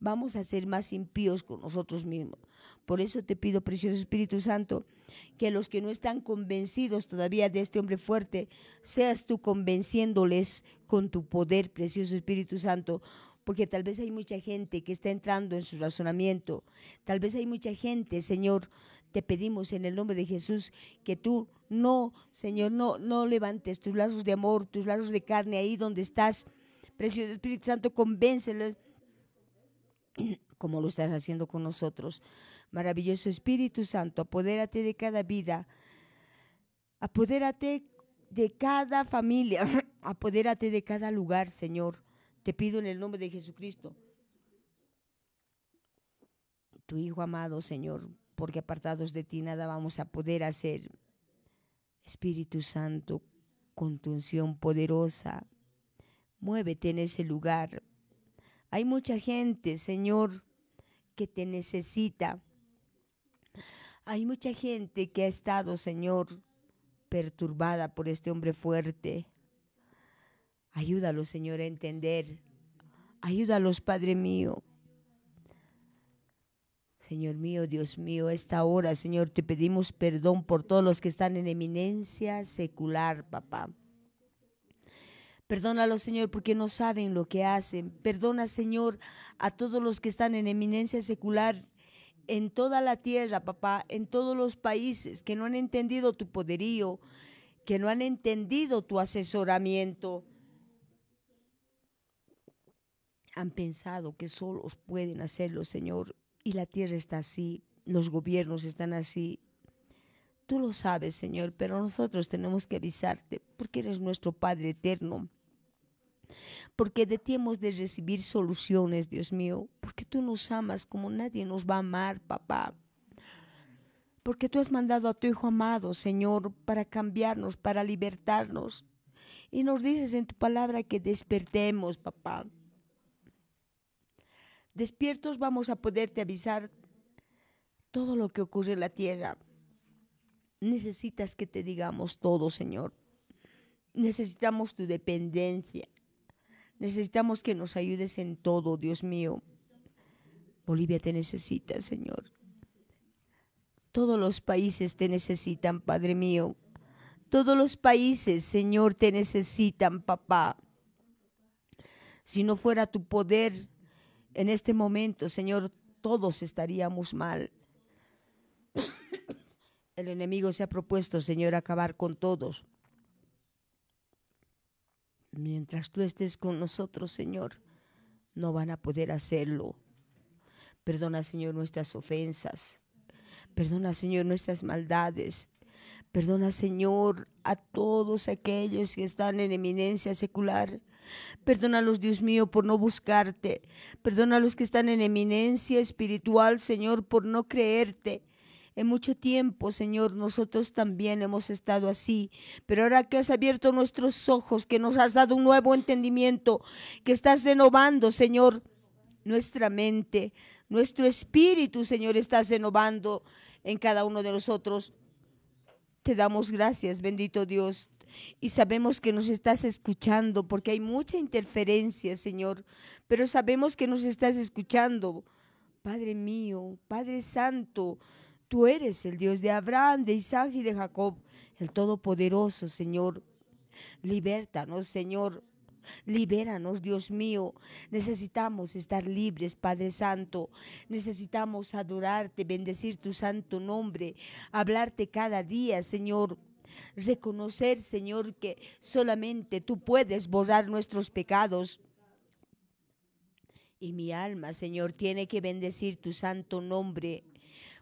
vamos a ser más impíos con nosotros mismos. Por eso te pido, precioso Espíritu Santo, que los que no están convencidos todavía de este hombre fuerte, seas tú convenciéndoles con tu poder, precioso Espíritu Santo, porque tal vez hay mucha gente que está entrando en su razonamiento, tal vez hay mucha gente, Señor, te pedimos en el nombre de Jesús que tú no, Señor, no, no levantes tus lazos de amor, tus lazos de carne ahí donde estás. Precioso Espíritu Santo, convéncelos (clears throat) como lo estás haciendo con nosotros. Maravilloso Espíritu Santo, apodérate de cada vida, apodérate de cada familia, (clears throat) apodérate de cada lugar, Señor. Te pido en el nombre de Jesucristo. Tu Hijo amado, Señor, porque apartados de ti nada vamos a poder hacer. Espíritu Santo, contunción poderosa, muévete en ese lugar. Hay mucha gente, Señor, que te necesita. Hay mucha gente que ha estado, Señor, perturbada por este hombre fuerte. Ayúdalo, Señor, a entender. Ayúdalos, Padre mío, Señor mío, Dios mío, esta hora, Señor, te pedimos perdón por todos los que están en eminencia secular, papá. Perdónalo, Señor, porque no saben lo que hacen. Perdona, Señor, a todos los que están en eminencia secular en toda la tierra, papá, en todos los países que no han entendido tu poderío, que no han entendido tu asesoramiento. Han pensado que solos pueden hacerlo, Señor y la tierra está así, los gobiernos están así. Tú lo sabes, Señor, pero nosotros tenemos que avisarte porque eres nuestro Padre eterno. Porque de ti hemos de recibir soluciones, Dios mío, porque tú nos amas como nadie nos va a amar, papá. Porque tú has mandado a tu Hijo amado, Señor, para cambiarnos, para libertarnos. Y nos dices en tu palabra que despertemos, papá Despiertos vamos a poderte avisar todo lo que ocurre en la tierra. Necesitas que te digamos todo, Señor. Necesitamos tu dependencia. Necesitamos que nos ayudes en todo, Dios mío. Bolivia te necesita, Señor. Todos los países te necesitan, Padre mío. Todos los países, Señor, te necesitan, papá. Si no fuera tu poder, en este momento, Señor, todos estaríamos mal. (coughs) El enemigo se ha propuesto, Señor, acabar con todos. Mientras tú estés con nosotros, Señor, no van a poder hacerlo. Perdona, Señor, nuestras ofensas. Perdona, Señor, nuestras maldades. Perdona, Señor, a todos aquellos que están en eminencia secular. Perdónalos, Dios mío, por no buscarte. Perdona a los que están en eminencia espiritual, Señor, por no creerte. En mucho tiempo, Señor, nosotros también hemos estado así. Pero ahora que has abierto nuestros ojos, que nos has dado un nuevo entendimiento, que estás renovando, Señor, nuestra mente, nuestro espíritu, Señor, estás renovando en cada uno de nosotros. Te damos gracias, bendito Dios. Y sabemos que nos estás escuchando porque hay mucha interferencia, Señor. Pero sabemos que nos estás escuchando. Padre mío, Padre Santo, tú eres el Dios de Abraham, de Isaac y de Jacob, el Todopoderoso, Señor. Libertanos, Señor. Libéranos, Dios mío. Necesitamos estar libres, Padre Santo. Necesitamos adorarte, bendecir tu santo nombre, hablarte cada día, Señor. Reconocer, Señor, que solamente tú puedes borrar nuestros pecados. Y mi alma, Señor, tiene que bendecir tu santo nombre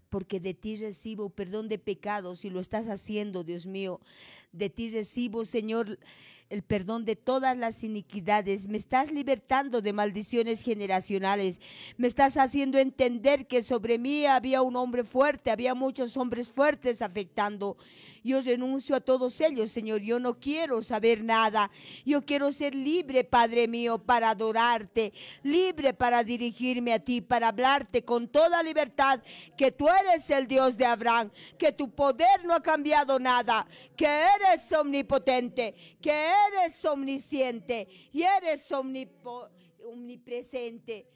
porque de ti recibo perdón de pecados y lo estás haciendo, Dios mío. De ti recibo, Señor, el perdón de todas las iniquidades, me estás libertando de maldiciones generacionales, me estás haciendo entender que sobre mí había un hombre fuerte, había muchos hombres fuertes afectando yo renuncio a todos ellos, Señor. Yo no quiero saber nada. Yo quiero ser libre, Padre mío, para adorarte, libre para dirigirme a ti, para hablarte con toda libertad que tú eres el Dios de Abraham, que tu poder no ha cambiado nada, que eres omnipotente, que eres omnisciente y eres omnipresente.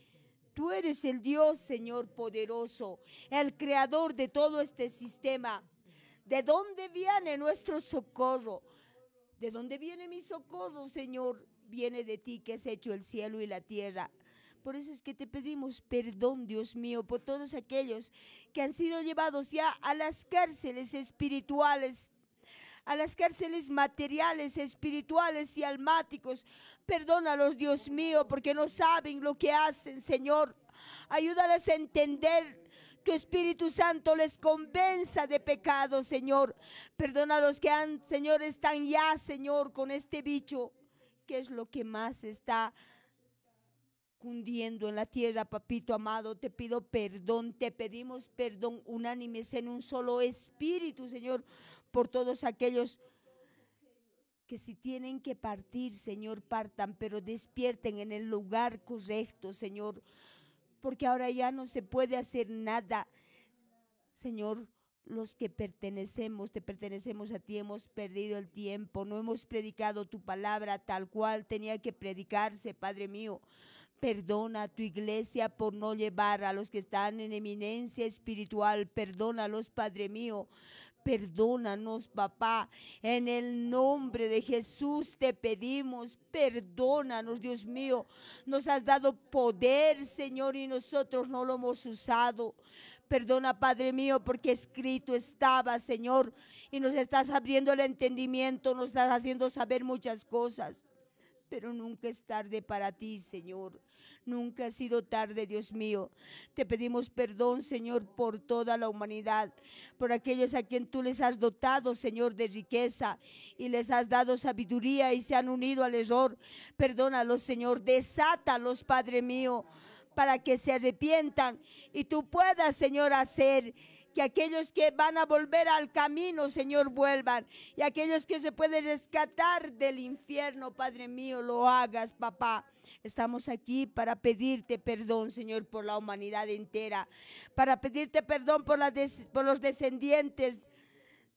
Tú eres el Dios, Señor, poderoso, el creador de todo este sistema ¿De dónde viene nuestro socorro? ¿De dónde viene mi socorro, Señor? Viene de ti que has hecho el cielo y la tierra. Por eso es que te pedimos perdón, Dios mío, por todos aquellos que han sido llevados ya a las cárceles espirituales, a las cárceles materiales, espirituales y almáticos. Perdónalos, Dios mío, porque no saben lo que hacen, Señor. Ayúdalas a entender tu Espíritu Santo les convenza de pecado, Señor. Perdona a los que han, Señor, están ya, Señor, con este bicho, que es lo que más está cundiendo en la tierra, papito amado, te pido perdón, te pedimos perdón unánimes en un solo espíritu, Señor, por todos aquellos que si tienen que partir, Señor, partan, pero despierten en el lugar correcto, Señor porque ahora ya no se puede hacer nada. Señor, los que pertenecemos, te pertenecemos a ti, hemos perdido el tiempo, no hemos predicado tu palabra tal cual tenía que predicarse, Padre mío. Perdona a tu iglesia por no llevar a los que están en eminencia espiritual. Perdónalos, Padre mío. Perdónanos, papá. En el nombre de Jesús te pedimos, perdónanos, Dios mío. Nos has dado poder, Señor, y nosotros no lo hemos usado. Perdona, Padre mío, porque escrito estaba, Señor, y nos estás abriendo el entendimiento, nos estás haciendo saber muchas cosas. Pero nunca es tarde para ti, Señor. Nunca ha sido tarde, Dios mío. Te pedimos perdón, Señor, por toda la humanidad, por aquellos a quien tú les has dotado, Señor, de riqueza y les has dado sabiduría y se han unido al error. Perdónalos, Señor. Desátalos, Padre mío para que se arrepientan y tú puedas, Señor, hacer que aquellos que van a volver al camino, Señor, vuelvan. Y aquellos que se pueden rescatar del infierno, Padre mío, lo hagas, papá. Estamos aquí para pedirte perdón, Señor, por la humanidad entera, para pedirte perdón por, por los descendientes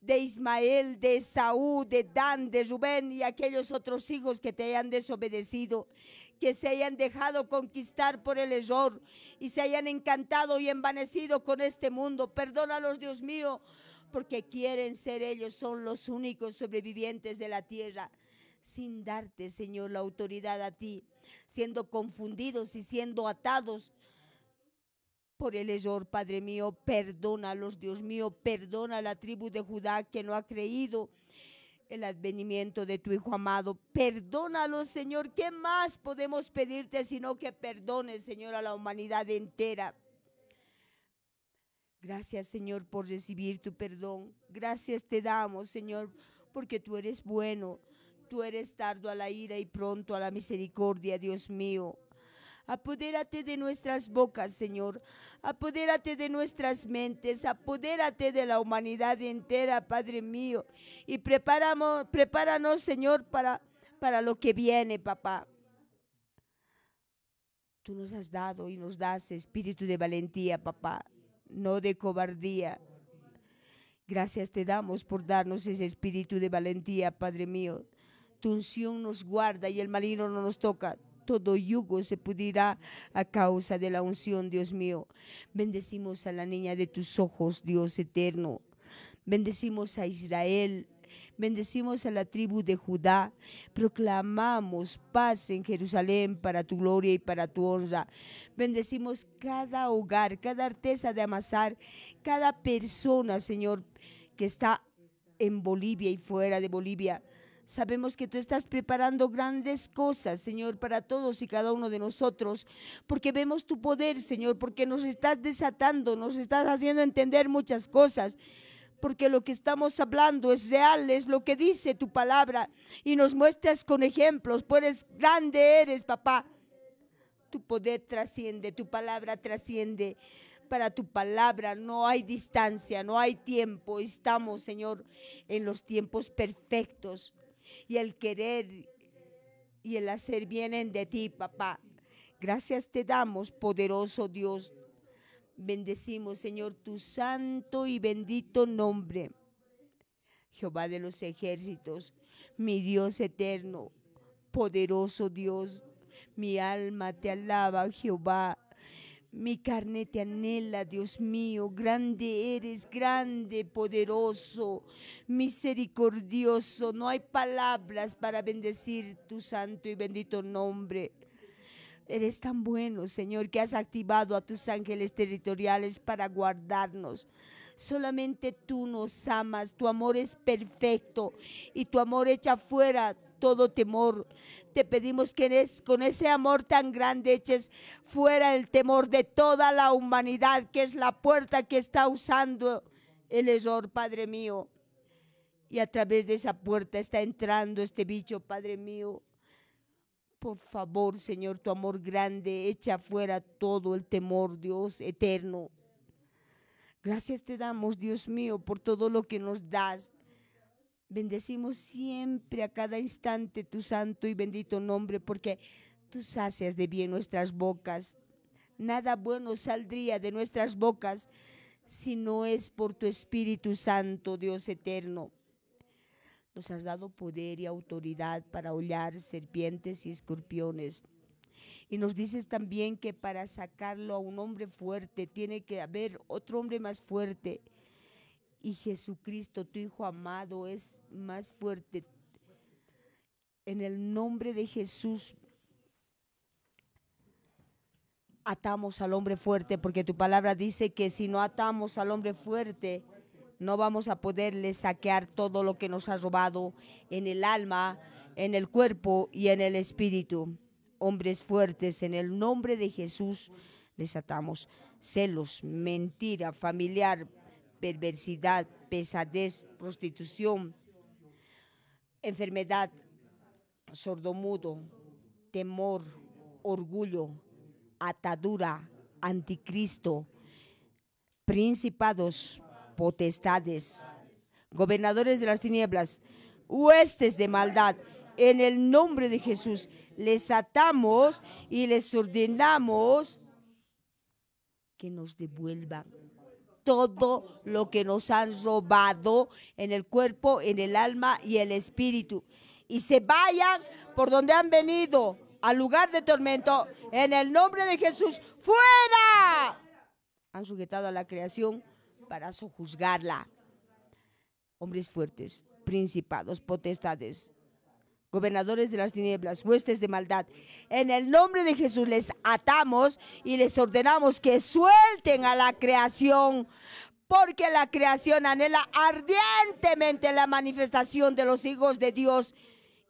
de Ismael, de Saúl, de Dan, de Rubén y aquellos otros hijos que te hayan desobedecido, que se hayan dejado conquistar por el error y se hayan encantado y envanecido con este mundo. Perdónalos, Dios mío, porque quieren ser ellos, son los únicos sobrevivientes de la tierra sin darte, Señor, la autoridad a ti, siendo confundidos y siendo atados por el error, Padre mío, perdónalos, Dios mío, perdona a la tribu de Judá que no ha creído el advenimiento de tu Hijo amado. Perdónalo, Señor. ¿Qué más podemos pedirte sino que perdones, Señor, a la humanidad entera? Gracias, Señor, por recibir tu perdón. Gracias te damos, Señor, porque tú eres bueno. Tú eres tardo a la ira y pronto a la misericordia, Dios mío. Apodérate de nuestras bocas, Señor. Apodérate de nuestras mentes. Apodérate de la humanidad entera, Padre mío. Y prepáranos, Señor, para, para lo que viene, papá. Tú nos has dado y nos das espíritu de valentía, papá, no de cobardía. Gracias te damos por darnos ese espíritu de valentía, Padre mío. Tu unción nos guarda y el maligno no nos toca todo yugo se pudrirá a causa de la unción, Dios mío. Bendecimos a la niña de tus ojos, Dios eterno. Bendecimos a Israel, Bendecimos a la tribu de Judá. Proclamamos paz en Jerusalén para tu gloria y para tu honra. Bendecimos cada hogar, cada artesa de amasar, cada persona, Señor, que está en Bolivia y fuera de Bolivia. Sabemos que tú estás preparando grandes cosas, Señor, para todos y cada uno de nosotros, porque vemos tu poder, Señor, porque nos estás desatando, nos estás haciendo entender muchas cosas, porque lo que estamos hablando es real, es lo que dice tu palabra y nos muestras con ejemplos, pues grande eres, papá. Tu poder trasciende, tu palabra trasciende. Para tu palabra no hay distancia, no hay tiempo. Estamos, Señor, en los tiempos perfectos y el querer y el hacer vienen de ti, papá. Gracias te damos, poderoso Dios. Bendecimos, Señor, tu santo y bendito nombre. Jehová de los ejércitos, mi Dios eterno, poderoso Dios, mi alma te alaba, Jehová. Mi carne te anhela, Dios mío, grande eres, grande, poderoso, misericordioso. No hay palabras para bendecir tu santo y bendito nombre. Eres tan bueno, Señor, que has activado a tus ángeles territoriales para guardarnos. Solamente tú nos amas, tu amor es perfecto y tu amor echa fuera todo temor. Te pedimos que eres, con ese amor tan grande eches fuera el temor de toda la humanidad, que es la puerta que está usando el error, Padre mío. Y a través de esa puerta está entrando este bicho, Padre mío. Por favor, Señor, tu amor grande, echa fuera todo el temor, Dios eterno. Gracias te damos, Dios mío, por todo lo que nos das. Bendecimos siempre a cada instante tu santo y bendito nombre, porque tú sacias de bien nuestras bocas. Nada bueno saldría de nuestras bocas si no es por tu Espíritu Santo, Dios eterno. Nos has dado poder y autoridad para hollar serpientes y escorpiones. Y nos dices también que para sacarlo a un hombre fuerte tiene que haber otro hombre más fuerte y Jesucristo, tu Hijo amado, es más fuerte. En el nombre de Jesús atamos al hombre fuerte, porque tu palabra dice que si no atamos al hombre fuerte, no vamos a poderle saquear todo lo que nos ha robado en el alma, en el cuerpo y en el espíritu. Hombres fuertes, en el nombre de Jesús les atamos. Celos, mentira, familiar, perversidad, pesadez, prostitución, enfermedad, sordomudo, temor, orgullo, atadura, anticristo, principados, potestades, gobernadores de las tinieblas, huestes de maldad. En el nombre de Jesús les atamos y les ordenamos que nos devuelvan todo lo que nos han robado en el cuerpo, en el alma y el espíritu. Y se vayan por donde han venido al lugar de tormento, en el nombre de Jesús, fuera. Han sujetado a la creación para sojuzgarla. Hombres fuertes, principados, potestades, gobernadores de las tinieblas, huestes de maldad. En el nombre de Jesús les atamos y les ordenamos que suelten a la creación porque la creación anhela ardientemente la manifestación de los hijos de Dios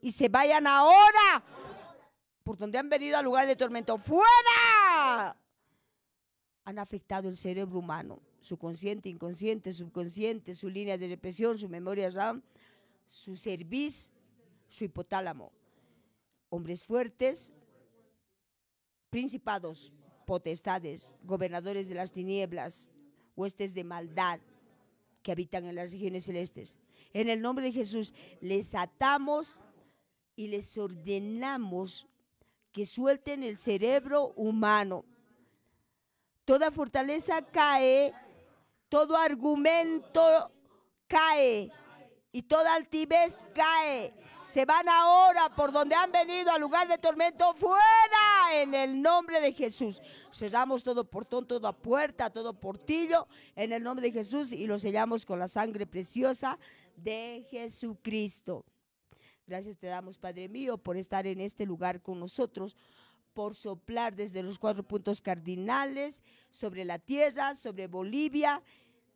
y se vayan ahora por donde han venido al lugar de tormento. ¡Fuera! Han afectado el cerebro humano, su consciente, inconsciente, subconsciente, su línea de represión, su memoria RAM, su cerviz, su hipotálamo. Hombres fuertes, principados, potestades, gobernadores de las tinieblas, huestes de maldad que habitan en las regiones celestes. En el nombre de Jesús les atamos y les ordenamos que suelten el cerebro humano. Toda fortaleza cae, todo argumento cae y toda altivez cae se van ahora por donde han venido al lugar de tormento, fuera en el nombre de Jesús. Cerramos todo portón, toda puerta, todo portillo en el nombre de Jesús y lo sellamos con la sangre preciosa de Jesucristo. Gracias te damos, Padre mío, por estar en este lugar con nosotros por soplar desde los cuatro puntos cardinales sobre la tierra, sobre Bolivia,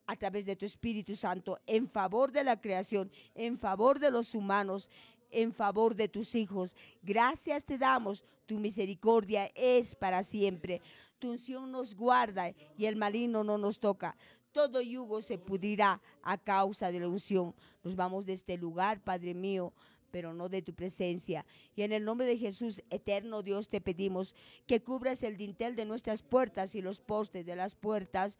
a través de tu Espíritu Santo, en favor de la creación, en favor de los humanos, en favor de tus hijos. Gracias te damos, tu misericordia es para siempre. Tu unción nos guarda y el maligno no nos toca. Todo yugo se pudrirá a causa de la unción. Nos vamos de este lugar, Padre mío, pero no de tu presencia. Y en el nombre de Jesús, eterno Dios, te pedimos que cubras el dintel de nuestras puertas y los postes de las puertas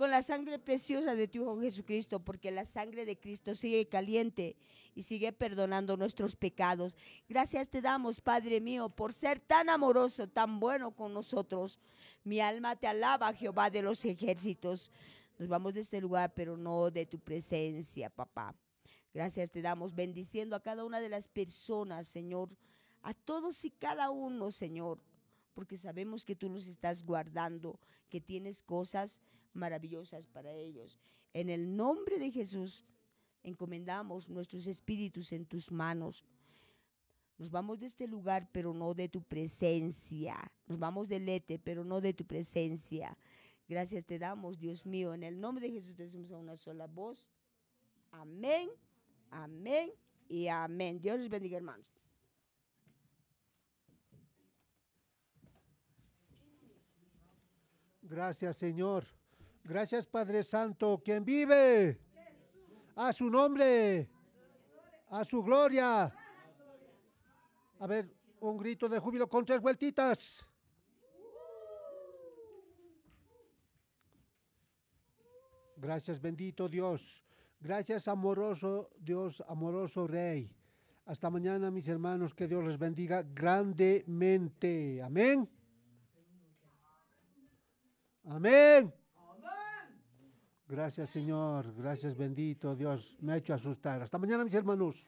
con la sangre preciosa de tu Hijo Jesucristo, porque la sangre de Cristo sigue caliente y sigue perdonando nuestros pecados. Gracias te damos, Padre mío, por ser tan amoroso, tan bueno con nosotros. Mi alma te alaba, Jehová de los ejércitos. Nos vamos de este lugar, pero no de tu presencia, papá. Gracias te damos, bendiciendo a cada una de las personas, Señor, a todos y cada uno, Señor, porque sabemos que tú los estás guardando, que tienes cosas maravillosas para ellos. En el nombre de Jesús, encomendamos nuestros espíritus en tus manos. Nos vamos de este lugar, pero no de tu presencia. Nos vamos del Ete pero no de tu presencia. Gracias te damos, Dios mío. En el nombre de Jesús te decimos a una sola voz. Amén, amén y amén. Dios les bendiga, hermanos. Gracias, Señor. Gracias Padre Santo, quien vive a su nombre, a su gloria. A ver, un grito de júbilo con tres vueltitas. Gracias bendito Dios. Gracias amoroso Dios, amoroso Rey. Hasta mañana, mis hermanos, que Dios les bendiga grandemente. Amén. Amén. Gracias, Señor. Gracias, bendito Dios. Me ha hecho asustar. Hasta mañana, mis hermanos.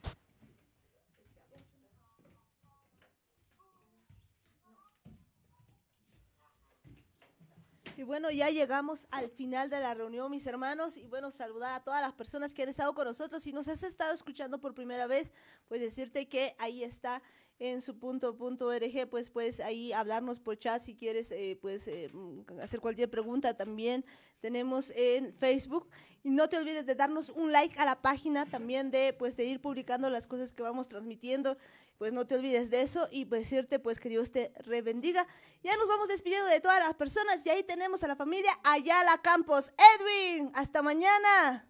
Y bueno, ya llegamos al final de la reunión, mis hermanos. Y bueno, saludar a todas las personas que han estado con nosotros. Si nos has estado escuchando por primera vez, pues decirte que ahí está en su punto, punto RG, pues puedes ahí hablarnos por chat si quieres, eh, pues eh, mm, hacer cualquier pregunta también. Tenemos en Facebook y no te olvides de darnos un like a la página también de, pues de ir publicando las cosas que vamos transmitiendo. Pues no te olvides de eso y pues decirte pues que Dios te rebendiga. Ya nos vamos despidiendo de todas las personas y ahí tenemos a la familia Ayala Campos. Edwin, hasta mañana.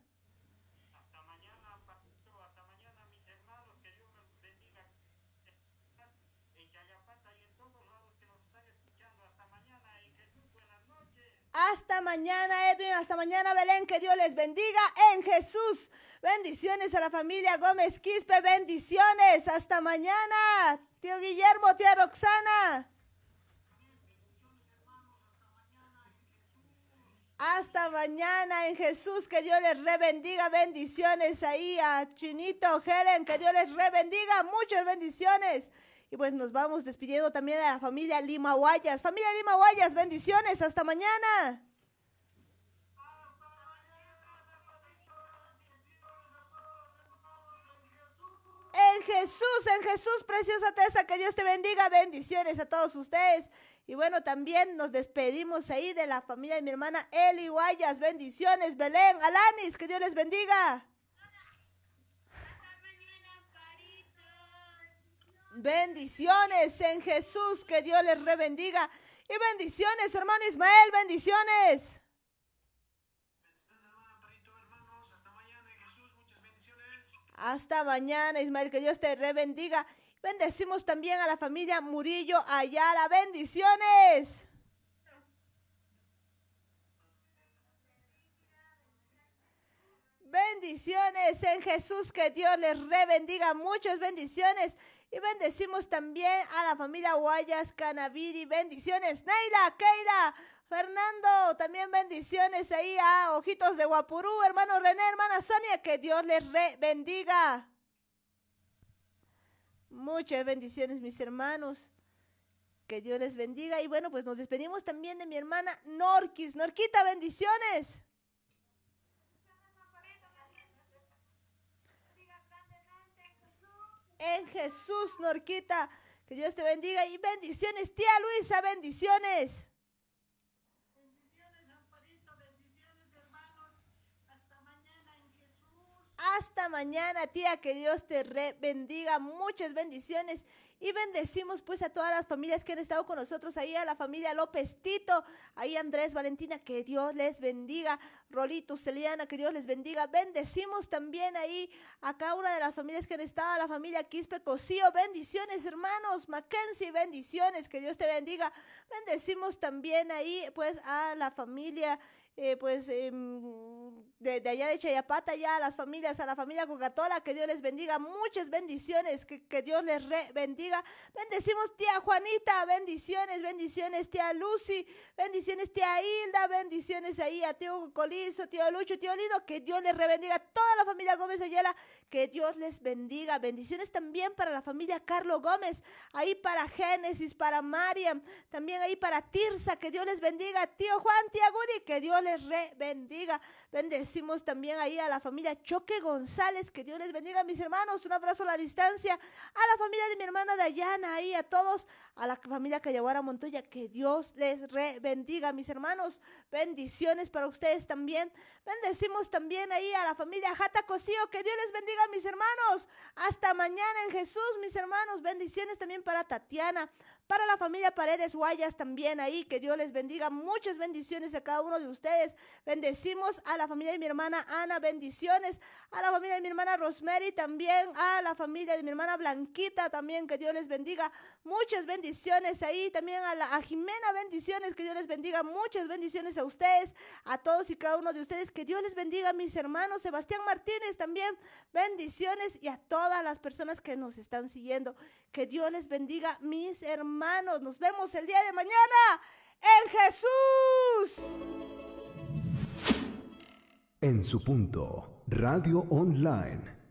Hasta mañana, Edwin. Hasta mañana, Belén. Que Dios les bendiga en Jesús. Bendiciones a la familia Gómez Quispe. Bendiciones. Hasta mañana. Tío Guillermo, tía Roxana. Hasta mañana en Jesús, que Dios les rebendiga. Bendiciones ahí a Chinito, Helen, que Dios les rebendiga. Muchas bendiciones. Y pues nos vamos despidiendo también a la familia Lima Guayas. Familia Lima Guayas, bendiciones, hasta mañana. En Jesús, en Jesús, preciosa Tessa, que Dios te bendiga. Bendiciones a todos ustedes. Y bueno, también nos despedimos ahí de la familia de mi hermana Eli Guayas. Bendiciones, Belén, Alanis, que Dios les bendiga. Bendiciones en Jesús, que Dios les rebendiga. Y bendiciones, hermano Ismael, bendiciones. Hasta mañana, Ismael, que Dios te rebendiga. Bendecimos también a la familia Murillo Ayala. Bendiciones. Bendiciones en Jesús, que Dios les rebendiga. Muchas bendiciones. Y bendecimos también a la familia Guayas Canaviri. Bendiciones, Neila, Keila, Fernando. También bendiciones ahí a Ojitos de Guapurú, hermano René, hermana Sonia. Que Dios les bendiga. Muchas bendiciones, mis hermanos. Que Dios les bendiga. Y bueno, pues nos despedimos también de mi hermana Norquis. Norquita, bendiciones. en Jesús, Norquita. Que Dios te bendiga y bendiciones, tía Luisa, bendiciones. Bendiciones, bendiciones, hermanos. Hasta mañana en Jesús. Hasta mañana, tía, que Dios te re bendiga. Muchas bendiciones. Y bendecimos pues a todas las familias que han estado con nosotros ahí, a la familia López Tito, ahí Andrés Valentina, que Dios les bendiga, Rolito, Celiana, que Dios les bendiga. Bendecimos también ahí a cada una de las familias que han estado, a la familia Quispe Cosío, bendiciones hermanos, Mackenzie, bendiciones, que Dios te bendiga. Bendecimos también ahí pues a la familia eh, pues em, de, allá de Chayapata, ya a las familias, a la familia coca que Dios les bendiga, muchas bendiciones, que, Dios les bendiga. Bendecimos tía Juanita, bendiciones, bendiciones tía Lucy, bendiciones tía Hilda, bendiciones ahí a tío Colizo, tío Lucho, tío Lino, que Dios les re bendiga toda la familia Gómez Ayala, que Dios les bendiga. Bendiciones también para la familia Carlos Gómez, ahí para Génesis, para Mariam, también ahí para Tirsa, que Dios les bendiga, tío Juan, tía Gudi, que Dios les re bendiga. Bendecimos también ahí a la familia Choque González, que Dios les bendiga, mis hermanos. Un abrazo a la distancia. A la familia de mi hermana Dayana, ahí a todos, a la familia Callaguara Montoya, que Dios les re bendiga, mis hermanos. Bendiciones para ustedes también. Bendecimos también ahí a la familia Jata Cosío, que Dios les bendiga, mis hermanos. Hasta mañana en Jesús, mis hermanos. Bendiciones también para Tatiana para la familia Paredes Guayas también ahí, que Dios les bendiga. Muchas bendiciones a cada uno de ustedes. Bendecimos a la familia de mi hermana Ana, bendiciones. A la familia de mi hermana Rosemary también, a la familia de mi hermana Blanquita también, que Dios les bendiga. Muchas bendiciones ahí. También a, la, Jimena, bendiciones, que Dios les bendiga. Muchas bendiciones a ustedes, a todos y cada uno de ustedes. Que Dios les bendiga, a mis hermanos. Sebastián Martínez también, bendiciones. Y a todas las personas que nos están siguiendo. Que Dios les bendiga, mis hermanos nos vemos el día de mañana en Jesús. En su punto, Radio Online